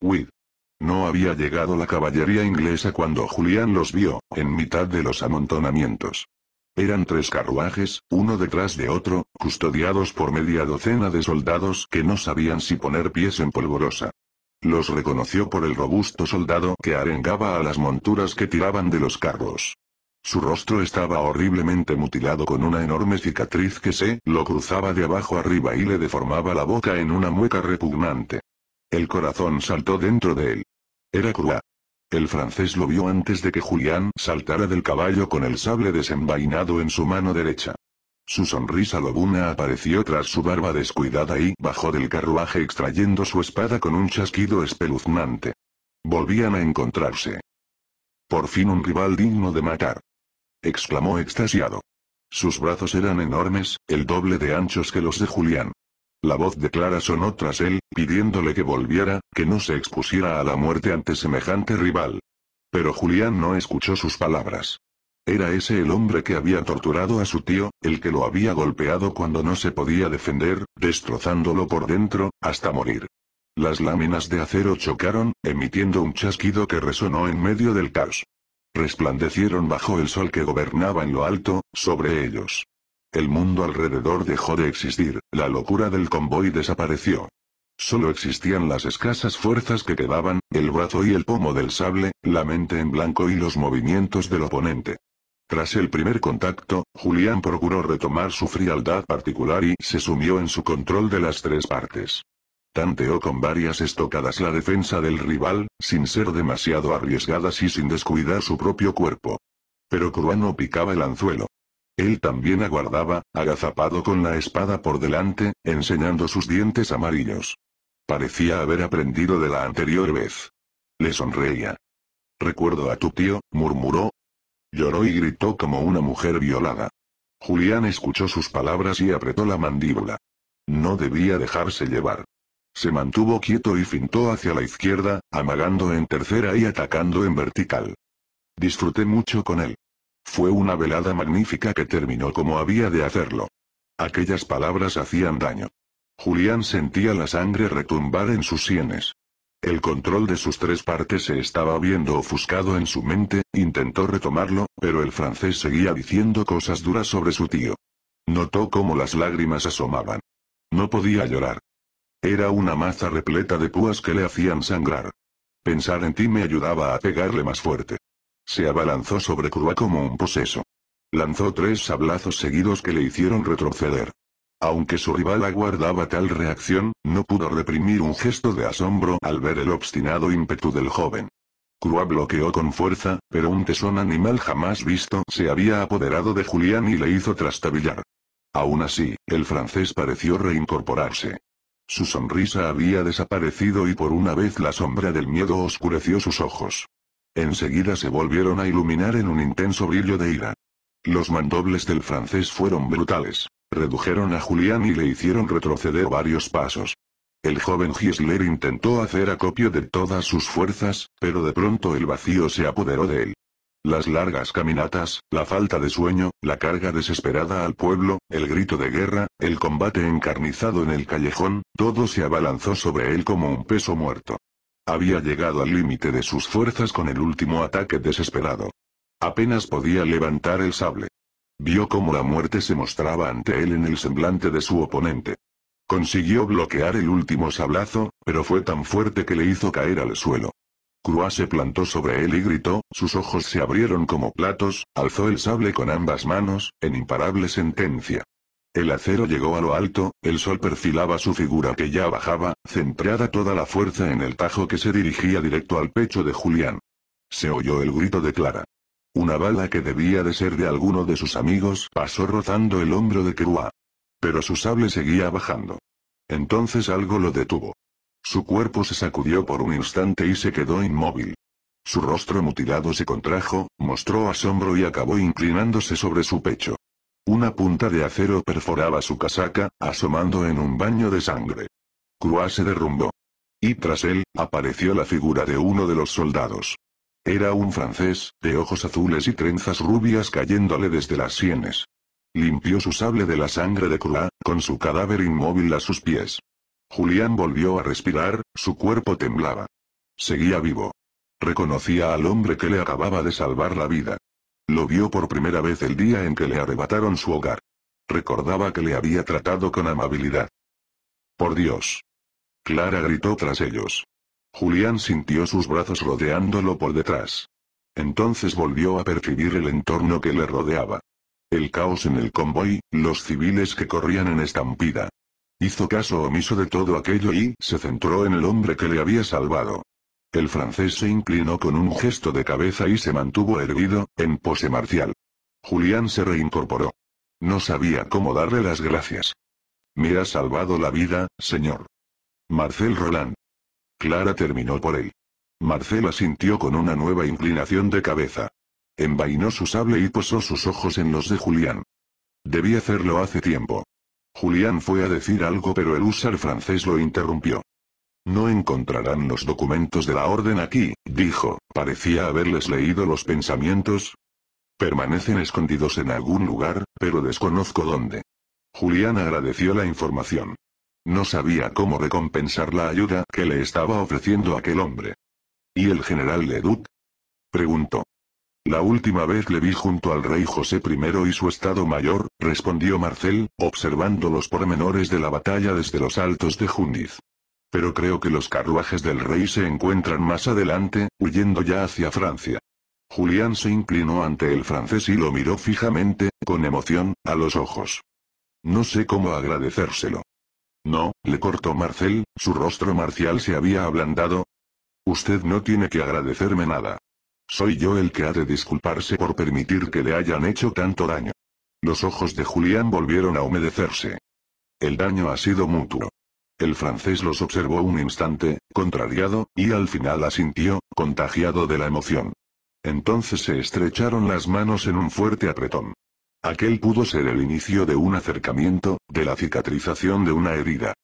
wid. No había llegado la caballería inglesa cuando Julián los vio, en mitad de los amontonamientos. Eran tres carruajes, uno detrás de otro, custodiados por media docena de soldados que no sabían si poner pies en polvorosa. Los reconoció por el robusto soldado que arengaba a las monturas que tiraban de los carros. Su rostro estaba horriblemente mutilado con una enorme cicatriz que se lo cruzaba de abajo arriba y le deformaba la boca en una mueca repugnante. El corazón saltó dentro de él. Era crua. El francés lo vio antes de que Julián saltara del caballo con el sable desenvainado en su mano derecha. Su sonrisa lobuna apareció tras su barba descuidada y bajó del carruaje extrayendo su espada con un chasquido espeluznante. Volvían a encontrarse. Por fin un rival digno de matar. exclamó extasiado. Sus brazos eran enormes, el doble de anchos que los de Julián. La voz de Clara sonó tras él, pidiéndole que volviera, que no se expusiera a la muerte ante semejante rival. Pero Julián no escuchó sus palabras. Era ese el hombre que había torturado a su tío, el que lo había golpeado cuando no se podía defender, destrozándolo por dentro, hasta morir. Las láminas de acero chocaron, emitiendo un chasquido que resonó en medio del caos. Resplandecieron bajo el sol que gobernaba en lo alto, sobre ellos. El mundo alrededor dejó de existir, la locura del convoy desapareció. Solo existían las escasas fuerzas que quedaban, el brazo y el pomo del sable, la mente en blanco y los movimientos del oponente. Tras el primer contacto, Julián procuró retomar su frialdad particular y se sumió en su control de las tres partes. Tanteó con varias estocadas la defensa del rival, sin ser demasiado arriesgadas y sin descuidar su propio cuerpo. Pero Cruano picaba el anzuelo. Él también aguardaba, agazapado con la espada por delante, enseñando sus dientes amarillos. Parecía haber aprendido de la anterior vez. Le sonreía. Recuerdo a tu tío, murmuró. Lloró y gritó como una mujer violada. Julián escuchó sus palabras y apretó la mandíbula. No debía dejarse llevar. Se mantuvo quieto y fintó hacia la izquierda, amagando en tercera y atacando en vertical. Disfruté mucho con él. Fue una velada magnífica que terminó como había de hacerlo. Aquellas palabras hacían daño. Julián sentía la sangre retumbar en sus sienes. El control de sus tres partes se estaba viendo ofuscado en su mente, intentó retomarlo, pero el francés seguía diciendo cosas duras sobre su tío. Notó cómo las lágrimas asomaban. No podía llorar. Era una maza repleta de púas que le hacían sangrar. Pensar en ti me ayudaba a pegarle más fuerte. Se abalanzó sobre Crua como un poseso. Lanzó tres sablazos seguidos que le hicieron retroceder. Aunque su rival aguardaba tal reacción, no pudo reprimir un gesto de asombro al ver el obstinado ímpetu del joven. Crua bloqueó con fuerza, pero un tesón animal jamás visto se había apoderado de Julián y le hizo trastabillar. Aún así, el francés pareció reincorporarse. Su sonrisa había desaparecido y por una vez la sombra del miedo oscureció sus ojos. Enseguida se volvieron a iluminar en un intenso brillo de ira. Los mandobles del francés fueron brutales. Redujeron a Julián y le hicieron retroceder varios pasos. El joven Gisler intentó hacer acopio de todas sus fuerzas, pero de pronto el vacío se apoderó de él. Las largas caminatas, la falta de sueño, la carga desesperada al pueblo, el grito de guerra, el combate encarnizado en el callejón, todo se abalanzó sobre él como un peso muerto. Había llegado al límite de sus fuerzas con el último ataque desesperado. Apenas podía levantar el sable. Vio cómo la muerte se mostraba ante él en el semblante de su oponente. Consiguió bloquear el último sablazo, pero fue tan fuerte que le hizo caer al suelo. Crua se plantó sobre él y gritó, sus ojos se abrieron como platos, alzó el sable con ambas manos, en imparable sentencia. El acero llegó a lo alto, el sol perfilaba su figura que ya bajaba, centrada toda la fuerza en el tajo que se dirigía directo al pecho de Julián. Se oyó el grito de Clara. Una bala que debía de ser de alguno de sus amigos pasó rozando el hombro de Kerua. Pero su sable seguía bajando. Entonces algo lo detuvo. Su cuerpo se sacudió por un instante y se quedó inmóvil. Su rostro mutilado se contrajo, mostró asombro y acabó inclinándose sobre su pecho. Una punta de acero perforaba su casaca, asomando en un baño de sangre. crua se derrumbó. Y tras él, apareció la figura de uno de los soldados. Era un francés, de ojos azules y trenzas rubias cayéndole desde las sienes. Limpió su sable de la sangre de Croix, con su cadáver inmóvil a sus pies. Julián volvió a respirar, su cuerpo temblaba. Seguía vivo. Reconocía al hombre que le acababa de salvar la vida. Lo vio por primera vez el día en que le arrebataron su hogar. Recordaba que le había tratado con amabilidad. Por Dios. Clara gritó tras ellos. Julián sintió sus brazos rodeándolo por detrás. Entonces volvió a percibir el entorno que le rodeaba. El caos en el convoy, los civiles que corrían en estampida. Hizo caso omiso de todo aquello y se centró en el hombre que le había salvado. El francés se inclinó con un gesto de cabeza y se mantuvo erguido, en pose marcial. Julián se reincorporó. No sabía cómo darle las gracias. Me ha salvado la vida, señor. Marcel Roland. Clara terminó por él. Marcel asintió con una nueva inclinación de cabeza. Envainó su sable y posó sus ojos en los de Julián. Debí hacerlo hace tiempo. Julián fue a decir algo pero el usar francés lo interrumpió. No encontrarán los documentos de la orden aquí, dijo, parecía haberles leído los pensamientos. Permanecen escondidos en algún lugar, pero desconozco dónde. Julián agradeció la información. No sabía cómo recompensar la ayuda que le estaba ofreciendo aquel hombre. ¿Y el general Leduc? Preguntó. La última vez le vi junto al rey José I y su estado mayor, respondió Marcel, observando los pormenores de la batalla desde los altos de Jundiz. Pero creo que los carruajes del rey se encuentran más adelante, huyendo ya hacia Francia. Julián se inclinó ante el francés y lo miró fijamente, con emoción, a los ojos. No sé cómo agradecérselo. No, le cortó Marcel, su rostro marcial se había ablandado. Usted no tiene que agradecerme nada. Soy yo el que ha de disculparse por permitir que le hayan hecho tanto daño. Los ojos de Julián volvieron a humedecerse. El daño ha sido mutuo. El francés los observó un instante, contrariado, y al final asintió, contagiado de la emoción. Entonces se estrecharon las manos en un fuerte apretón. Aquel pudo ser el inicio de un acercamiento, de la cicatrización de una herida.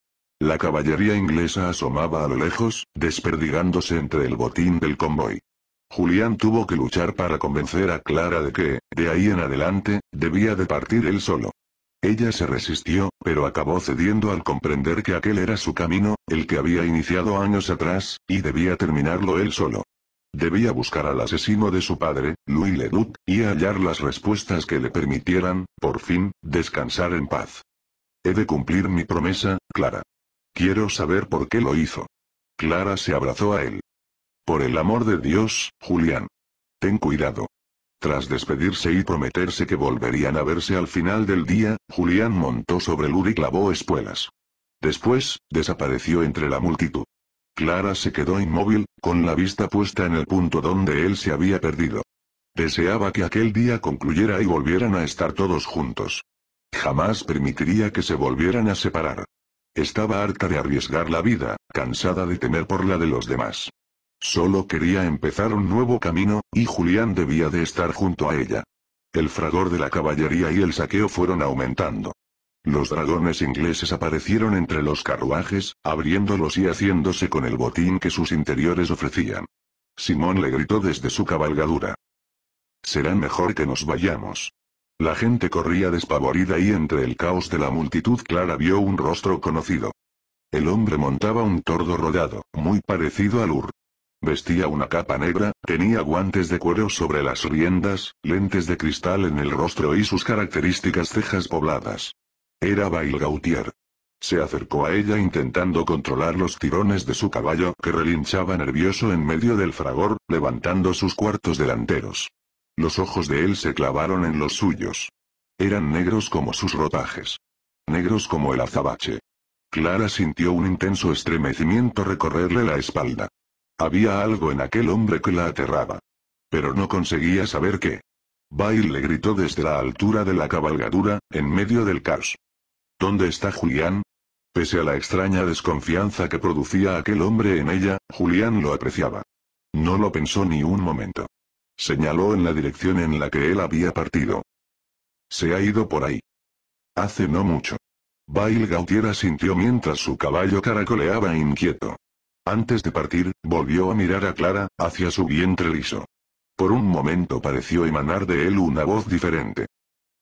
La caballería inglesa asomaba a lo lejos, desperdigándose entre el botín del convoy. Julián tuvo que luchar para convencer a Clara de que, de ahí en adelante, debía de partir él solo. Ella se resistió, pero acabó cediendo al comprender que aquel era su camino, el que había iniciado años atrás, y debía terminarlo él solo. Debía buscar al asesino de su padre, Louis Leduc, y hallar las respuestas que le permitieran, por fin, descansar en paz. He de cumplir mi promesa, Clara. Quiero saber por qué lo hizo. Clara se abrazó a él. Por el amor de Dios, Julián. Ten cuidado. Tras despedirse y prometerse que volverían a verse al final del día, Julián montó sobre Lud y clavó espuelas. Después, desapareció entre la multitud. Clara se quedó inmóvil, con la vista puesta en el punto donde él se había perdido. Deseaba que aquel día concluyera y volvieran a estar todos juntos. Jamás permitiría que se volvieran a separar. Estaba harta de arriesgar la vida, cansada de temer por la de los demás. Solo quería empezar un nuevo camino, y Julián debía de estar junto a ella. El fragor de la caballería y el saqueo fueron aumentando. Los dragones ingleses aparecieron entre los carruajes, abriéndolos y haciéndose con el botín que sus interiores ofrecían. Simón le gritó desde su cabalgadura. Será mejor que nos vayamos. La gente corría despavorida y entre el caos de la multitud Clara vio un rostro conocido. El hombre montaba un tordo rodado, muy parecido al Ur, Vestía una capa negra, tenía guantes de cuero sobre las riendas, lentes de cristal en el rostro y sus características cejas pobladas. Era Bail Gautier. Se acercó a ella intentando controlar los tirones de su caballo que relinchaba nervioso en medio del fragor, levantando sus cuartos delanteros. Los ojos de él se clavaron en los suyos. Eran negros como sus rotajes. Negros como el azabache. Clara sintió un intenso estremecimiento recorrerle la espalda. Había algo en aquel hombre que la aterraba. Pero no conseguía saber qué. Bail le gritó desde la altura de la cabalgadura, en medio del caos. ¿Dónde está Julián? Pese a la extraña desconfianza que producía aquel hombre en ella, Julián lo apreciaba. No lo pensó ni un momento. Señaló en la dirección en la que él había partido. Se ha ido por ahí. Hace no mucho. Bail Gautiera sintió mientras su caballo caracoleaba inquieto. Antes de partir, volvió a mirar a Clara, hacia su vientre liso. Por un momento pareció emanar de él una voz diferente.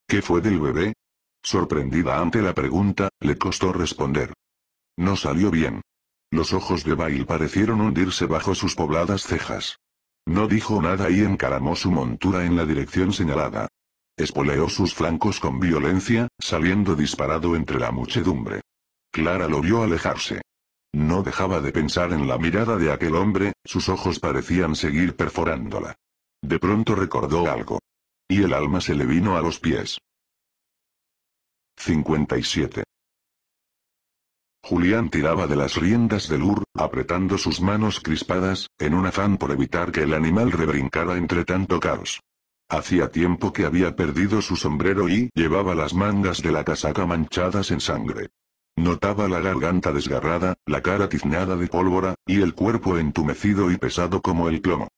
¿Qué fue del bebé? Sorprendida ante la pregunta, le costó responder. No salió bien. Los ojos de Bail parecieron hundirse bajo sus pobladas cejas. No dijo nada y encaramó su montura en la dirección señalada. Espoleó sus flancos con violencia, saliendo disparado entre la muchedumbre. Clara lo vio alejarse. No dejaba de pensar en la mirada de aquel hombre, sus ojos parecían seguir perforándola. De pronto recordó algo. Y el alma se le vino a los pies. 57. Julián tiraba de las riendas del Ur, apretando sus manos crispadas, en un afán por evitar que el animal rebrincara entre tanto caos. Hacía tiempo que había perdido su sombrero y llevaba las mangas de la casaca manchadas en sangre. Notaba la garganta desgarrada, la cara tiznada de pólvora, y el cuerpo entumecido y pesado como el plomo.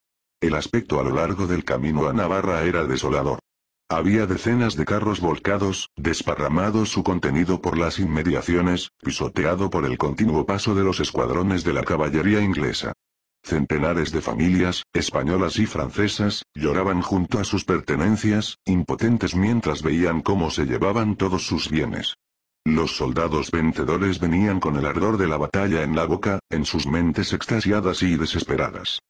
El aspecto a lo largo del camino a Navarra era desolador. Había decenas de carros volcados, desparramado su contenido por las inmediaciones, pisoteado por el continuo paso de los escuadrones de la caballería inglesa. Centenares de familias, españolas y francesas, lloraban junto a sus pertenencias, impotentes mientras veían cómo se llevaban todos sus bienes. Los soldados vencedores venían con el ardor de la batalla en la boca, en sus mentes extasiadas y desesperadas.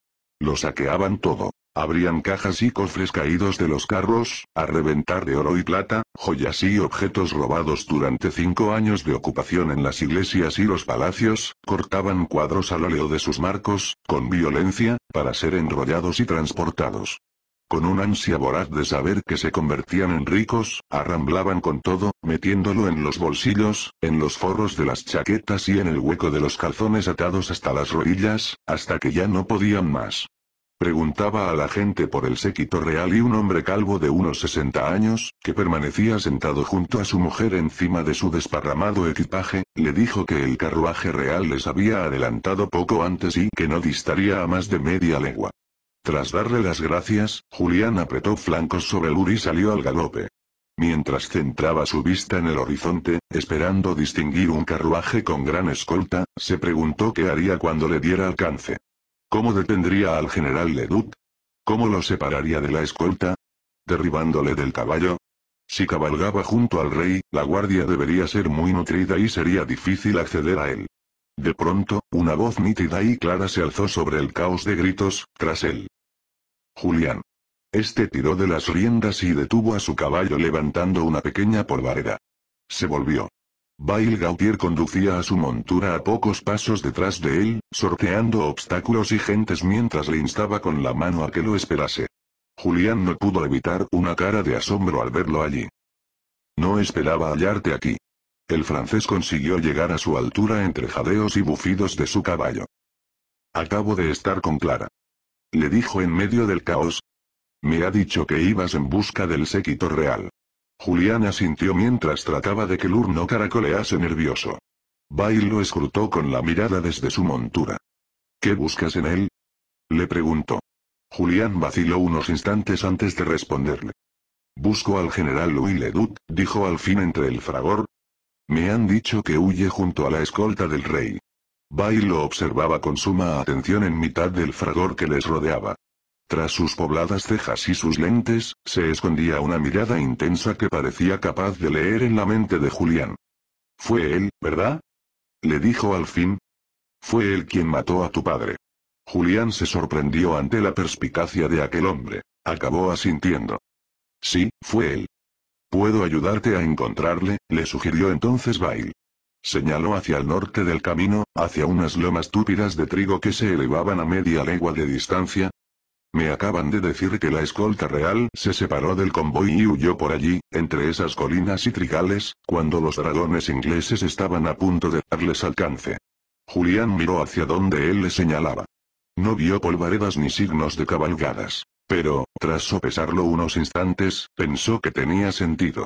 Lo saqueaban todo. Abrían cajas y cofres caídos de los carros, a reventar de oro y plata, joyas y objetos robados durante cinco años de ocupación en las iglesias y los palacios, cortaban cuadros al óleo de sus marcos, con violencia, para ser enrollados y transportados. Con un ansia voraz de saber que se convertían en ricos, arramblaban con todo, metiéndolo en los bolsillos, en los forros de las chaquetas y en el hueco de los calzones atados hasta las rodillas, hasta que ya no podían más. Preguntaba a la gente por el séquito real y un hombre calvo de unos 60 años, que permanecía sentado junto a su mujer encima de su desparramado equipaje, le dijo que el carruaje real les había adelantado poco antes y que no distaría a más de media legua. Tras darle las gracias, Julián apretó flancos sobre Lur y salió al galope. Mientras centraba su vista en el horizonte, esperando distinguir un carruaje con gran escolta, se preguntó qué haría cuando le diera alcance. ¿Cómo detendría al general Leduc? ¿Cómo lo separaría de la escolta? ¿Derribándole del caballo? Si cabalgaba junto al rey, la guardia debería ser muy nutrida y sería difícil acceder a él. De pronto, una voz nítida y clara se alzó sobre el caos de gritos, tras él. Julián. Este tiró de las riendas y detuvo a su caballo levantando una pequeña polvareda. Se volvió. Bail Gautier conducía a su montura a pocos pasos detrás de él, sorteando obstáculos y gentes mientras le instaba con la mano a que lo esperase. Julián no pudo evitar una cara de asombro al verlo allí. No esperaba hallarte aquí. El francés consiguió llegar a su altura entre jadeos y bufidos de su caballo. Acabo de estar con Clara le dijo en medio del caos. Me ha dicho que ibas en busca del séquito real. Juliana sintió mientras trataba de que Lur no caracolease nervioso. Bail lo escrutó con la mirada desde su montura. ¿Qué buscas en él? Le preguntó. Julián vaciló unos instantes antes de responderle. Busco al general Louis Leduc, dijo al fin entre el fragor. Me han dicho que huye junto a la escolta del rey. Bail lo observaba con suma atención en mitad del fragor que les rodeaba. Tras sus pobladas cejas y sus lentes, se escondía una mirada intensa que parecía capaz de leer en la mente de Julián. Fue él, ¿verdad? Le dijo al fin. Fue él quien mató a tu padre. Julián se sorprendió ante la perspicacia de aquel hombre. Acabó asintiendo. Sí, fue él. ¿Puedo ayudarte a encontrarle? le sugirió entonces Bail. Señaló hacia el norte del camino, hacia unas lomas túpidas de trigo que se elevaban a media legua de distancia. Me acaban de decir que la escolta real se separó del convoy y huyó por allí, entre esas colinas y trigales, cuando los dragones ingleses estaban a punto de darles alcance. Julián miró hacia donde él le señalaba. No vio polvaredas ni signos de cabalgadas. Pero, tras sopesarlo unos instantes, pensó que tenía sentido.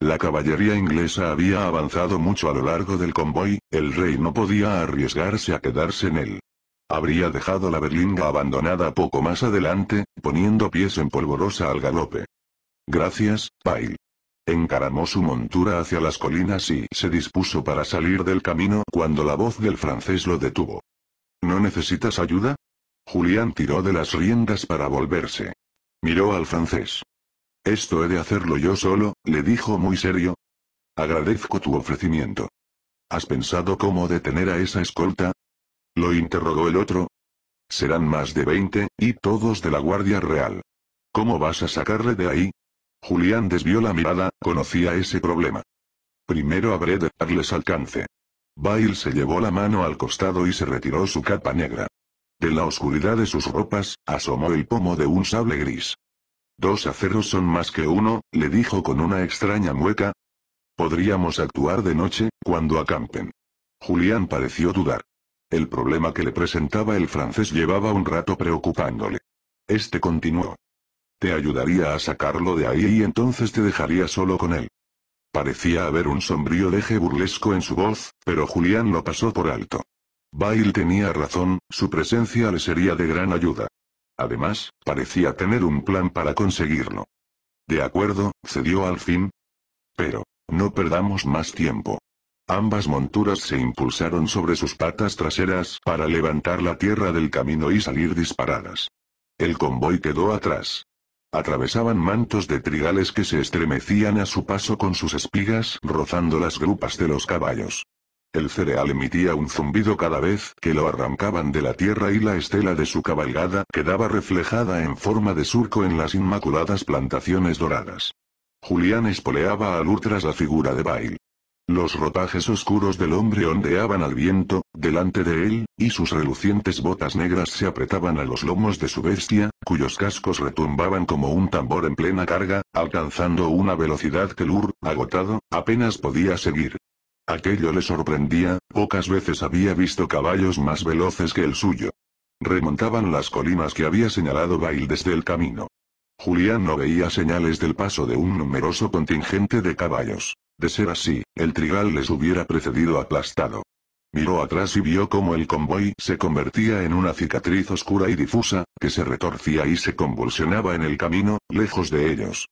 La caballería inglesa había avanzado mucho a lo largo del convoy, el rey no podía arriesgarse a quedarse en él. Habría dejado la berlinga abandonada poco más adelante, poniendo pies en polvorosa al galope. Gracias, Pyle. Encaramó su montura hacia las colinas y se dispuso para salir del camino cuando la voz del francés lo detuvo. ¿No necesitas ayuda? Julián tiró de las riendas para volverse. Miró al francés. Esto he de hacerlo yo solo, le dijo muy serio. Agradezco tu ofrecimiento. ¿Has pensado cómo detener a esa escolta? Lo interrogó el otro. Serán más de veinte, y todos de la Guardia Real. ¿Cómo vas a sacarle de ahí? Julián desvió la mirada, conocía ese problema. Primero habré de darles alcance. Bail se llevó la mano al costado y se retiró su capa negra. De la oscuridad de sus ropas, asomó el pomo de un sable gris. Dos aceros son más que uno, le dijo con una extraña mueca. Podríamos actuar de noche, cuando acampen. Julián pareció dudar. El problema que le presentaba el francés llevaba un rato preocupándole. Este continuó. Te ayudaría a sacarlo de ahí y entonces te dejaría solo con él. Parecía haber un sombrío deje burlesco en su voz, pero Julián lo pasó por alto. Bail tenía razón, su presencia le sería de gran ayuda. Además, parecía tener un plan para conseguirlo. De acuerdo, cedió al fin. Pero, no perdamos más tiempo. Ambas monturas se impulsaron sobre sus patas traseras para levantar la tierra del camino y salir disparadas. El convoy quedó atrás. Atravesaban mantos de trigales que se estremecían a su paso con sus espigas rozando las grupas de los caballos. El cereal emitía un zumbido cada vez que lo arrancaban de la tierra y la estela de su cabalgada quedaba reflejada en forma de surco en las inmaculadas plantaciones doradas. Julián espoleaba al tras la figura de Bail. Los rotajes oscuros del hombre ondeaban al viento, delante de él, y sus relucientes botas negras se apretaban a los lomos de su bestia, cuyos cascos retumbaban como un tambor en plena carga, alcanzando una velocidad que Lur, agotado, apenas podía seguir. Aquello le sorprendía, pocas veces había visto caballos más veloces que el suyo. Remontaban las colinas que había señalado Bail desde el camino. Julián no veía señales del paso de un numeroso contingente de caballos. De ser así, el trigal les hubiera precedido aplastado. Miró atrás y vio cómo el convoy se convertía en una cicatriz oscura y difusa, que se retorcía y se convulsionaba en el camino, lejos de ellos.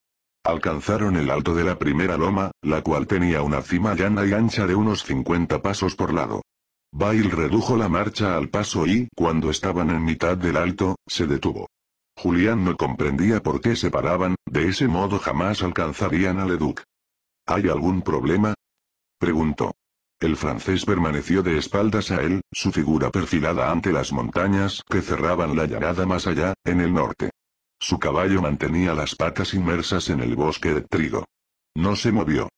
Alcanzaron el alto de la primera loma, la cual tenía una cima llana y ancha de unos 50 pasos por lado. Bail redujo la marcha al paso y, cuando estaban en mitad del alto, se detuvo. Julián no comprendía por qué se paraban, de ese modo jamás alcanzarían a Leduc. ¿Hay algún problema? preguntó. El francés permaneció de espaldas a él, su figura perfilada ante las montañas que cerraban la llanada más allá, en el norte. Su caballo mantenía las patas inmersas en el bosque de trigo. No se movió.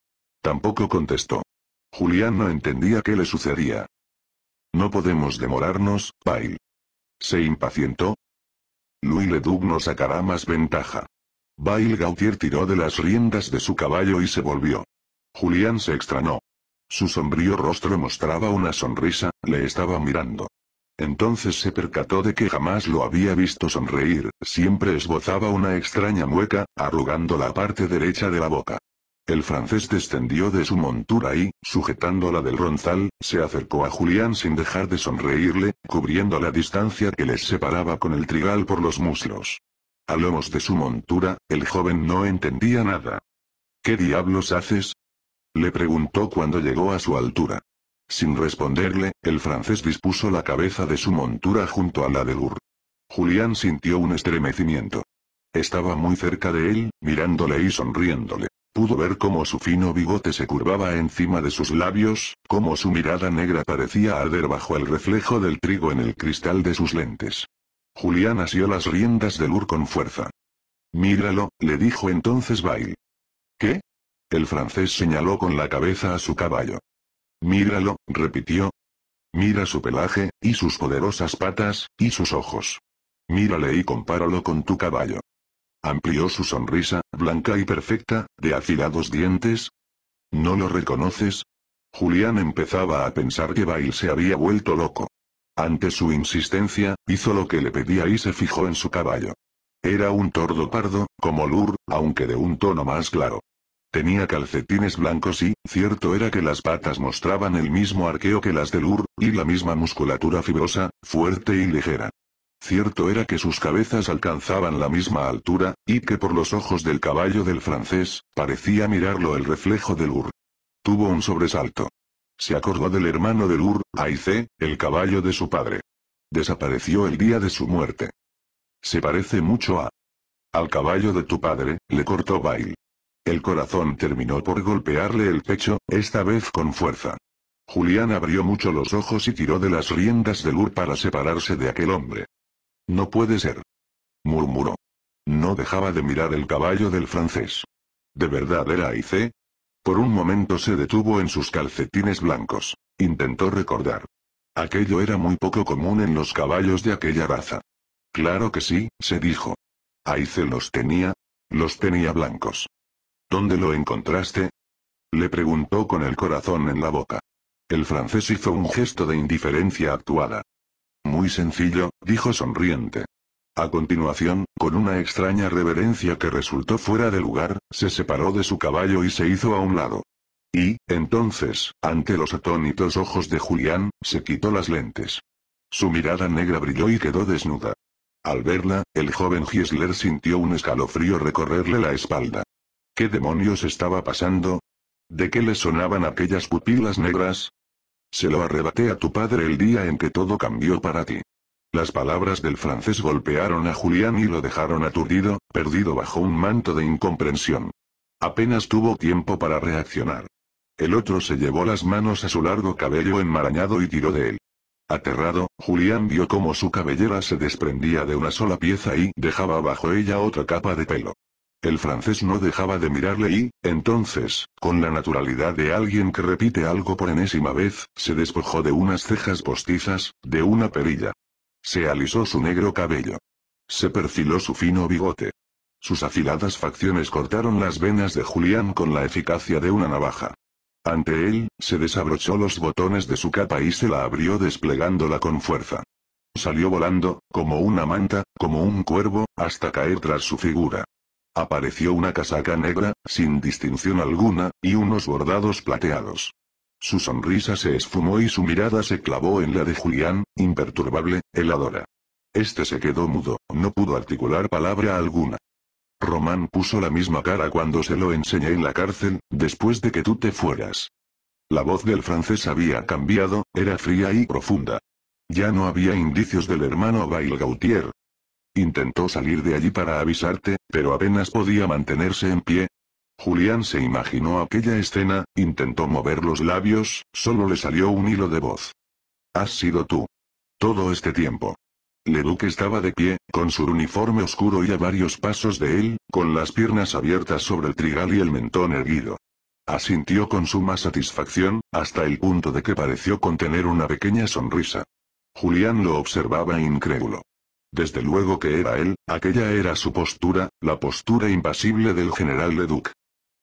Tampoco contestó. Julián no entendía qué le sucedía. No podemos demorarnos, Bail. Se impacientó. Louis Leduc no sacará más ventaja. Bail Gautier tiró de las riendas de su caballo y se volvió. Julián se extranó. Su sombrío rostro mostraba una sonrisa, le estaba mirando. Entonces se percató de que jamás lo había visto sonreír, siempre esbozaba una extraña mueca, arrugando la parte derecha de la boca. El francés descendió de su montura y, sujetándola del ronzal, se acercó a Julián sin dejar de sonreírle, cubriendo la distancia que les separaba con el trigal por los muslos. A lomos de su montura, el joven no entendía nada. ¿Qué diablos haces? Le preguntó cuando llegó a su altura. Sin responderle, el francés dispuso la cabeza de su montura junto a la de Lur. Julián sintió un estremecimiento. Estaba muy cerca de él, mirándole y sonriéndole. Pudo ver cómo su fino bigote se curvaba encima de sus labios, cómo su mirada negra parecía arder bajo el reflejo del trigo en el cristal de sus lentes. Julián asió las riendas de Lur con fuerza. Míralo, le dijo entonces Bail. ¿Qué? El francés señaló con la cabeza a su caballo. Míralo, repitió. Mira su pelaje, y sus poderosas patas, y sus ojos. Mírale y compáralo con tu caballo. Amplió su sonrisa, blanca y perfecta, de afilados dientes. ¿No lo reconoces? Julián empezaba a pensar que Bail se había vuelto loco. Ante su insistencia, hizo lo que le pedía y se fijó en su caballo. Era un tordo pardo, como Lur, aunque de un tono más claro. Tenía calcetines blancos y, cierto era que las patas mostraban el mismo arqueo que las del Ur, y la misma musculatura fibrosa, fuerte y ligera. Cierto era que sus cabezas alcanzaban la misma altura, y que por los ojos del caballo del francés, parecía mirarlo el reflejo del Ur. Tuvo un sobresalto. Se acordó del hermano del Ur, Aice, el caballo de su padre. Desapareció el día de su muerte. Se parece mucho a... Al caballo de tu padre, le cortó Bail. El corazón terminó por golpearle el pecho, esta vez con fuerza. Julián abrió mucho los ojos y tiró de las riendas de Lur para separarse de aquel hombre. No puede ser. Murmuró. No dejaba de mirar el caballo del francés. ¿De verdad era Aice? Por un momento se detuvo en sus calcetines blancos. Intentó recordar. Aquello era muy poco común en los caballos de aquella raza. Claro que sí, se dijo. Aice los tenía. Los tenía blancos. ¿Dónde lo encontraste? Le preguntó con el corazón en la boca. El francés hizo un gesto de indiferencia actuada. Muy sencillo, dijo sonriente. A continuación, con una extraña reverencia que resultó fuera de lugar, se separó de su caballo y se hizo a un lado. Y, entonces, ante los atónitos ojos de Julián, se quitó las lentes. Su mirada negra brilló y quedó desnuda. Al verla, el joven Giesler sintió un escalofrío recorrerle la espalda. ¿Qué demonios estaba pasando? ¿De qué le sonaban aquellas pupilas negras? Se lo arrebaté a tu padre el día en que todo cambió para ti. Las palabras del francés golpearon a Julián y lo dejaron aturdido, perdido bajo un manto de incomprensión. Apenas tuvo tiempo para reaccionar. El otro se llevó las manos a su largo cabello enmarañado y tiró de él. Aterrado, Julián vio cómo su cabellera se desprendía de una sola pieza y dejaba bajo ella otra capa de pelo. El francés no dejaba de mirarle y, entonces, con la naturalidad de alguien que repite algo por enésima vez, se despojó de unas cejas postizas, de una perilla. Se alisó su negro cabello. Se perfiló su fino bigote. Sus afiladas facciones cortaron las venas de Julián con la eficacia de una navaja. Ante él, se desabrochó los botones de su capa y se la abrió desplegándola con fuerza. Salió volando, como una manta, como un cuervo, hasta caer tras su figura. Apareció una casaca negra, sin distinción alguna, y unos bordados plateados. Su sonrisa se esfumó y su mirada se clavó en la de Julián, imperturbable, heladora. Este se quedó mudo, no pudo articular palabra alguna. Román puso la misma cara cuando se lo enseñé en la cárcel, después de que tú te fueras. La voz del francés había cambiado, era fría y profunda. Ya no había indicios del hermano Bail Gautier, Intentó salir de allí para avisarte, pero apenas podía mantenerse en pie. Julián se imaginó aquella escena, intentó mover los labios, solo le salió un hilo de voz. Has sido tú. Todo este tiempo. Leduc estaba de pie, con su uniforme oscuro y a varios pasos de él, con las piernas abiertas sobre el trigal y el mentón erguido. Asintió con suma satisfacción, hasta el punto de que pareció contener una pequeña sonrisa. Julián lo observaba incrédulo. Desde luego que era él, aquella era su postura, la postura impasible del general Leduc.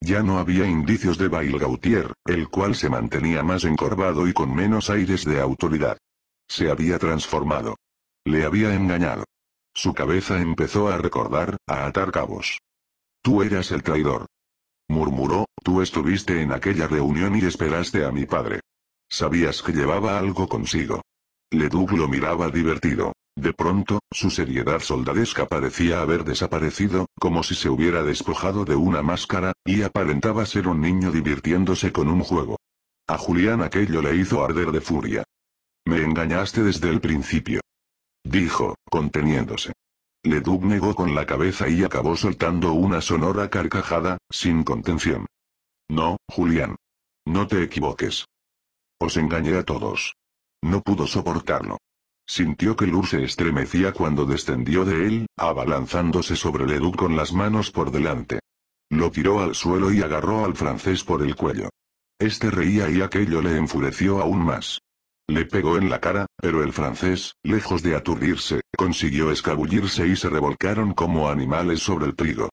Ya no había indicios de Bail Gautier, el cual se mantenía más encorvado y con menos aires de autoridad. Se había transformado. Le había engañado. Su cabeza empezó a recordar, a atar cabos. Tú eras el traidor. Murmuró, tú estuviste en aquella reunión y esperaste a mi padre. Sabías que llevaba algo consigo. Leduc lo miraba divertido. De pronto, su seriedad soldadesca parecía haber desaparecido, como si se hubiera despojado de una máscara, y aparentaba ser un niño divirtiéndose con un juego. A Julián aquello le hizo arder de furia. Me engañaste desde el principio. Dijo, conteniéndose. Leduc negó con la cabeza y acabó soltando una sonora carcajada, sin contención. No, Julián. No te equivoques. Os engañé a todos. No pudo soportarlo. Sintió que Luz se estremecía cuando descendió de él, abalanzándose sobre Leduc con las manos por delante. Lo tiró al suelo y agarró al francés por el cuello. Este reía y aquello le enfureció aún más. Le pegó en la cara, pero el francés, lejos de aturdirse, consiguió escabullirse y se revolcaron como animales sobre el trigo.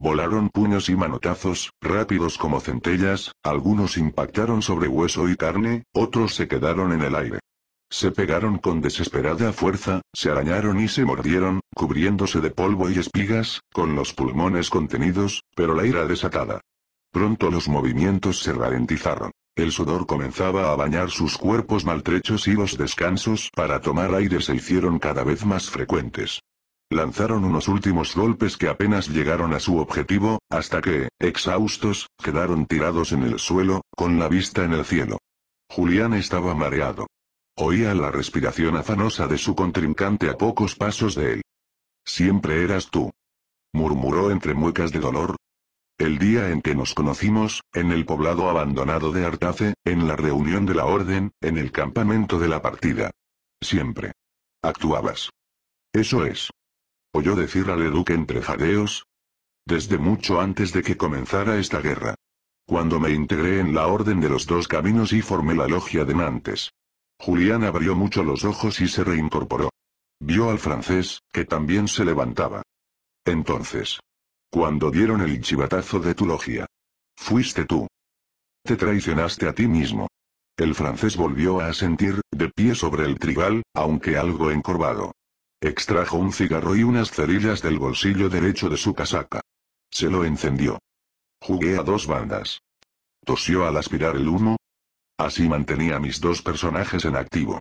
Volaron puños y manotazos, rápidos como centellas, algunos impactaron sobre hueso y carne, otros se quedaron en el aire. Se pegaron con desesperada fuerza, se arañaron y se mordieron, cubriéndose de polvo y espigas, con los pulmones contenidos, pero la ira desatada. Pronto los movimientos se ralentizaron. El sudor comenzaba a bañar sus cuerpos maltrechos y los descansos para tomar aire se hicieron cada vez más frecuentes. Lanzaron unos últimos golpes que apenas llegaron a su objetivo, hasta que, exhaustos, quedaron tirados en el suelo, con la vista en el cielo. Julián estaba mareado. Oía la respiración afanosa de su contrincante a pocos pasos de él. Siempre eras tú. Murmuró entre muecas de dolor. El día en que nos conocimos, en el poblado abandonado de Artace, en la reunión de la Orden, en el campamento de la partida. Siempre. Actuabas. Eso es. Oyó decir al eduque entre jadeos. Desde mucho antes de que comenzara esta guerra. Cuando me integré en la Orden de los Dos Caminos y formé la Logia de Nantes. Julián abrió mucho los ojos y se reincorporó. Vio al francés, que también se levantaba. Entonces. Cuando dieron el chivatazo de tu logia. Fuiste tú. Te traicionaste a ti mismo. El francés volvió a sentir de pie sobre el tribal, aunque algo encorvado. Extrajo un cigarro y unas cerillas del bolsillo derecho de su casaca. Se lo encendió. Jugué a dos bandas. Tosió al aspirar el humo, Así mantenía a mis dos personajes en activo.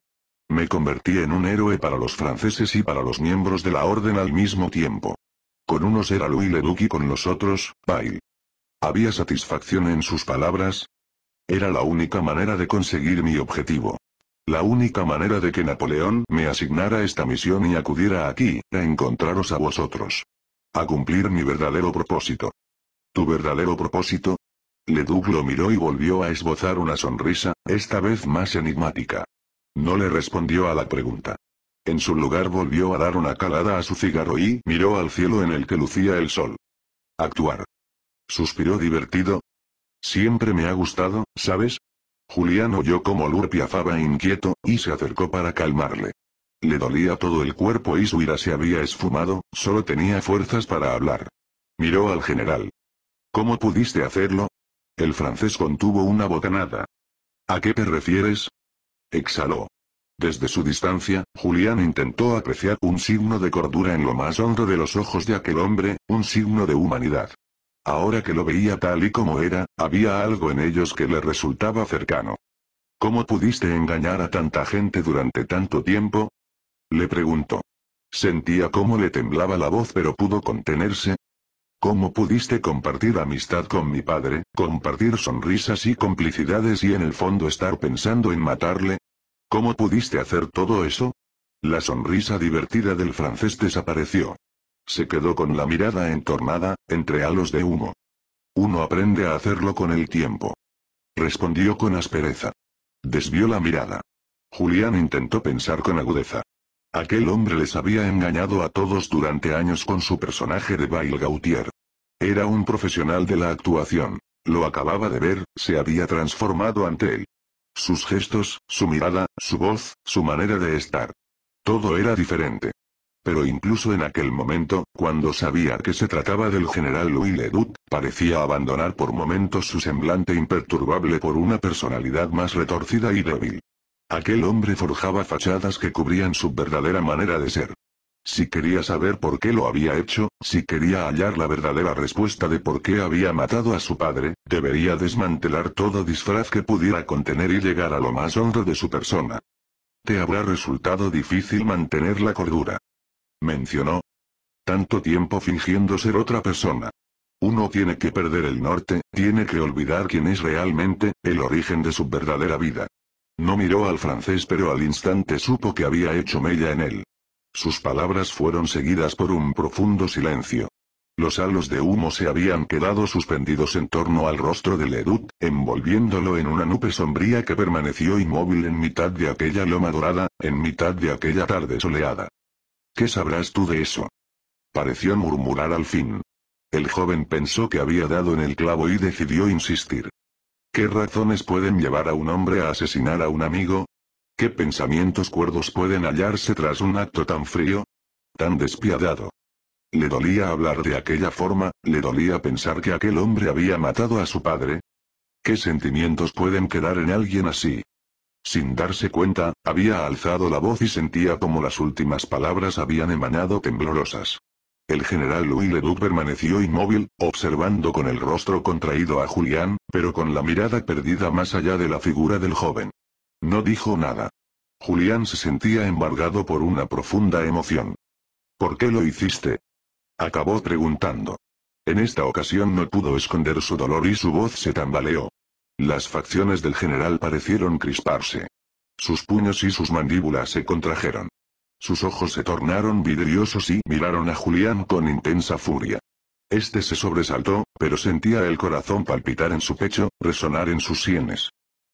Me convertí en un héroe para los franceses y para los miembros de la orden al mismo tiempo. Con unos era Louis Leduc y con los otros, Pyle. Había satisfacción en sus palabras. Era la única manera de conseguir mi objetivo. La única manera de que Napoleón me asignara esta misión y acudiera aquí, a encontraros a vosotros. A cumplir mi verdadero propósito. Tu verdadero propósito, Leduc lo miró y volvió a esbozar una sonrisa, esta vez más enigmática. No le respondió a la pregunta. En su lugar volvió a dar una calada a su cigarro y miró al cielo en el que lucía el sol. Actuar. Suspiró divertido. Siempre me ha gustado, ¿sabes? Julián oyó como Lur inquieto, y se acercó para calmarle. Le dolía todo el cuerpo y su ira se había esfumado, solo tenía fuerzas para hablar. Miró al general. ¿Cómo pudiste hacerlo? El francés contuvo una bocanada. ¿A qué te refieres? Exhaló. Desde su distancia, Julián intentó apreciar un signo de cordura en lo más hondo de los ojos de aquel hombre, un signo de humanidad. Ahora que lo veía tal y como era, había algo en ellos que le resultaba cercano. ¿Cómo pudiste engañar a tanta gente durante tanto tiempo? Le preguntó. Sentía cómo le temblaba la voz pero pudo contenerse, ¿Cómo pudiste compartir amistad con mi padre, compartir sonrisas y complicidades y en el fondo estar pensando en matarle? ¿Cómo pudiste hacer todo eso? La sonrisa divertida del francés desapareció. Se quedó con la mirada entornada, entre halos de humo. Uno aprende a hacerlo con el tiempo. Respondió con aspereza. Desvió la mirada. Julián intentó pensar con agudeza. Aquel hombre les había engañado a todos durante años con su personaje de Bail Gautier. Era un profesional de la actuación. Lo acababa de ver, se había transformado ante él. Sus gestos, su mirada, su voz, su manera de estar. Todo era diferente. Pero incluso en aquel momento, cuando sabía que se trataba del general Louis Leduc, parecía abandonar por momentos su semblante imperturbable por una personalidad más retorcida y débil. Aquel hombre forjaba fachadas que cubrían su verdadera manera de ser. Si quería saber por qué lo había hecho, si quería hallar la verdadera respuesta de por qué había matado a su padre, debería desmantelar todo disfraz que pudiera contener y llegar a lo más hondo de su persona. Te habrá resultado difícil mantener la cordura. Mencionó. Tanto tiempo fingiendo ser otra persona. Uno tiene que perder el norte, tiene que olvidar quién es realmente, el origen de su verdadera vida. No miró al francés pero al instante supo que había hecho mella en él. Sus palabras fueron seguidas por un profundo silencio. Los halos de humo se habían quedado suspendidos en torno al rostro de Ledut, envolviéndolo en una nube sombría que permaneció inmóvil en mitad de aquella loma dorada, en mitad de aquella tarde soleada. ¿Qué sabrás tú de eso? Pareció murmurar al fin. El joven pensó que había dado en el clavo y decidió insistir. ¿Qué razones pueden llevar a un hombre a asesinar a un amigo? ¿Qué pensamientos cuerdos pueden hallarse tras un acto tan frío? Tan despiadado. Le dolía hablar de aquella forma, le dolía pensar que aquel hombre había matado a su padre. ¿Qué sentimientos pueden quedar en alguien así? Sin darse cuenta, había alzado la voz y sentía como las últimas palabras habían emanado temblorosas. El general Louis Leduc permaneció inmóvil, observando con el rostro contraído a Julián, pero con la mirada perdida más allá de la figura del joven. No dijo nada. Julián se sentía embargado por una profunda emoción. ¿Por qué lo hiciste? Acabó preguntando. En esta ocasión no pudo esconder su dolor y su voz se tambaleó. Las facciones del general parecieron crisparse. Sus puños y sus mandíbulas se contrajeron. Sus ojos se tornaron vidriosos y miraron a Julián con intensa furia. Este se sobresaltó, pero sentía el corazón palpitar en su pecho, resonar en sus sienes.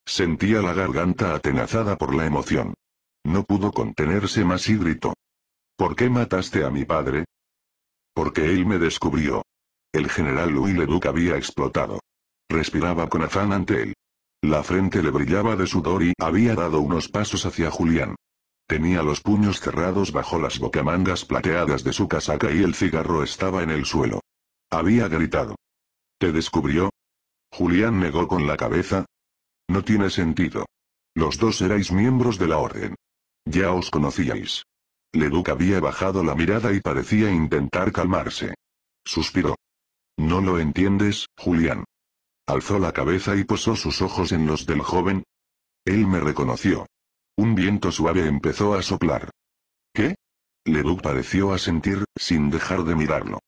Sentía la garganta atenazada por la emoción. No pudo contenerse más y gritó. ¿Por qué mataste a mi padre? Porque él me descubrió. El general Louis Leduc había explotado. Respiraba con afán ante él. La frente le brillaba de sudor y había dado unos pasos hacia Julián. Tenía los puños cerrados bajo las bocamangas plateadas de su casaca y el cigarro estaba en el suelo. Había gritado. ¿Te descubrió? Julián negó con la cabeza. No tiene sentido. Los dos erais miembros de la orden. Ya os conocíais. Leduc había bajado la mirada y parecía intentar calmarse. Suspiró. No lo entiendes, Julián. Alzó la cabeza y posó sus ojos en los del joven. Él me reconoció, un viento suave empezó a soplar. ¿Qué? Leduc pareció sentir, sin dejar de mirarlo.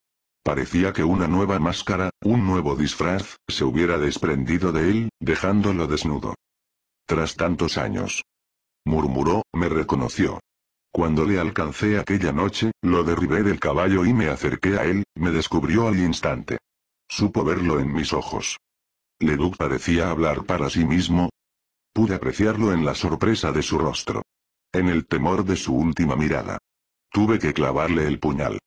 Parecía que una nueva máscara, un nuevo disfraz, se hubiera desprendido de él, dejándolo desnudo. Tras tantos años. Murmuró, me reconoció. Cuando le alcancé aquella noche, lo derribé del caballo y me acerqué a él, me descubrió al instante. Supo verlo en mis ojos. Leduc parecía hablar para sí mismo, Pude apreciarlo en la sorpresa de su rostro. En el temor de su última mirada. Tuve que clavarle el puñal.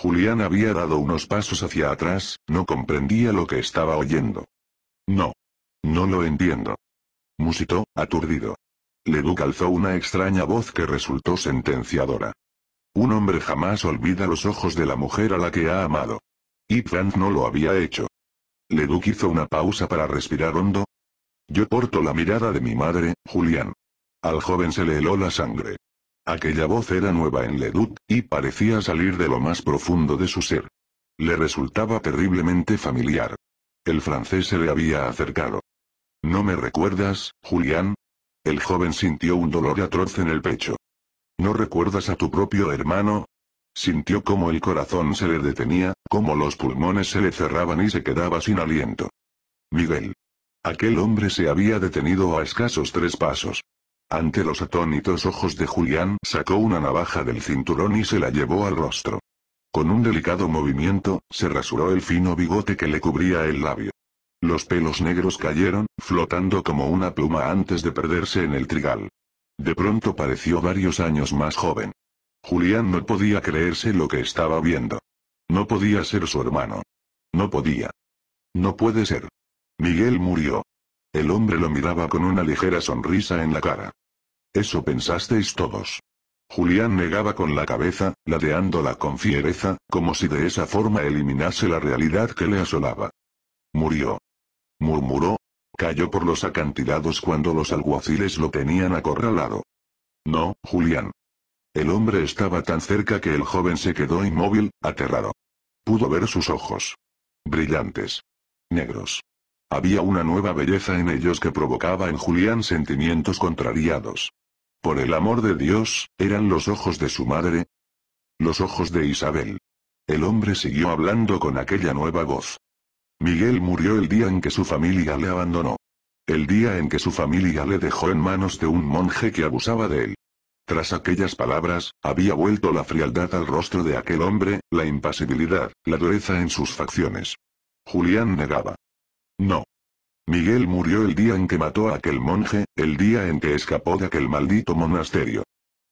Julián había dado unos pasos hacia atrás, no comprendía lo que estaba oyendo. No. No lo entiendo. Musitó, aturdido. Leduc alzó una extraña voz que resultó sentenciadora. Un hombre jamás olvida los ojos de la mujer a la que ha amado. Y Frank no lo había hecho. Leduc hizo una pausa para respirar hondo, yo porto la mirada de mi madre, Julián. Al joven se le heló la sangre. Aquella voz era nueva en Leduc, y parecía salir de lo más profundo de su ser. Le resultaba terriblemente familiar. El francés se le había acercado. ¿No me recuerdas, Julián? El joven sintió un dolor atroz en el pecho. ¿No recuerdas a tu propio hermano? Sintió como el corazón se le detenía, como los pulmones se le cerraban y se quedaba sin aliento. Miguel. Aquel hombre se había detenido a escasos tres pasos. Ante los atónitos ojos de Julián sacó una navaja del cinturón y se la llevó al rostro. Con un delicado movimiento, se rasuró el fino bigote que le cubría el labio. Los pelos negros cayeron, flotando como una pluma antes de perderse en el trigal. De pronto pareció varios años más joven. Julián no podía creerse lo que estaba viendo. No podía ser su hermano. No podía. No puede ser. Miguel murió. El hombre lo miraba con una ligera sonrisa en la cara. Eso pensasteis todos. Julián negaba con la cabeza, ladeándola con fiereza, como si de esa forma eliminase la realidad que le asolaba. Murió. Murmuró. Cayó por los acantilados cuando los alguaciles lo tenían acorralado. No, Julián. El hombre estaba tan cerca que el joven se quedó inmóvil, aterrado. Pudo ver sus ojos. Brillantes. Negros. Había una nueva belleza en ellos que provocaba en Julián sentimientos contrariados. Por el amor de Dios, ¿eran los ojos de su madre? Los ojos de Isabel. El hombre siguió hablando con aquella nueva voz. Miguel murió el día en que su familia le abandonó. El día en que su familia le dejó en manos de un monje que abusaba de él. Tras aquellas palabras, había vuelto la frialdad al rostro de aquel hombre, la impasibilidad, la dureza en sus facciones. Julián negaba. No. Miguel murió el día en que mató a aquel monje, el día en que escapó de aquel maldito monasterio.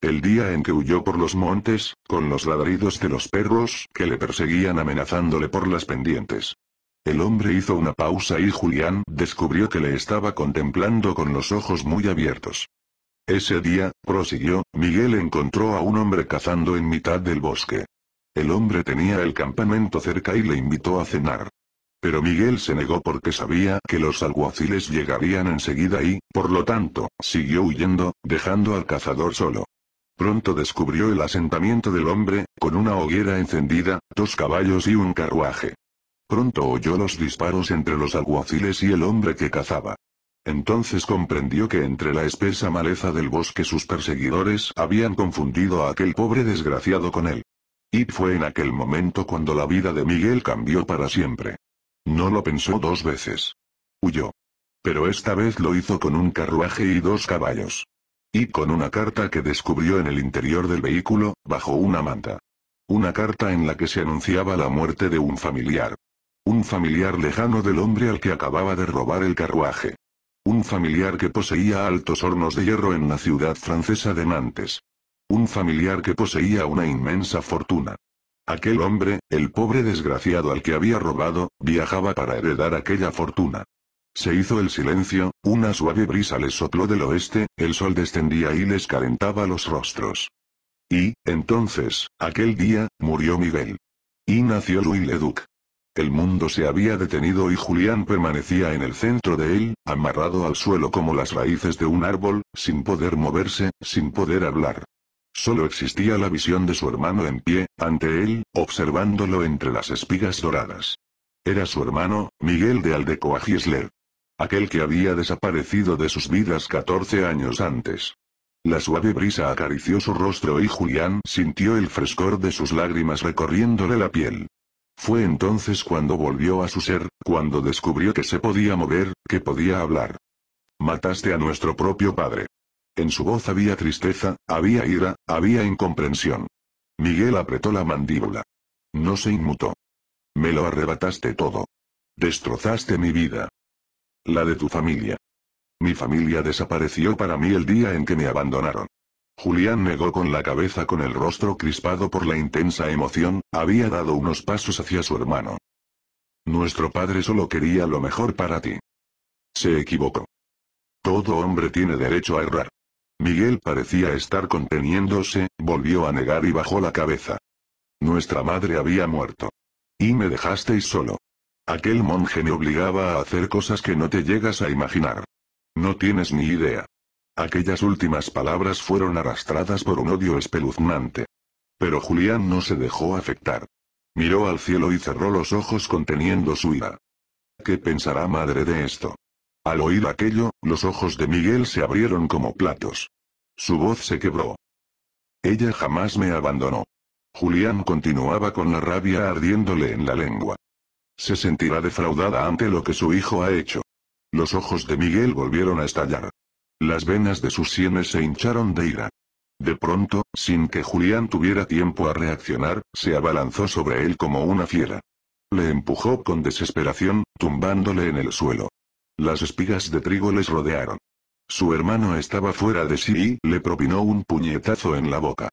El día en que huyó por los montes, con los ladridos de los perros que le perseguían amenazándole por las pendientes. El hombre hizo una pausa y Julián descubrió que le estaba contemplando con los ojos muy abiertos. Ese día, prosiguió, Miguel encontró a un hombre cazando en mitad del bosque. El hombre tenía el campamento cerca y le invitó a cenar. Pero Miguel se negó porque sabía que los alguaciles llegarían enseguida y, por lo tanto, siguió huyendo, dejando al cazador solo. Pronto descubrió el asentamiento del hombre, con una hoguera encendida, dos caballos y un carruaje. Pronto oyó los disparos entre los alguaciles y el hombre que cazaba. Entonces comprendió que entre la espesa maleza del bosque sus perseguidores habían confundido a aquel pobre desgraciado con él. Y fue en aquel momento cuando la vida de Miguel cambió para siempre. No lo pensó dos veces. Huyó. Pero esta vez lo hizo con un carruaje y dos caballos. Y con una carta que descubrió en el interior del vehículo, bajo una manta. Una carta en la que se anunciaba la muerte de un familiar. Un familiar lejano del hombre al que acababa de robar el carruaje. Un familiar que poseía altos hornos de hierro en la ciudad francesa de Nantes. Un familiar que poseía una inmensa fortuna. Aquel hombre, el pobre desgraciado al que había robado, viajaba para heredar aquella fortuna. Se hizo el silencio, una suave brisa les sopló del oeste, el sol descendía y les calentaba los rostros. Y, entonces, aquel día, murió Miguel. Y nació Louis Leduc. El mundo se había detenido y Julián permanecía en el centro de él, amarrado al suelo como las raíces de un árbol, sin poder moverse, sin poder hablar. Solo existía la visión de su hermano en pie, ante él, observándolo entre las espigas doradas. Era su hermano, Miguel de Aldecoa giesler Aquel que había desaparecido de sus vidas 14 años antes. La suave brisa acarició su rostro y Julián sintió el frescor de sus lágrimas recorriéndole la piel. Fue entonces cuando volvió a su ser, cuando descubrió que se podía mover, que podía hablar. Mataste a nuestro propio padre. En su voz había tristeza, había ira, había incomprensión. Miguel apretó la mandíbula. No se inmutó. Me lo arrebataste todo. Destrozaste mi vida. La de tu familia. Mi familia desapareció para mí el día en que me abandonaron. Julián negó con la cabeza con el rostro crispado por la intensa emoción, había dado unos pasos hacia su hermano. Nuestro padre solo quería lo mejor para ti. Se equivocó. Todo hombre tiene derecho a errar. Miguel parecía estar conteniéndose, volvió a negar y bajó la cabeza. Nuestra madre había muerto. Y me dejasteis solo. Aquel monje me obligaba a hacer cosas que no te llegas a imaginar. No tienes ni idea. Aquellas últimas palabras fueron arrastradas por un odio espeluznante. Pero Julián no se dejó afectar. Miró al cielo y cerró los ojos conteniendo su ira. ¿Qué pensará madre de esto? Al oír aquello, los ojos de Miguel se abrieron como platos. Su voz se quebró. Ella jamás me abandonó. Julián continuaba con la rabia ardiéndole en la lengua. Se sentirá defraudada ante lo que su hijo ha hecho. Los ojos de Miguel volvieron a estallar. Las venas de sus sienes se hincharon de ira. De pronto, sin que Julián tuviera tiempo a reaccionar, se abalanzó sobre él como una fiera. Le empujó con desesperación, tumbándole en el suelo. Las espigas de trigo les rodearon. Su hermano estaba fuera de sí y le propinó un puñetazo en la boca.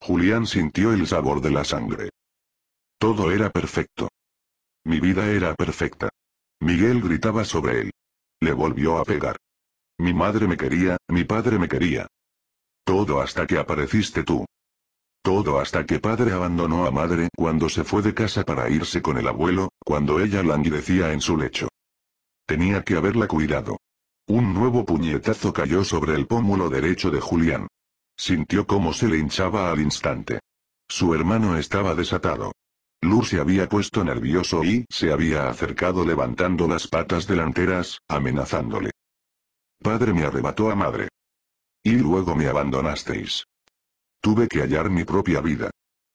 Julián sintió el sabor de la sangre. Todo era perfecto. Mi vida era perfecta. Miguel gritaba sobre él. Le volvió a pegar. Mi madre me quería, mi padre me quería. Todo hasta que apareciste tú. Todo hasta que padre abandonó a madre cuando se fue de casa para irse con el abuelo, cuando ella languidecía en su lecho. Tenía que haberla cuidado. Un nuevo puñetazo cayó sobre el pómulo derecho de Julián. Sintió cómo se le hinchaba al instante. Su hermano estaba desatado. Lur se había puesto nervioso y se había acercado levantando las patas delanteras, amenazándole. Padre me arrebató a madre. Y luego me abandonasteis. Tuve que hallar mi propia vida.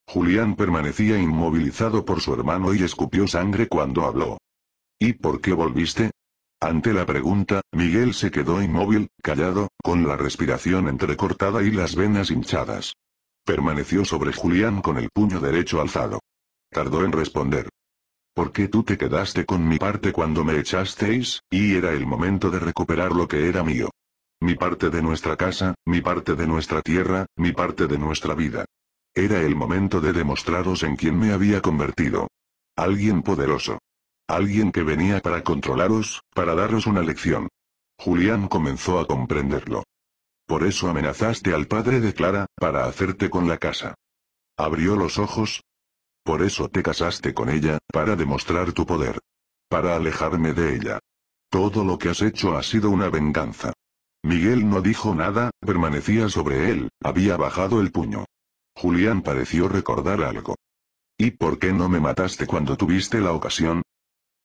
Julián permanecía inmovilizado por su hermano y escupió sangre cuando habló. ¿Y por qué volviste? Ante la pregunta, Miguel se quedó inmóvil, callado, con la respiración entrecortada y las venas hinchadas. Permaneció sobre Julián con el puño derecho alzado. Tardó en responder. ¿Por qué tú te quedaste con mi parte cuando me echasteis, y era el momento de recuperar lo que era mío? Mi parte de nuestra casa, mi parte de nuestra tierra, mi parte de nuestra vida. Era el momento de demostraros en quién me había convertido. Alguien poderoso. Alguien que venía para controlaros, para daros una lección. Julián comenzó a comprenderlo. Por eso amenazaste al padre de Clara, para hacerte con la casa. Abrió los ojos. Por eso te casaste con ella, para demostrar tu poder. Para alejarme de ella. Todo lo que has hecho ha sido una venganza. Miguel no dijo nada, permanecía sobre él, había bajado el puño. Julián pareció recordar algo. ¿Y por qué no me mataste cuando tuviste la ocasión?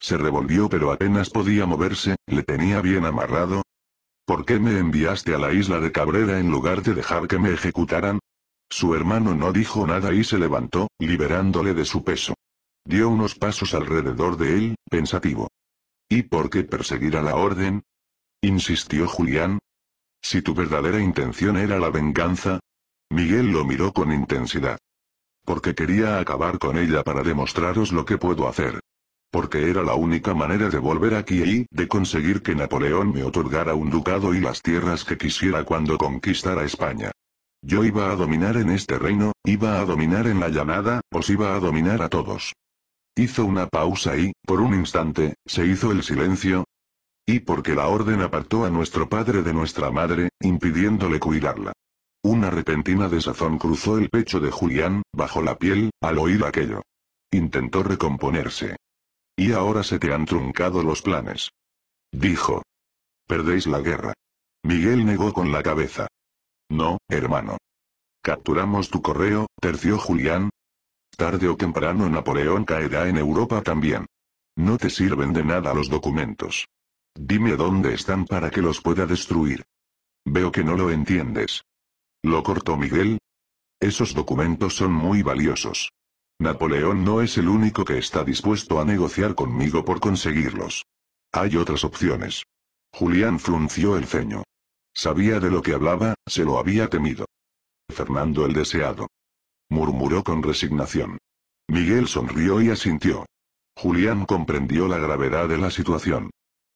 Se revolvió pero apenas podía moverse, le tenía bien amarrado. ¿Por qué me enviaste a la isla de Cabrera en lugar de dejar que me ejecutaran? Su hermano no dijo nada y se levantó, liberándole de su peso. Dio unos pasos alrededor de él, pensativo. ¿Y por qué perseguir a la orden? insistió Julián. Si tu verdadera intención era la venganza. Miguel lo miró con intensidad. Porque quería acabar con ella para demostraros lo que puedo hacer. Porque era la única manera de volver aquí y de conseguir que Napoleón me otorgara un ducado y las tierras que quisiera cuando conquistara España. Yo iba a dominar en este reino, iba a dominar en la llamada, os iba a dominar a todos. Hizo una pausa y, por un instante, se hizo el silencio. Y porque la orden apartó a nuestro padre de nuestra madre, impidiéndole cuidarla. Una repentina desazón cruzó el pecho de Julián, bajo la piel, al oír aquello. Intentó recomponerse. Y ahora se te han truncado los planes. Dijo. Perdéis la guerra. Miguel negó con la cabeza. No, hermano. Capturamos tu correo, terció Julián. Tarde o temprano Napoleón caerá en Europa también. No te sirven de nada los documentos. Dime dónde están para que los pueda destruir. Veo que no lo entiendes. Lo cortó Miguel. Esos documentos son muy valiosos. Napoleón no es el único que está dispuesto a negociar conmigo por conseguirlos. Hay otras opciones. Julián frunció el ceño. Sabía de lo que hablaba, se lo había temido. Fernando el deseado. Murmuró con resignación. Miguel sonrió y asintió. Julián comprendió la gravedad de la situación.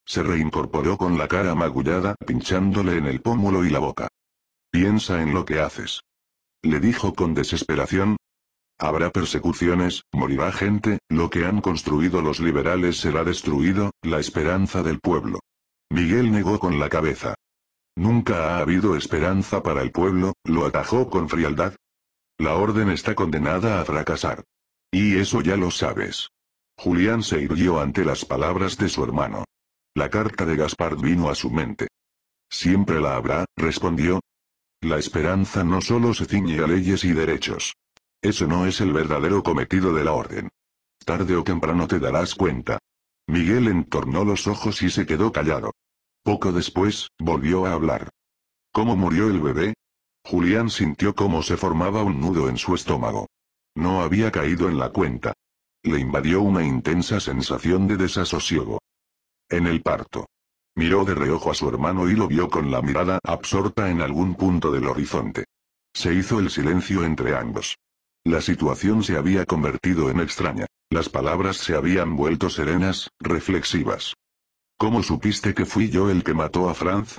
Se reincorporó con la cara magullada, pinchándole en el pómulo y la boca. Piensa en lo que haces. Le dijo con desesperación, Habrá persecuciones, morirá gente, lo que han construido los liberales será destruido, la esperanza del pueblo. Miguel negó con la cabeza. Nunca ha habido esperanza para el pueblo, lo atajó con frialdad. La orden está condenada a fracasar. Y eso ya lo sabes. Julián se irguió ante las palabras de su hermano. La carta de Gaspard vino a su mente. Siempre la habrá, respondió. La esperanza no solo se ciñe a leyes y derechos. Eso no es el verdadero cometido de la orden. Tarde o temprano te darás cuenta. Miguel entornó los ojos y se quedó callado. Poco después, volvió a hablar. ¿Cómo murió el bebé? Julián sintió cómo se formaba un nudo en su estómago. No había caído en la cuenta. Le invadió una intensa sensación de desasosiego. En el parto. Miró de reojo a su hermano y lo vio con la mirada absorta en algún punto del horizonte. Se hizo el silencio entre ambos. La situación se había convertido en extraña. Las palabras se habían vuelto serenas, reflexivas. ¿Cómo supiste que fui yo el que mató a Franz?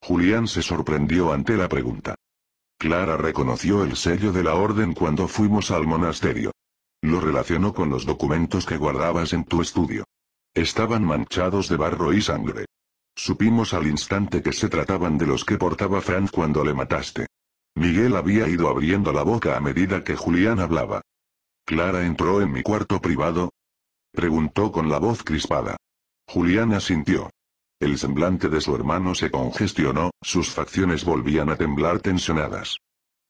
Julián se sorprendió ante la pregunta. Clara reconoció el sello de la orden cuando fuimos al monasterio. Lo relacionó con los documentos que guardabas en tu estudio. Estaban manchados de barro y sangre. Supimos al instante que se trataban de los que portaba Franz cuando le mataste. Miguel había ido abriendo la boca a medida que Julián hablaba. ¿Clara entró en mi cuarto privado? Preguntó con la voz crispada. Julián asintió. El semblante de su hermano se congestionó, sus facciones volvían a temblar tensionadas.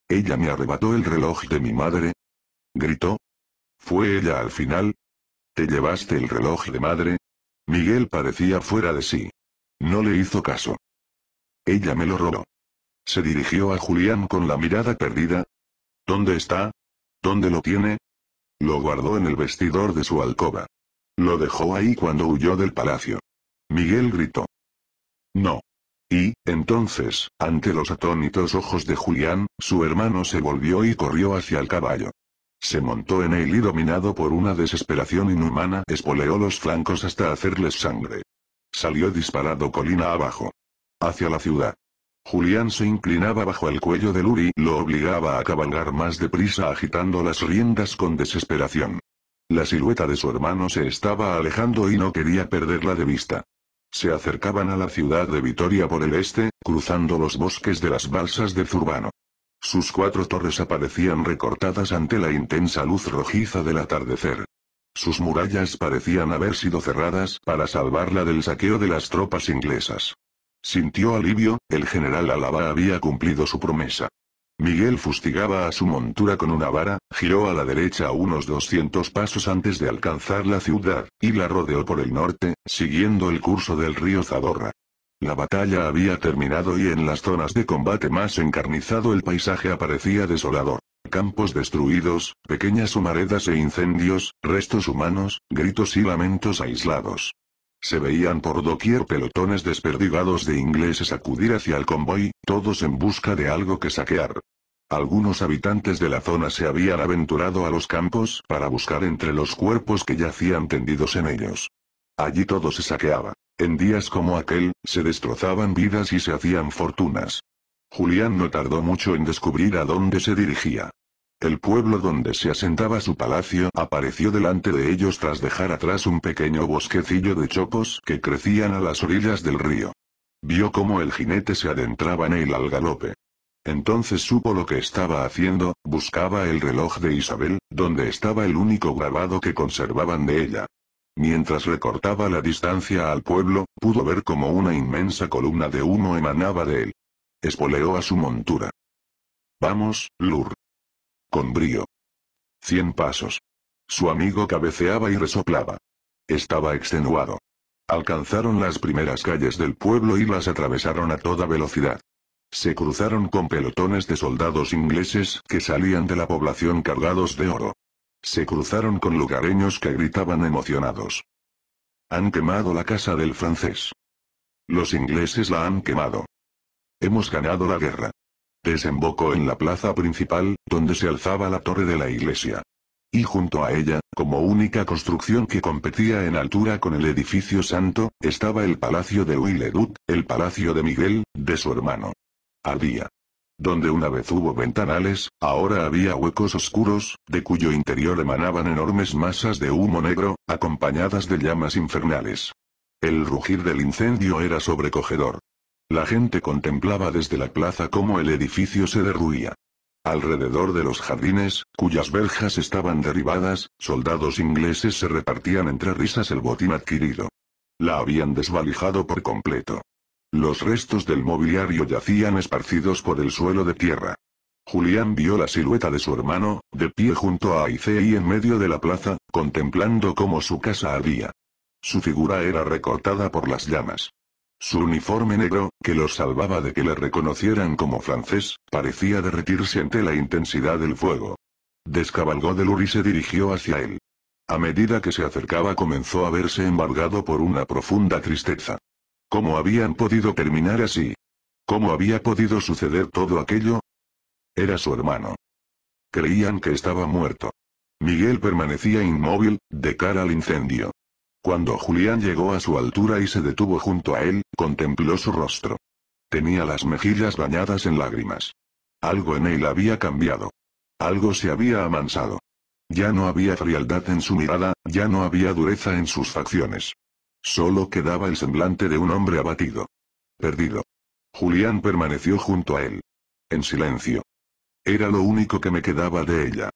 ¿Ella me arrebató el reloj de mi madre? Gritó. ¿Fue ella al final? ¿Te llevaste el reloj de madre? Miguel parecía fuera de sí. No le hizo caso. Ella me lo robó. Se dirigió a Julián con la mirada perdida. ¿Dónde está? ¿Dónde lo tiene? Lo guardó en el vestidor de su alcoba. Lo dejó ahí cuando huyó del palacio. Miguel gritó. No. Y, entonces, ante los atónitos ojos de Julián, su hermano se volvió y corrió hacia el caballo. Se montó en él y dominado por una desesperación inhumana espoleó los flancos hasta hacerles sangre. Salió disparado colina abajo. Hacia la ciudad. Julián se inclinaba bajo el cuello de Luri y lo obligaba a cabalgar más deprisa agitando las riendas con desesperación. La silueta de su hermano se estaba alejando y no quería perderla de vista. Se acercaban a la ciudad de Vitoria por el este, cruzando los bosques de las balsas de Zurbano. Sus cuatro torres aparecían recortadas ante la intensa luz rojiza del atardecer. Sus murallas parecían haber sido cerradas para salvarla del saqueo de las tropas inglesas. Sintió alivio, el general Álava había cumplido su promesa. Miguel fustigaba a su montura con una vara, giró a la derecha unos 200 pasos antes de alcanzar la ciudad, y la rodeó por el norte, siguiendo el curso del río Zadorra. La batalla había terminado y en las zonas de combate más encarnizado el paisaje aparecía desolador. Campos destruidos, pequeñas humaredas e incendios, restos humanos, gritos y lamentos aislados. Se veían por doquier pelotones desperdigados de ingleses acudir hacia el convoy, todos en busca de algo que saquear. Algunos habitantes de la zona se habían aventurado a los campos para buscar entre los cuerpos que yacían tendidos en ellos. Allí todo se saqueaba. En días como aquel, se destrozaban vidas y se hacían fortunas. Julián no tardó mucho en descubrir a dónde se dirigía. El pueblo donde se asentaba su palacio apareció delante de ellos tras dejar atrás un pequeño bosquecillo de chopos que crecían a las orillas del río. Vio cómo el jinete se adentraba en él al galope. Entonces supo lo que estaba haciendo, buscaba el reloj de Isabel, donde estaba el único grabado que conservaban de ella. Mientras recortaba la distancia al pueblo, pudo ver como una inmensa columna de humo emanaba de él. Espoleó a su montura. Vamos, Lur. Con brío. Cien pasos. Su amigo cabeceaba y resoplaba. Estaba extenuado. Alcanzaron las primeras calles del pueblo y las atravesaron a toda velocidad. Se cruzaron con pelotones de soldados ingleses que salían de la población cargados de oro. Se cruzaron con lugareños que gritaban emocionados. Han quemado la casa del francés. Los ingleses la han quemado. Hemos ganado la guerra. Desembocó en la plaza principal, donde se alzaba la torre de la iglesia. Y junto a ella, como única construcción que competía en altura con el edificio santo, estaba el palacio de Huiledut, el palacio de Miguel, de su hermano. Había donde una vez hubo ventanales, ahora había huecos oscuros, de cuyo interior emanaban enormes masas de humo negro, acompañadas de llamas infernales. El rugir del incendio era sobrecogedor. La gente contemplaba desde la plaza cómo el edificio se derruía. Alrededor de los jardines, cuyas verjas estaban derribadas, soldados ingleses se repartían entre risas el botín adquirido. La habían desvalijado por completo. Los restos del mobiliario yacían esparcidos por el suelo de tierra. Julián vio la silueta de su hermano, de pie junto a y en medio de la plaza, contemplando cómo su casa había. Su figura era recortada por las llamas. Su uniforme negro, que lo salvaba de que le reconocieran como francés, parecía derretirse ante la intensidad del fuego. Descabalgó de Uri y se dirigió hacia él. A medida que se acercaba comenzó a verse embargado por una profunda tristeza. ¿Cómo habían podido terminar así? ¿Cómo había podido suceder todo aquello? Era su hermano. Creían que estaba muerto. Miguel permanecía inmóvil, de cara al incendio. Cuando Julián llegó a su altura y se detuvo junto a él, contempló su rostro. Tenía las mejillas bañadas en lágrimas. Algo en él había cambiado. Algo se había amansado. Ya no había frialdad en su mirada, ya no había dureza en sus facciones. Solo quedaba el semblante de un hombre abatido. Perdido. Julián permaneció junto a él. En silencio. Era lo único que me quedaba de ella.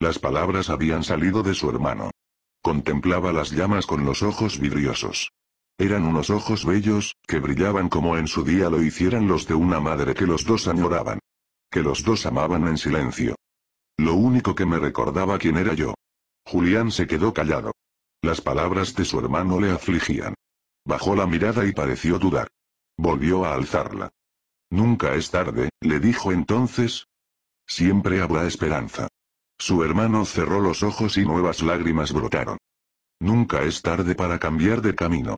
Las palabras habían salido de su hermano. Contemplaba las llamas con los ojos vidriosos. Eran unos ojos bellos, que brillaban como en su día lo hicieran los de una madre que los dos añoraban. Que los dos amaban en silencio. Lo único que me recordaba quién era yo. Julián se quedó callado. Las palabras de su hermano le afligían. Bajó la mirada y pareció dudar. Volvió a alzarla. Nunca es tarde, le dijo entonces. Siempre habrá esperanza. Su hermano cerró los ojos y nuevas lágrimas brotaron. Nunca es tarde para cambiar de camino.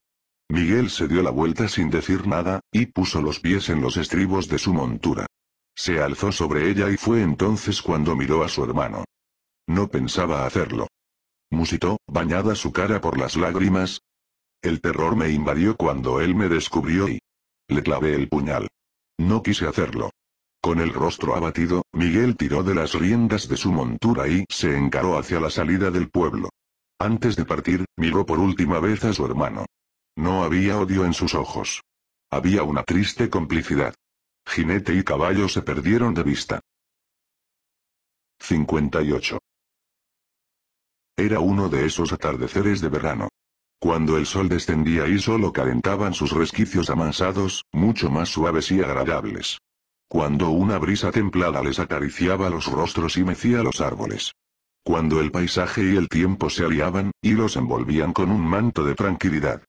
Miguel se dio la vuelta sin decir nada, y puso los pies en los estribos de su montura. Se alzó sobre ella y fue entonces cuando miró a su hermano. No pensaba hacerlo. Musitó, bañada su cara por las lágrimas. El terror me invadió cuando él me descubrió y... Le clavé el puñal. No quise hacerlo. Con el rostro abatido, Miguel tiró de las riendas de su montura y se encaró hacia la salida del pueblo. Antes de partir, miró por última vez a su hermano. No había odio en sus ojos. Había una triste complicidad. Jinete y caballo se perdieron de vista. 58. Era uno de esos atardeceres de verano. Cuando el sol descendía y solo calentaban sus resquicios amansados, mucho más suaves y agradables. Cuando una brisa templada les acariciaba los rostros y mecía los árboles. Cuando el paisaje y el tiempo se aliaban, y los envolvían con un manto de tranquilidad.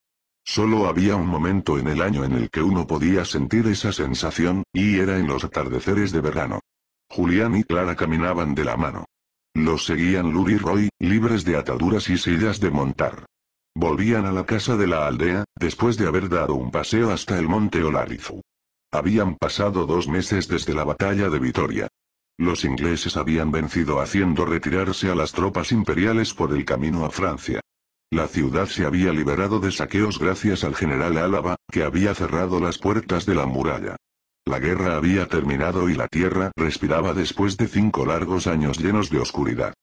Solo había un momento en el año en el que uno podía sentir esa sensación, y era en los atardeceres de verano. Julián y Clara caminaban de la mano. Los seguían Lur y Roy, libres de ataduras y sillas de montar. Volvían a la casa de la aldea, después de haber dado un paseo hasta el monte Olarizu. Habían pasado dos meses desde la batalla de Vitoria. Los ingleses habían vencido haciendo retirarse a las tropas imperiales por el camino a Francia. La ciudad se había liberado de saqueos gracias al general Álava, que había cerrado las puertas de la muralla. La guerra había terminado y la tierra respiraba después de cinco largos años llenos de oscuridad.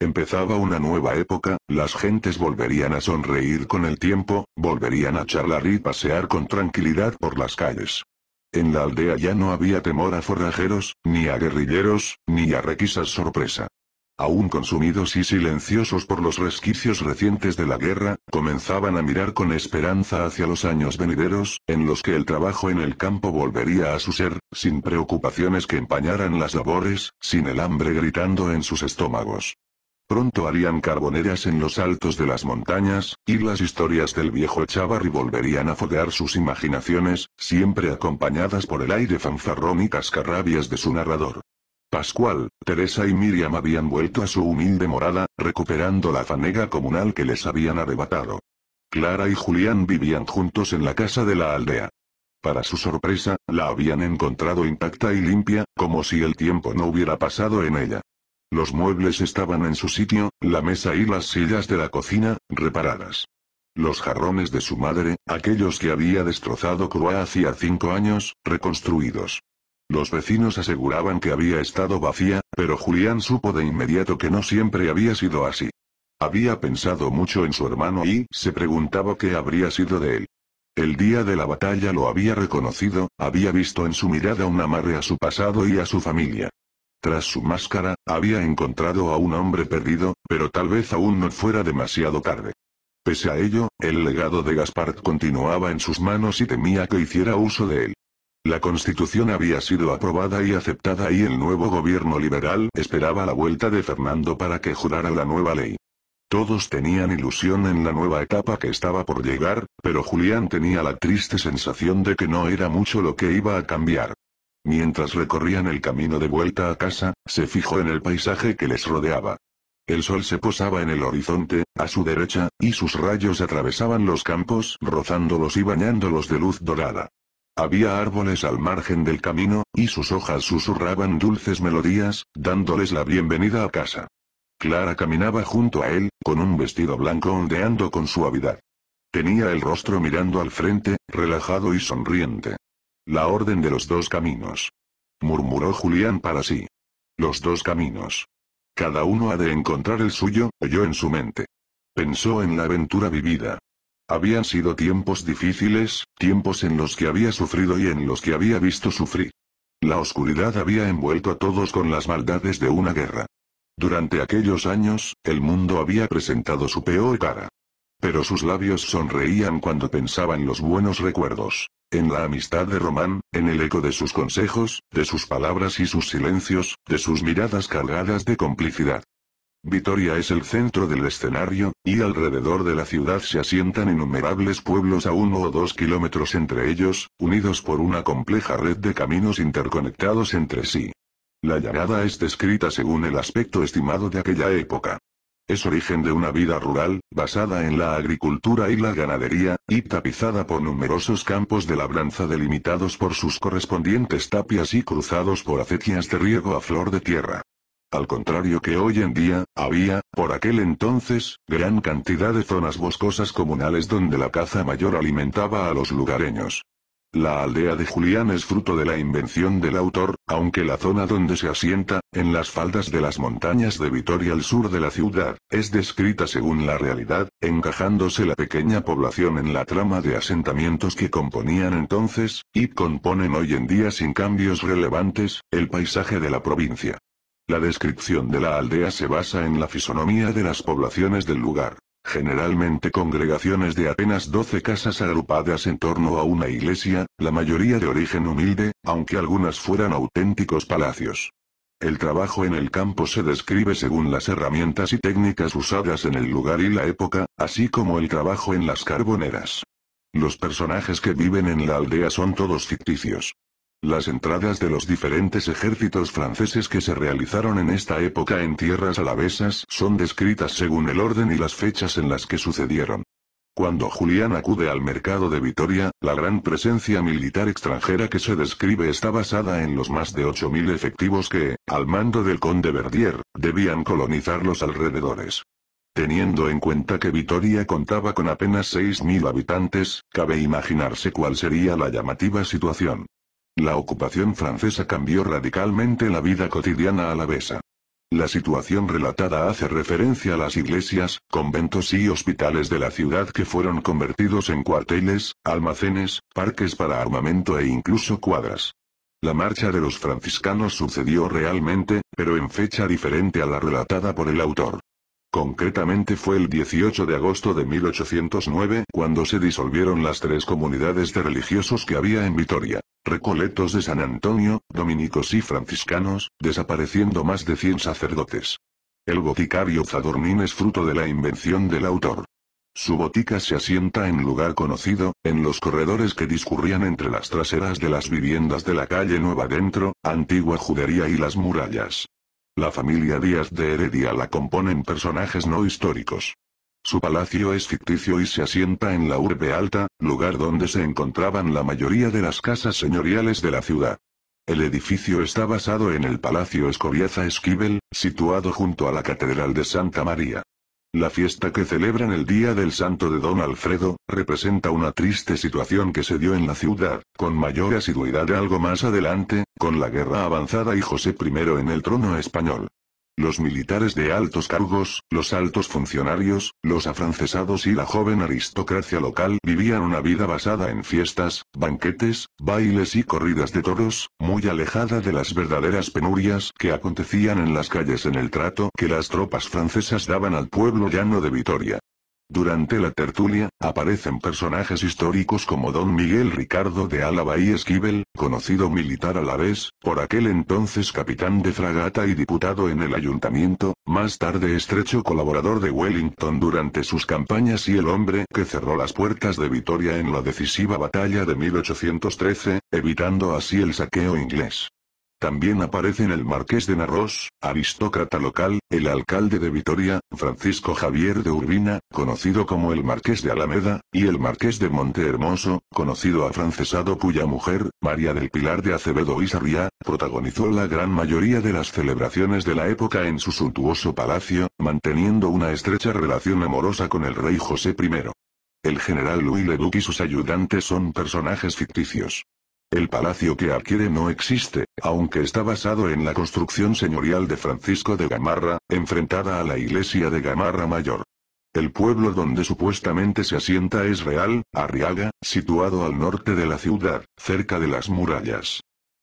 Empezaba una nueva época, las gentes volverían a sonreír con el tiempo, volverían a charlar y pasear con tranquilidad por las calles. En la aldea ya no había temor a forrajeros, ni a guerrilleros, ni a requisas sorpresa. Aún consumidos y silenciosos por los resquicios recientes de la guerra, comenzaban a mirar con esperanza hacia los años venideros, en los que el trabajo en el campo volvería a su ser, sin preocupaciones que empañaran las labores, sin el hambre gritando en sus estómagos. Pronto harían carboneras en los altos de las montañas, y las historias del viejo Chavarri volverían a fogar sus imaginaciones, siempre acompañadas por el aire fanfarrón y cascarrabias de su narrador. Pascual, Teresa y Miriam habían vuelto a su humilde morada, recuperando la fanega comunal que les habían arrebatado. Clara y Julián vivían juntos en la casa de la aldea. Para su sorpresa, la habían encontrado intacta y limpia, como si el tiempo no hubiera pasado en ella. Los muebles estaban en su sitio, la mesa y las sillas de la cocina, reparadas. Los jarrones de su madre, aquellos que había destrozado Croa hacía cinco años, reconstruidos. Los vecinos aseguraban que había estado vacía, pero Julián supo de inmediato que no siempre había sido así. Había pensado mucho en su hermano y se preguntaba qué habría sido de él. El día de la batalla lo había reconocido, había visto en su mirada un amarre a su pasado y a su familia. Tras su máscara, había encontrado a un hombre perdido, pero tal vez aún no fuera demasiado tarde. Pese a ello, el legado de Gaspard continuaba en sus manos y temía que hiciera uso de él. La constitución había sido aprobada y aceptada y el nuevo gobierno liberal esperaba la vuelta de Fernando para que jurara la nueva ley. Todos tenían ilusión en la nueva etapa que estaba por llegar, pero Julián tenía la triste sensación de que no era mucho lo que iba a cambiar. Mientras recorrían el camino de vuelta a casa, se fijó en el paisaje que les rodeaba. El sol se posaba en el horizonte, a su derecha, y sus rayos atravesaban los campos, rozándolos y bañándolos de luz dorada. Había árboles al margen del camino, y sus hojas susurraban dulces melodías, dándoles la bienvenida a casa. Clara caminaba junto a él, con un vestido blanco ondeando con suavidad. Tenía el rostro mirando al frente, relajado y sonriente. La Orden de los Dos Caminos. Murmuró Julián para sí. Los dos caminos. Cada uno ha de encontrar el suyo, yo en su mente. Pensó en la aventura vivida. Habían sido tiempos difíciles, tiempos en los que había sufrido y en los que había visto sufrir. La oscuridad había envuelto a todos con las maldades de una guerra. Durante aquellos años, el mundo había presentado su peor cara pero sus labios sonreían cuando pensaban los buenos recuerdos. En la amistad de Román, en el eco de sus consejos, de sus palabras y sus silencios, de sus miradas cargadas de complicidad. Vitoria es el centro del escenario, y alrededor de la ciudad se asientan innumerables pueblos a uno o dos kilómetros entre ellos, unidos por una compleja red de caminos interconectados entre sí. La llamada es descrita según el aspecto estimado de aquella época. Es origen de una vida rural, basada en la agricultura y la ganadería, y tapizada por numerosos campos de labranza delimitados por sus correspondientes tapias y cruzados por acequias de riego a flor de tierra. Al contrario que hoy en día, había, por aquel entonces, gran cantidad de zonas boscosas comunales donde la caza mayor alimentaba a los lugareños. La aldea de Julián es fruto de la invención del autor, aunque la zona donde se asienta, en las faldas de las montañas de Vitoria al sur de la ciudad, es descrita según la realidad, encajándose la pequeña población en la trama de asentamientos que componían entonces, y componen hoy en día sin cambios relevantes, el paisaje de la provincia. La descripción de la aldea se basa en la fisonomía de las poblaciones del lugar. Generalmente congregaciones de apenas 12 casas agrupadas en torno a una iglesia, la mayoría de origen humilde, aunque algunas fueran auténticos palacios. El trabajo en el campo se describe según las herramientas y técnicas usadas en el lugar y la época, así como el trabajo en las carboneras. Los personajes que viven en la aldea son todos ficticios. Las entradas de los diferentes ejércitos franceses que se realizaron en esta época en tierras alavesas son descritas según el orden y las fechas en las que sucedieron. Cuando Julián acude al mercado de Vitoria, la gran presencia militar extranjera que se describe está basada en los más de 8.000 efectivos que, al mando del conde Verdier, debían colonizar los alrededores. Teniendo en cuenta que Vitoria contaba con apenas 6.000 habitantes, cabe imaginarse cuál sería la llamativa situación. La ocupación francesa cambió radicalmente la vida cotidiana a la alavesa. La situación relatada hace referencia a las iglesias, conventos y hospitales de la ciudad que fueron convertidos en cuarteles, almacenes, parques para armamento e incluso cuadras. La marcha de los franciscanos sucedió realmente, pero en fecha diferente a la relatada por el autor. Concretamente fue el 18 de agosto de 1809 cuando se disolvieron las tres comunidades de religiosos que había en Vitoria. Recoletos de San Antonio, dominicos y franciscanos, desapareciendo más de 100 sacerdotes. El boticario Zadornín es fruto de la invención del autor. Su botica se asienta en lugar conocido, en los corredores que discurrían entre las traseras de las viviendas de la calle Nueva Dentro, antigua judería y las murallas. La familia Díaz de Heredia la componen personajes no históricos. Su palacio es ficticio y se asienta en la urbe alta, lugar donde se encontraban la mayoría de las casas señoriales de la ciudad. El edificio está basado en el Palacio Escoriaza Esquivel, situado junto a la Catedral de Santa María. La fiesta que celebran el Día del Santo de Don Alfredo, representa una triste situación que se dio en la ciudad, con mayor asiduidad algo más adelante, con la guerra avanzada y José I en el trono español los militares de altos cargos, los altos funcionarios, los afrancesados y la joven aristocracia local vivían una vida basada en fiestas, banquetes, bailes y corridas de toros, muy alejada de las verdaderas penurias que acontecían en las calles en el trato que las tropas francesas daban al pueblo llano de Vitoria. Durante la tertulia, aparecen personajes históricos como don Miguel Ricardo de Álava y Esquivel, conocido militar a la vez, por aquel entonces capitán de fragata y diputado en el ayuntamiento, más tarde estrecho colaborador de Wellington durante sus campañas y el hombre que cerró las puertas de Vitoria en la decisiva batalla de 1813, evitando así el saqueo inglés. También aparecen el marqués de Narros, aristócrata local, el alcalde de Vitoria, Francisco Javier de Urbina, conocido como el marqués de Alameda, y el marqués de Montehermoso, conocido afrancesado cuya mujer, María del Pilar de Acevedo y Sarriá, protagonizó la gran mayoría de las celebraciones de la época en su suntuoso palacio, manteniendo una estrecha relación amorosa con el rey José I. El general Louis Leduc y sus ayudantes son personajes ficticios. El palacio que adquiere no existe, aunque está basado en la construcción señorial de Francisco de Gamarra, enfrentada a la iglesia de Gamarra Mayor. El pueblo donde supuestamente se asienta es real, Arriaga, situado al norte de la ciudad, cerca de las murallas.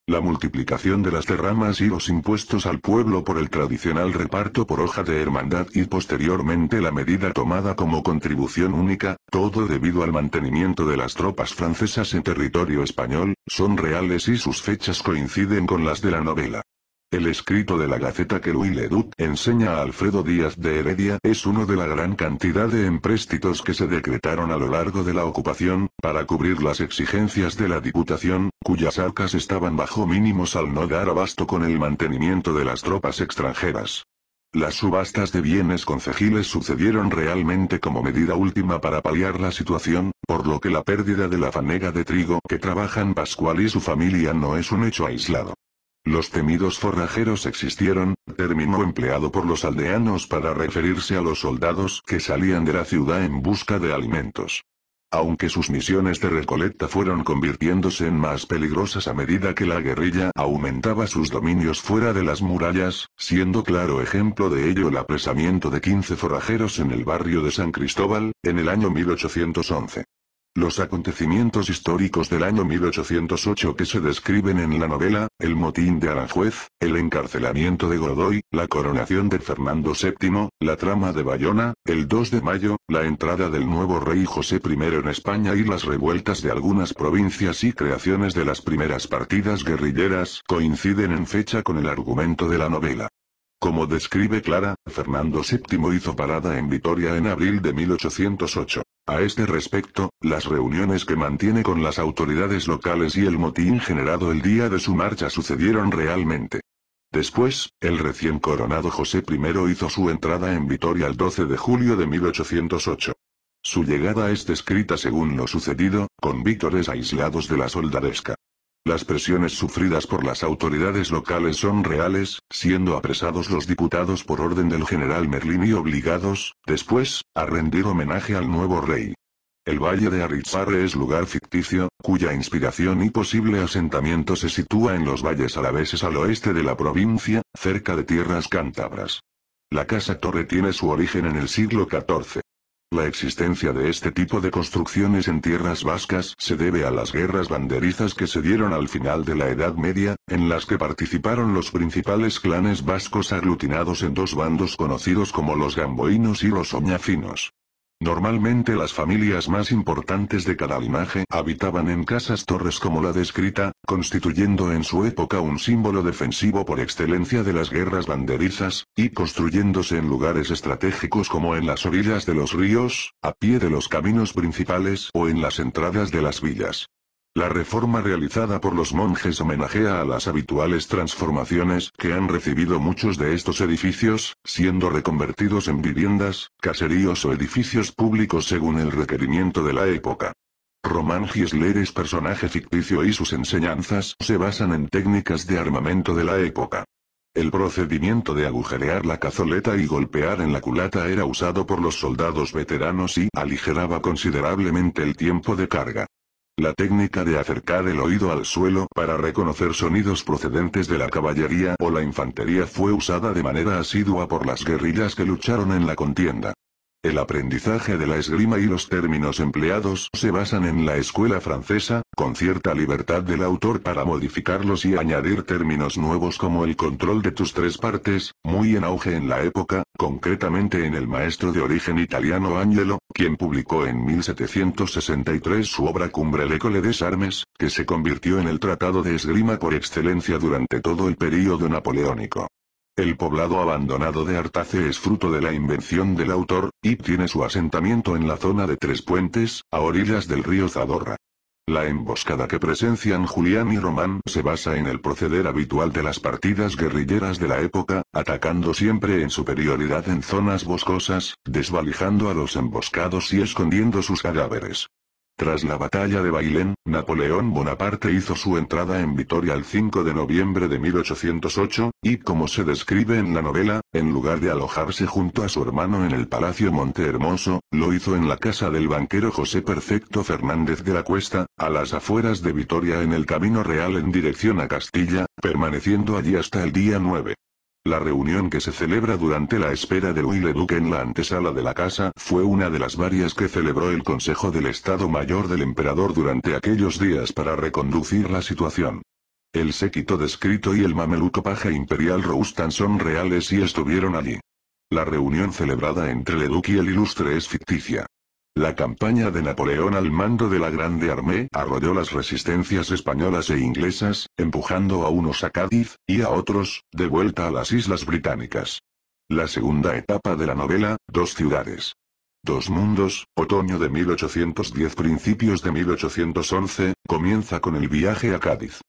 La multiplicación de las derramas y los impuestos al pueblo por el tradicional reparto por hoja de hermandad y posteriormente la medida tomada como contribución única, todo debido al mantenimiento de las tropas francesas en territorio español, son reales y sus fechas coinciden con las de la novela. El escrito de la Gaceta que Louis Leduc enseña a Alfredo Díaz de Heredia es uno de la gran cantidad de empréstitos que se decretaron a lo largo de la ocupación, para cubrir las exigencias de la Diputación, cuyas arcas estaban bajo mínimos al no dar abasto con el mantenimiento de las tropas extranjeras. Las subastas de bienes concejiles sucedieron realmente como medida última para paliar la situación, por lo que la pérdida de la fanega de trigo que trabajan Pascual y su familia no es un hecho aislado. Los temidos forrajeros existieron, término empleado por los aldeanos para referirse a los soldados que salían de la ciudad en busca de alimentos. Aunque sus misiones de recolecta fueron convirtiéndose en más peligrosas a medida que la guerrilla aumentaba sus dominios fuera de las murallas, siendo claro ejemplo de ello el apresamiento de 15 forrajeros en el barrio de San Cristóbal, en el año 1811. Los acontecimientos históricos del año 1808 que se describen en la novela, el motín de Aranjuez, el encarcelamiento de Godoy, la coronación de Fernando VII, la trama de Bayona, el 2 de mayo, la entrada del nuevo rey José I en España y las revueltas de algunas provincias y creaciones de las primeras partidas guerrilleras coinciden en fecha con el argumento de la novela. Como describe Clara, Fernando VII hizo parada en Vitoria en abril de 1808. A este respecto, las reuniones que mantiene con las autoridades locales y el motín generado el día de su marcha sucedieron realmente. Después, el recién coronado José I hizo su entrada en Vitoria el 12 de julio de 1808. Su llegada es descrita según lo sucedido, con víctores aislados de la soldadesca. Las presiones sufridas por las autoridades locales son reales, siendo apresados los diputados por orden del general Merlín y obligados, después, a rendir homenaje al nuevo rey. El valle de Arizarre es lugar ficticio, cuya inspiración y posible asentamiento se sitúa en los valles alaveses al oeste de la provincia, cerca de tierras cántabras. La casa torre tiene su origen en el siglo XIV. La existencia de este tipo de construcciones en tierras vascas se debe a las guerras banderizas que se dieron al final de la Edad Media, en las que participaron los principales clanes vascos aglutinados en dos bandos conocidos como los Gamboinos y los oñafinos. Normalmente las familias más importantes de cada linaje habitaban en casas torres como la descrita, constituyendo en su época un símbolo defensivo por excelencia de las guerras banderizas, y construyéndose en lugares estratégicos como en las orillas de los ríos, a pie de los caminos principales o en las entradas de las villas. La reforma realizada por los monjes homenajea a las habituales transformaciones que han recibido muchos de estos edificios, siendo reconvertidos en viviendas, caseríos o edificios públicos según el requerimiento de la época. Román Giesler es personaje ficticio y sus enseñanzas se basan en técnicas de armamento de la época. El procedimiento de agujerear la cazoleta y golpear en la culata era usado por los soldados veteranos y aligeraba considerablemente el tiempo de carga. La técnica de acercar el oído al suelo para reconocer sonidos procedentes de la caballería o la infantería fue usada de manera asidua por las guerrillas que lucharon en la contienda. El aprendizaje de la esgrima y los términos empleados se basan en la escuela francesa, con cierta libertad del autor para modificarlos y añadir términos nuevos como el control de tus tres partes, muy en auge en la época, concretamente en el maestro de origen italiano Angelo, quien publicó en 1763 su obra Cumbre L'école des Armes, que se convirtió en el tratado de esgrima por excelencia durante todo el período napoleónico. El poblado abandonado de Artace es fruto de la invención del autor, y tiene su asentamiento en la zona de Tres Puentes, a orillas del río Zadorra. La emboscada que presencian Julián y Román se basa en el proceder habitual de las partidas guerrilleras de la época, atacando siempre en superioridad en zonas boscosas, desvalijando a los emboscados y escondiendo sus cadáveres. Tras la batalla de Bailén, Napoleón Bonaparte hizo su entrada en Vitoria el 5 de noviembre de 1808, y como se describe en la novela, en lugar de alojarse junto a su hermano en el Palacio Montehermoso, lo hizo en la casa del banquero José Perfecto Fernández de la Cuesta, a las afueras de Vitoria en el Camino Real en dirección a Castilla, permaneciendo allí hasta el día 9. La reunión que se celebra durante la espera de Louis Leduc en la antesala de la casa fue una de las varias que celebró el Consejo del Estado Mayor del Emperador durante aquellos días para reconducir la situación. El séquito descrito y el mameluco paje imperial Roustan son reales y estuvieron allí. La reunión celebrada entre Leduc y el ilustre es ficticia. La campaña de Napoleón al mando de la Grande Armée arrolló las resistencias españolas e inglesas, empujando a unos a Cádiz, y a otros, de vuelta a las Islas Británicas. La segunda etapa de la novela, Dos ciudades. Dos mundos, otoño de 1810 Principios de 1811, comienza con el viaje a Cádiz.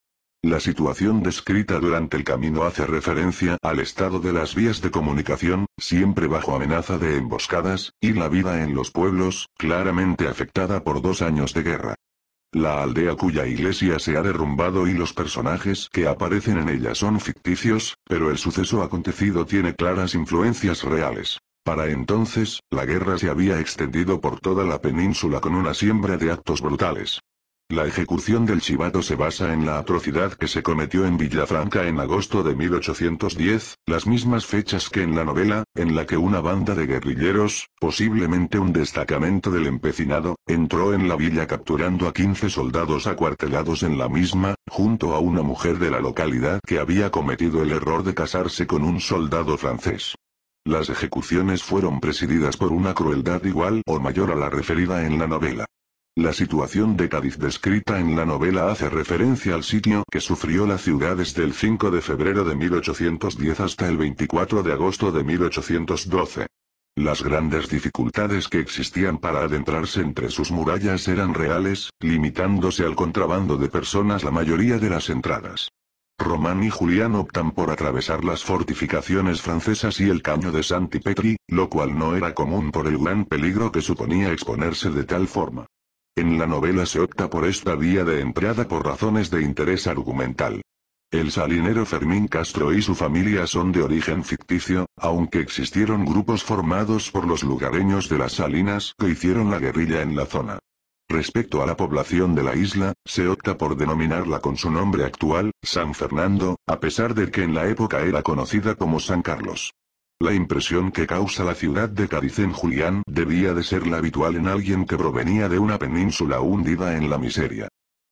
La situación descrita durante el camino hace referencia al estado de las vías de comunicación, siempre bajo amenaza de emboscadas, y la vida en los pueblos, claramente afectada por dos años de guerra. La aldea cuya iglesia se ha derrumbado y los personajes que aparecen en ella son ficticios, pero el suceso acontecido tiene claras influencias reales. Para entonces, la guerra se había extendido por toda la península con una siembra de actos brutales. La ejecución del chivato se basa en la atrocidad que se cometió en Villafranca en agosto de 1810, las mismas fechas que en la novela, en la que una banda de guerrilleros, posiblemente un destacamento del empecinado, entró en la villa capturando a 15 soldados acuartelados en la misma, junto a una mujer de la localidad que había cometido el error de casarse con un soldado francés. Las ejecuciones fueron presididas por una crueldad igual o mayor a la referida en la novela. La situación de Cádiz descrita en la novela hace referencia al sitio que sufrió la ciudad desde el 5 de febrero de 1810 hasta el 24 de agosto de 1812. Las grandes dificultades que existían para adentrarse entre sus murallas eran reales, limitándose al contrabando de personas la mayoría de las entradas. Román y Julián optan por atravesar las fortificaciones francesas y el caño de Santipetri, lo cual no era común por el gran peligro que suponía exponerse de tal forma. En la novela se opta por esta vía de entrada por razones de interés argumental. El salinero Fermín Castro y su familia son de origen ficticio, aunque existieron grupos formados por los lugareños de las salinas que hicieron la guerrilla en la zona. Respecto a la población de la isla, se opta por denominarla con su nombre actual, San Fernando, a pesar de que en la época era conocida como San Carlos. La impresión que causa la ciudad de Cádiz en Julián debía de ser la habitual en alguien que provenía de una península hundida en la miseria.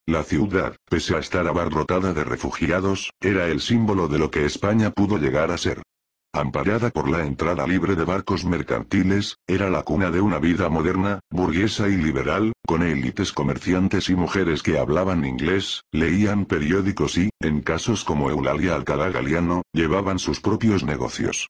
La ciudad, pese a estar abarrotada de refugiados, era el símbolo de lo que España pudo llegar a ser. Amparada por la entrada libre de barcos mercantiles, era la cuna de una vida moderna, burguesa y liberal, con élites comerciantes y mujeres que hablaban inglés, leían periódicos y, en casos como Eulalia Alcalá Galiano, llevaban sus propios negocios.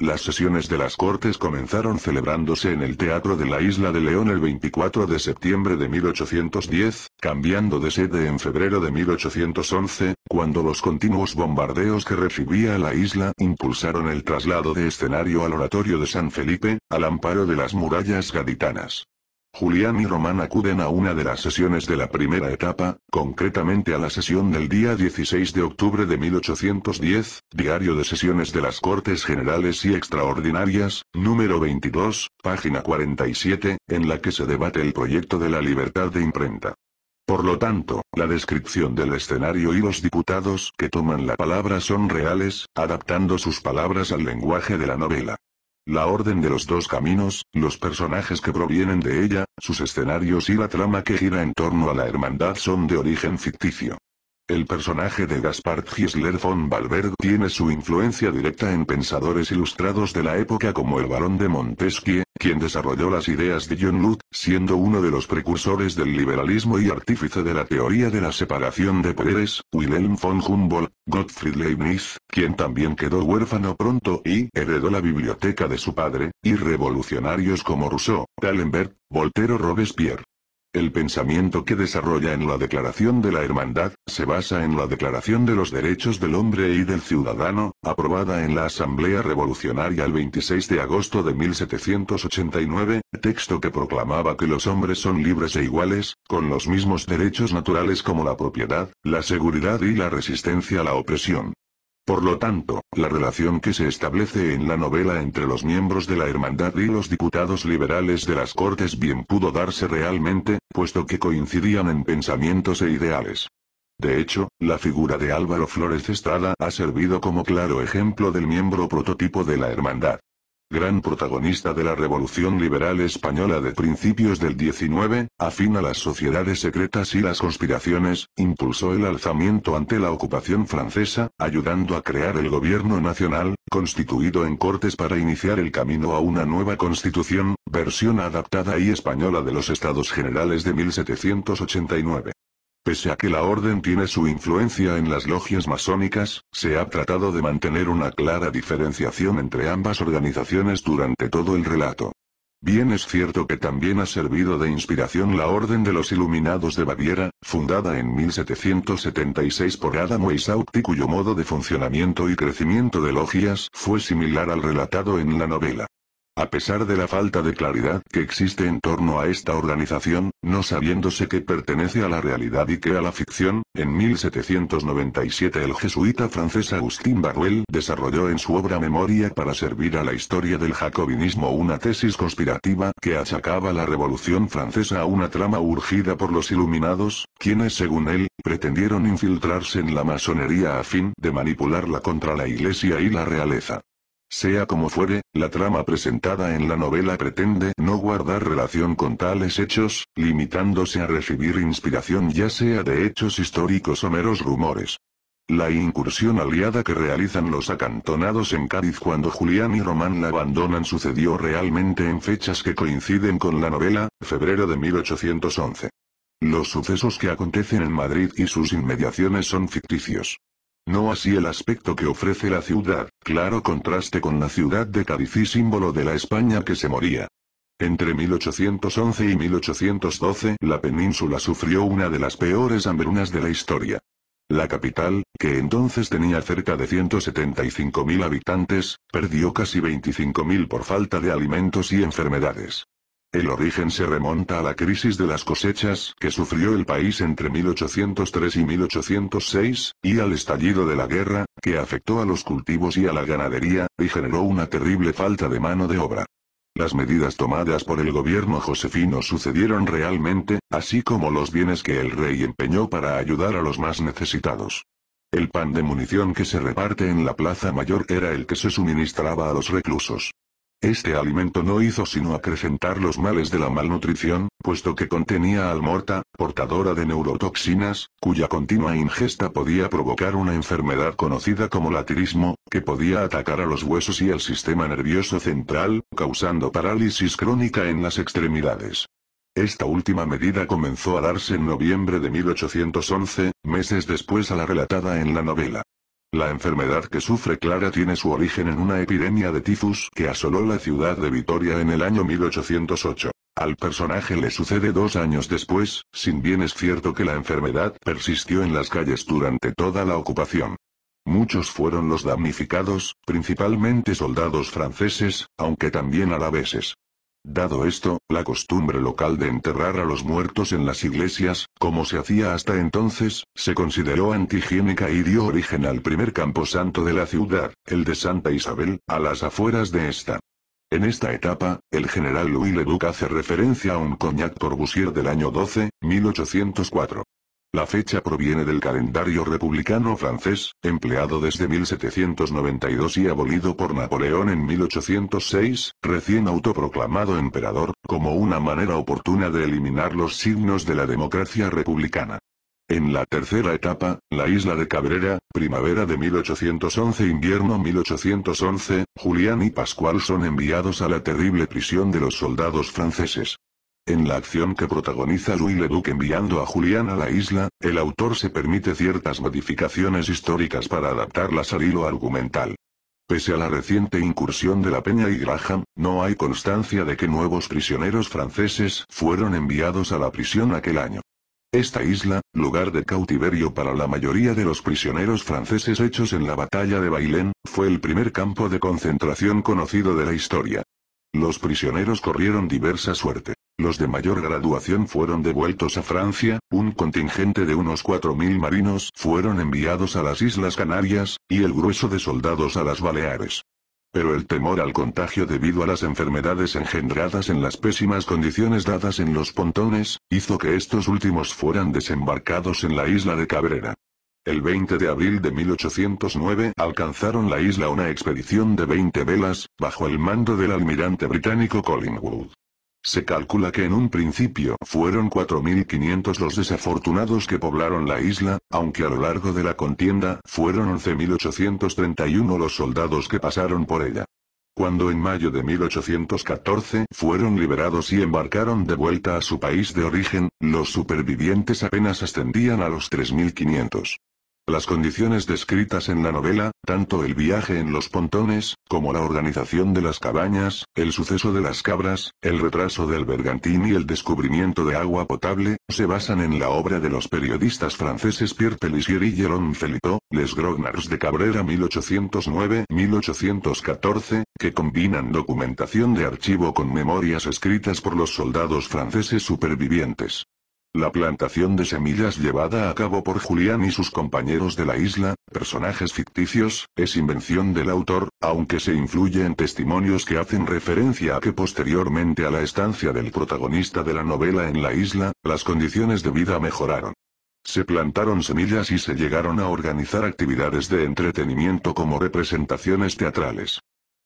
Las sesiones de las Cortes comenzaron celebrándose en el Teatro de la Isla de León el 24 de septiembre de 1810, cambiando de sede en febrero de 1811, cuando los continuos bombardeos que recibía la isla impulsaron el traslado de escenario al Oratorio de San Felipe, al amparo de las murallas gaditanas. Julián y Román acuden a una de las sesiones de la primera etapa, concretamente a la sesión del día 16 de octubre de 1810, Diario de Sesiones de las Cortes Generales y Extraordinarias, número 22, página 47, en la que se debate el proyecto de la libertad de imprenta. Por lo tanto, la descripción del escenario y los diputados que toman la palabra son reales, adaptando sus palabras al lenguaje de la novela. La Orden de los Dos Caminos, los personajes que provienen de ella, sus escenarios y la trama que gira en torno a la hermandad son de origen ficticio. El personaje de Gaspard Gisler von Valberg tiene su influencia directa en pensadores ilustrados de la época como el barón de Montesquieu, quien desarrolló las ideas de John Locke, siendo uno de los precursores del liberalismo y artífice de la teoría de la separación de poderes, Wilhelm von Humboldt, Gottfried Leibniz, quien también quedó huérfano pronto y heredó la biblioteca de su padre, y revolucionarios como Rousseau, D'Alembert, Voltaire Robespierre. El pensamiento que desarrolla en la Declaración de la Hermandad, se basa en la Declaración de los Derechos del Hombre y del Ciudadano, aprobada en la Asamblea Revolucionaria el 26 de agosto de 1789, texto que proclamaba que los hombres son libres e iguales, con los mismos derechos naturales como la propiedad, la seguridad y la resistencia a la opresión. Por lo tanto, la relación que se establece en la novela entre los miembros de la Hermandad y los diputados liberales de las Cortes bien pudo darse realmente, puesto que coincidían en pensamientos e ideales. De hecho, la figura de Álvaro Flores Estrada ha servido como claro ejemplo del miembro prototipo de la Hermandad gran protagonista de la Revolución Liberal Española de principios del 19, afín a las sociedades secretas y las conspiraciones, impulsó el alzamiento ante la ocupación francesa, ayudando a crear el gobierno nacional, constituido en Cortes para iniciar el camino a una nueva constitución, versión adaptada y española de los Estados Generales de 1789. Pese a que la orden tiene su influencia en las logias masónicas, se ha tratado de mantener una clara diferenciación entre ambas organizaciones durante todo el relato. Bien es cierto que también ha servido de inspiración la Orden de los Iluminados de Baviera, fundada en 1776 por Adam Weishaupt y cuyo modo de funcionamiento y crecimiento de logias fue similar al relatado en la novela. A pesar de la falta de claridad que existe en torno a esta organización, no sabiéndose que pertenece a la realidad y que a la ficción, en 1797 el jesuita francés Agustín Baruel desarrolló en su obra Memoria para servir a la historia del jacobinismo una tesis conspirativa que achacaba la Revolución Francesa a una trama urgida por los iluminados, quienes según él, pretendieron infiltrarse en la masonería a fin de manipularla contra la iglesia y la realeza. Sea como fuere, la trama presentada en la novela pretende no guardar relación con tales hechos, limitándose a recibir inspiración ya sea de hechos históricos o meros rumores. La incursión aliada que realizan los acantonados en Cádiz cuando Julián y Román la abandonan sucedió realmente en fechas que coinciden con la novela, febrero de 1811. Los sucesos que acontecen en Madrid y sus inmediaciones son ficticios. No así el aspecto que ofrece la ciudad, claro contraste con la ciudad de Cádiz y símbolo de la España que se moría. Entre 1811 y 1812, la península sufrió una de las peores hambrunas de la historia. La capital, que entonces tenía cerca de 175.000 habitantes, perdió casi 25.000 por falta de alimentos y enfermedades. El origen se remonta a la crisis de las cosechas que sufrió el país entre 1803 y 1806, y al estallido de la guerra, que afectó a los cultivos y a la ganadería, y generó una terrible falta de mano de obra. Las medidas tomadas por el gobierno josefino sucedieron realmente, así como los bienes que el rey empeñó para ayudar a los más necesitados. El pan de munición que se reparte en la Plaza Mayor era el que se suministraba a los reclusos. Este alimento no hizo sino acrecentar los males de la malnutrición, puesto que contenía almorta, portadora de neurotoxinas, cuya continua ingesta podía provocar una enfermedad conocida como latirismo, que podía atacar a los huesos y al sistema nervioso central, causando parálisis crónica en las extremidades. Esta última medida comenzó a darse en noviembre de 1811, meses después a la relatada en la novela. La enfermedad que sufre Clara tiene su origen en una epidemia de tifus que asoló la ciudad de Vitoria en el año 1808. Al personaje le sucede dos años después, sin bien es cierto que la enfermedad persistió en las calles durante toda la ocupación. Muchos fueron los damnificados, principalmente soldados franceses, aunque también alaveses. Dado esto, la costumbre local de enterrar a los muertos en las iglesias, como se hacía hasta entonces, se consideró antihigiénica y dio origen al primer camposanto de la ciudad, el de Santa Isabel, a las afueras de esta. En esta etapa, el general Louis Leduc hace referencia a un cognac Corbusier del año 12, 1804. La fecha proviene del calendario republicano francés, empleado desde 1792 y abolido por Napoleón en 1806, recién autoproclamado emperador, como una manera oportuna de eliminar los signos de la democracia republicana. En la tercera etapa, la isla de Cabrera, primavera de 1811-invierno 1811, Julián y Pascual son enviados a la terrible prisión de los soldados franceses. En la acción que protagoniza Louis Leduc enviando a Julián a la isla, el autor se permite ciertas modificaciones históricas para adaptarlas al hilo argumental. Pese a la reciente incursión de la Peña y Graham, no hay constancia de que nuevos prisioneros franceses fueron enviados a la prisión aquel año. Esta isla, lugar de cautiverio para la mayoría de los prisioneros franceses hechos en la batalla de Bailén, fue el primer campo de concentración conocido de la historia. Los prisioneros corrieron diversa suerte. Los de mayor graduación fueron devueltos a Francia, un contingente de unos 4.000 marinos fueron enviados a las Islas Canarias, y el grueso de soldados a las Baleares. Pero el temor al contagio debido a las enfermedades engendradas en las pésimas condiciones dadas en los pontones, hizo que estos últimos fueran desembarcados en la isla de Cabrera. El 20 de abril de 1809 alcanzaron la isla una expedición de 20 velas, bajo el mando del almirante británico Collingwood. Se calcula que en un principio fueron 4.500 los desafortunados que poblaron la isla, aunque a lo largo de la contienda fueron 11.831 los soldados que pasaron por ella. Cuando en mayo de 1814 fueron liberados y embarcaron de vuelta a su país de origen, los supervivientes apenas ascendían a los 3.500. Las condiciones descritas en la novela, tanto el viaje en los pontones, como la organización de las cabañas, el suceso de las cabras, el retraso del bergantín y el descubrimiento de agua potable, se basan en la obra de los periodistas franceses Pierre Pellissier y Jérôme Felito, Les Grognards de Cabrera 1809-1814, que combinan documentación de archivo con memorias escritas por los soldados franceses supervivientes. La plantación de semillas llevada a cabo por Julián y sus compañeros de la isla, personajes ficticios, es invención del autor, aunque se influye en testimonios que hacen referencia a que posteriormente a la estancia del protagonista de la novela en la isla, las condiciones de vida mejoraron. Se plantaron semillas y se llegaron a organizar actividades de entretenimiento como representaciones teatrales.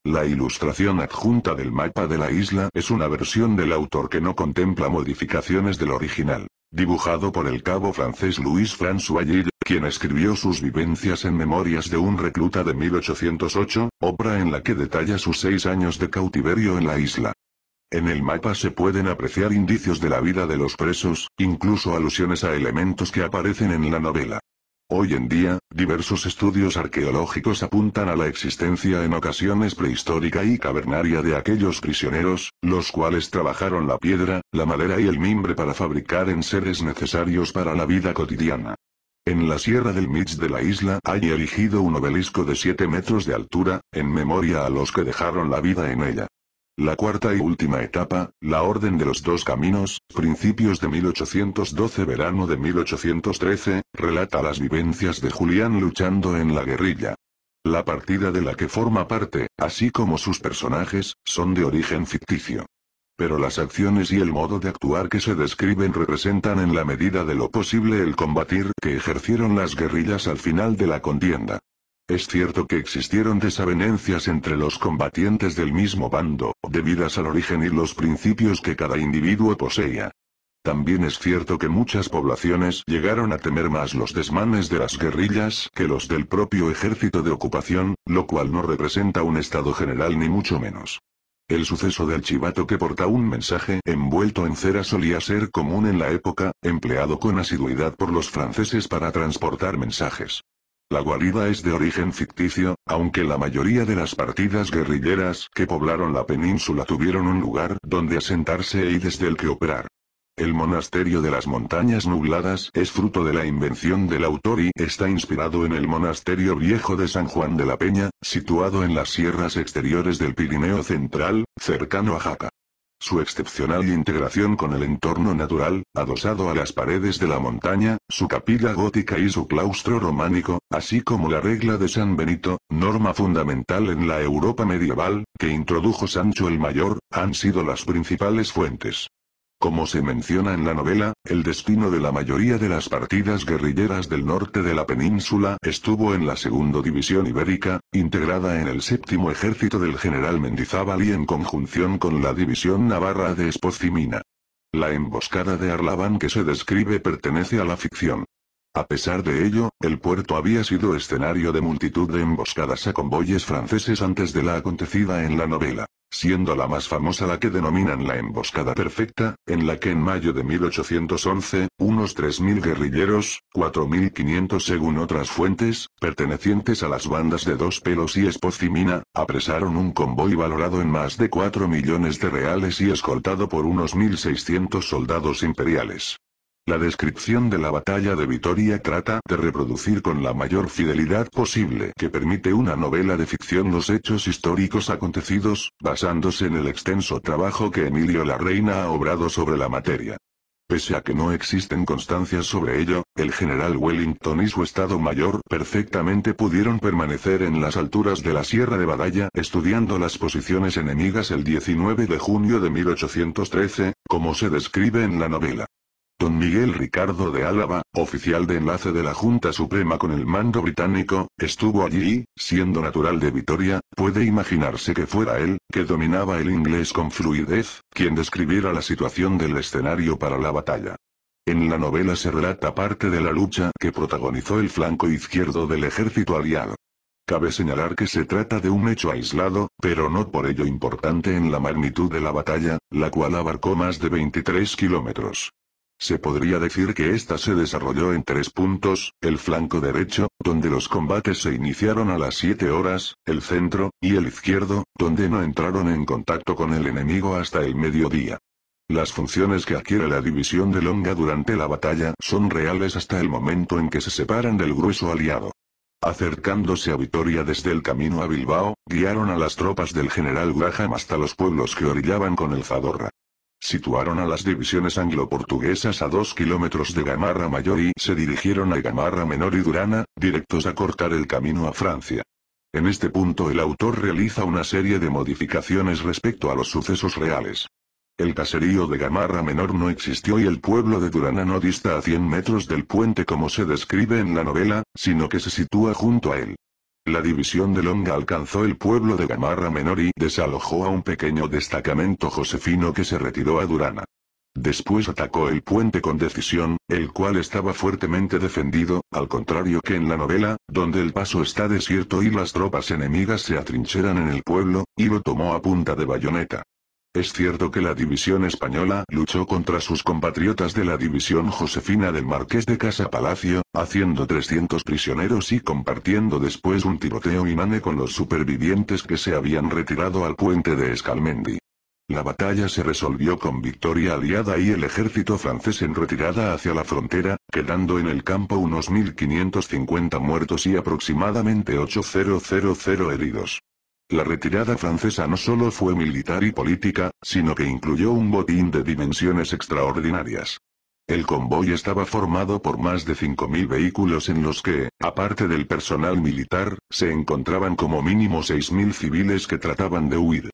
La ilustración adjunta del mapa de la isla es una versión del autor que no contempla modificaciones del original. Dibujado por el cabo francés Louis François Gilles, quien escribió sus vivencias en Memorias de un recluta de 1808, obra en la que detalla sus seis años de cautiverio en la isla. En el mapa se pueden apreciar indicios de la vida de los presos, incluso alusiones a elementos que aparecen en la novela. Hoy en día, diversos estudios arqueológicos apuntan a la existencia en ocasiones prehistórica y cavernaria de aquellos prisioneros, los cuales trabajaron la piedra, la madera y el mimbre para fabricar enseres necesarios para la vida cotidiana. En la sierra del Mitz de la isla hay erigido un obelisco de 7 metros de altura, en memoria a los que dejaron la vida en ella. La cuarta y última etapa, la Orden de los Dos Caminos, principios de 1812-verano de 1813, relata las vivencias de Julián luchando en la guerrilla. La partida de la que forma parte, así como sus personajes, son de origen ficticio. Pero las acciones y el modo de actuar que se describen representan en la medida de lo posible el combatir que ejercieron las guerrillas al final de la contienda. Es cierto que existieron desavenencias entre los combatientes del mismo bando, debidas al origen y los principios que cada individuo poseía. También es cierto que muchas poblaciones llegaron a temer más los desmanes de las guerrillas que los del propio ejército de ocupación, lo cual no representa un estado general ni mucho menos. El suceso del chivato que porta un mensaje envuelto en cera solía ser común en la época, empleado con asiduidad por los franceses para transportar mensajes. La guarida es de origen ficticio, aunque la mayoría de las partidas guerrilleras que poblaron la península tuvieron un lugar donde asentarse y desde el que operar. El monasterio de las montañas nubladas es fruto de la invención del autor y está inspirado en el monasterio viejo de San Juan de la Peña, situado en las sierras exteriores del Pirineo Central, cercano a Jaca. Su excepcional integración con el entorno natural, adosado a las paredes de la montaña, su capilla gótica y su claustro románico, así como la regla de San Benito, norma fundamental en la Europa medieval, que introdujo Sancho el Mayor, han sido las principales fuentes. Como se menciona en la novela, el destino de la mayoría de las partidas guerrilleras del norte de la península estuvo en la Segunda División Ibérica, integrada en el Séptimo Ejército del general Mendizábal y en conjunción con la División Navarra de Espozimina. La emboscada de Arlabán que se describe pertenece a la ficción. A pesar de ello, el puerto había sido escenario de multitud de emboscadas a convoyes franceses antes de la acontecida en la novela siendo la más famosa la que denominan la Emboscada Perfecta, en la que en mayo de 1811, unos 3.000 guerrilleros, 4.500 según otras fuentes, pertenecientes a las bandas de Dos Pelos y Espocimina, apresaron un convoy valorado en más de 4 millones de reales y escoltado por unos 1.600 soldados imperiales. La descripción de la batalla de Vitoria trata de reproducir con la mayor fidelidad posible que permite una novela de ficción los hechos históricos acontecidos, basándose en el extenso trabajo que Emilio la Reina ha obrado sobre la materia. Pese a que no existen constancias sobre ello, el general Wellington y su Estado Mayor perfectamente pudieron permanecer en las alturas de la Sierra de Badaya estudiando las posiciones enemigas el 19 de junio de 1813, como se describe en la novela. Don Miguel Ricardo de Álava, oficial de enlace de la Junta Suprema con el mando británico, estuvo allí siendo natural de Vitoria, puede imaginarse que fuera él, que dominaba el inglés con fluidez, quien describiera la situación del escenario para la batalla. En la novela se relata parte de la lucha que protagonizó el flanco izquierdo del ejército aliado. Cabe señalar que se trata de un hecho aislado, pero no por ello importante en la magnitud de la batalla, la cual abarcó más de 23 kilómetros. Se podría decir que esta se desarrolló en tres puntos, el flanco derecho, donde los combates se iniciaron a las 7 horas, el centro, y el izquierdo, donde no entraron en contacto con el enemigo hasta el mediodía. Las funciones que adquiere la división de Longa durante la batalla son reales hasta el momento en que se separan del grueso aliado. Acercándose a Vitoria desde el camino a Bilbao, guiaron a las tropas del general Graham hasta los pueblos que orillaban con el Zadorra. Situaron a las divisiones anglo-portuguesas a dos kilómetros de Gamarra Mayor y se dirigieron a Gamarra Menor y Durana, directos a cortar el camino a Francia. En este punto el autor realiza una serie de modificaciones respecto a los sucesos reales. El caserío de Gamarra Menor no existió y el pueblo de Durana no dista a 100 metros del puente como se describe en la novela, sino que se sitúa junto a él. La división de Longa alcanzó el pueblo de Gamarra Menor y desalojó a un pequeño destacamento josefino que se retiró a Durana. Después atacó el puente con decisión, el cual estaba fuertemente defendido, al contrario que en la novela, donde el paso está desierto y las tropas enemigas se atrincheran en el pueblo, y lo tomó a punta de bayoneta. Es cierto que la división española luchó contra sus compatriotas de la división josefina del marqués de Casa Palacio, haciendo 300 prisioneros y compartiendo después un tiroteo inane con los supervivientes que se habían retirado al puente de Escalmendi. La batalla se resolvió con victoria aliada y el ejército francés en retirada hacia la frontera, quedando en el campo unos 1.550 muertos y aproximadamente 8.000 heridos. La retirada francesa no solo fue militar y política, sino que incluyó un botín de dimensiones extraordinarias. El convoy estaba formado por más de 5.000 vehículos en los que, aparte del personal militar, se encontraban como mínimo 6.000 civiles que trataban de huir.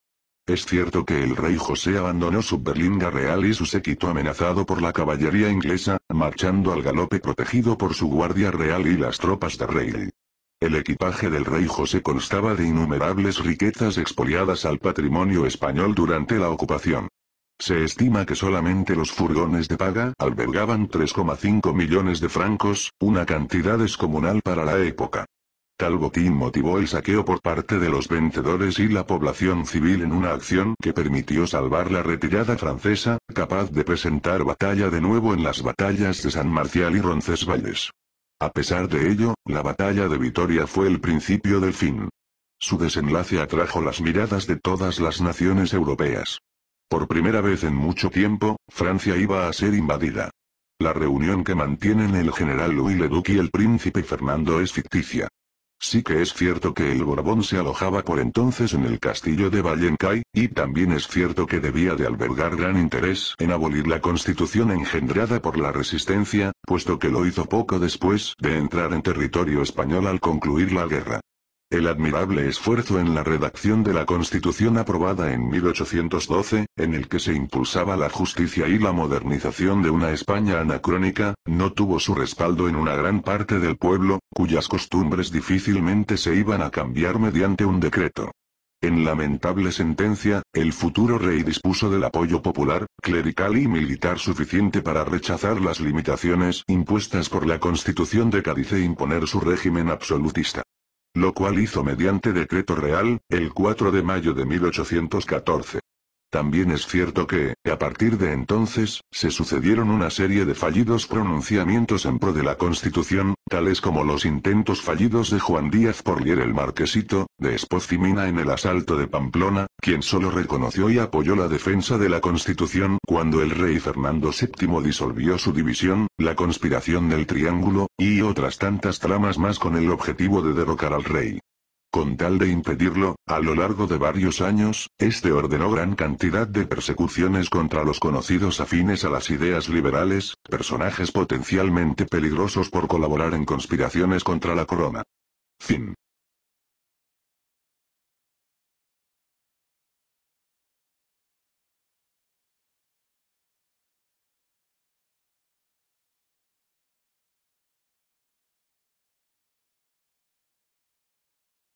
Es cierto que el rey José abandonó su berlinga real y su séquito amenazado por la caballería inglesa, marchando al galope protegido por su guardia real y las tropas de rey. El equipaje del rey José constaba de innumerables riquezas expoliadas al patrimonio español durante la ocupación. Se estima que solamente los furgones de paga albergaban 3,5 millones de francos, una cantidad descomunal para la época. Tal botín motivó el saqueo por parte de los vendedores y la población civil en una acción que permitió salvar la retirada francesa, capaz de presentar batalla de nuevo en las batallas de San Marcial y Roncesvalles. A pesar de ello, la batalla de Vitoria fue el principio del fin. Su desenlace atrajo las miradas de todas las naciones europeas. Por primera vez en mucho tiempo, Francia iba a ser invadida. La reunión que mantienen el general Louis Leduc y el príncipe Fernando es ficticia. Sí que es cierto que el Borbón se alojaba por entonces en el castillo de Vallencay, y también es cierto que debía de albergar gran interés en abolir la constitución engendrada por la resistencia, puesto que lo hizo poco después de entrar en territorio español al concluir la guerra. El admirable esfuerzo en la redacción de la Constitución aprobada en 1812, en el que se impulsaba la justicia y la modernización de una España anacrónica, no tuvo su respaldo en una gran parte del pueblo, cuyas costumbres difícilmente se iban a cambiar mediante un decreto. En lamentable sentencia, el futuro rey dispuso del apoyo popular, clerical y militar suficiente para rechazar las limitaciones impuestas por la Constitución de Cádiz e imponer su régimen absolutista lo cual hizo mediante decreto real, el 4 de mayo de 1814. También es cierto que, a partir de entonces, se sucedieron una serie de fallidos pronunciamientos en pro de la Constitución, tales como los intentos fallidos de Juan Díaz Porlier el Marquesito, de Espozimina en el asalto de Pamplona, quien solo reconoció y apoyó la defensa de la Constitución cuando el rey Fernando VII disolvió su división, la conspiración del Triángulo, y otras tantas tramas más con el objetivo de derrocar al rey. Con tal de impedirlo, a lo largo de varios años, este ordenó gran cantidad de persecuciones contra los conocidos afines a las ideas liberales, personajes potencialmente peligrosos por colaborar en conspiraciones contra la corona. Fin.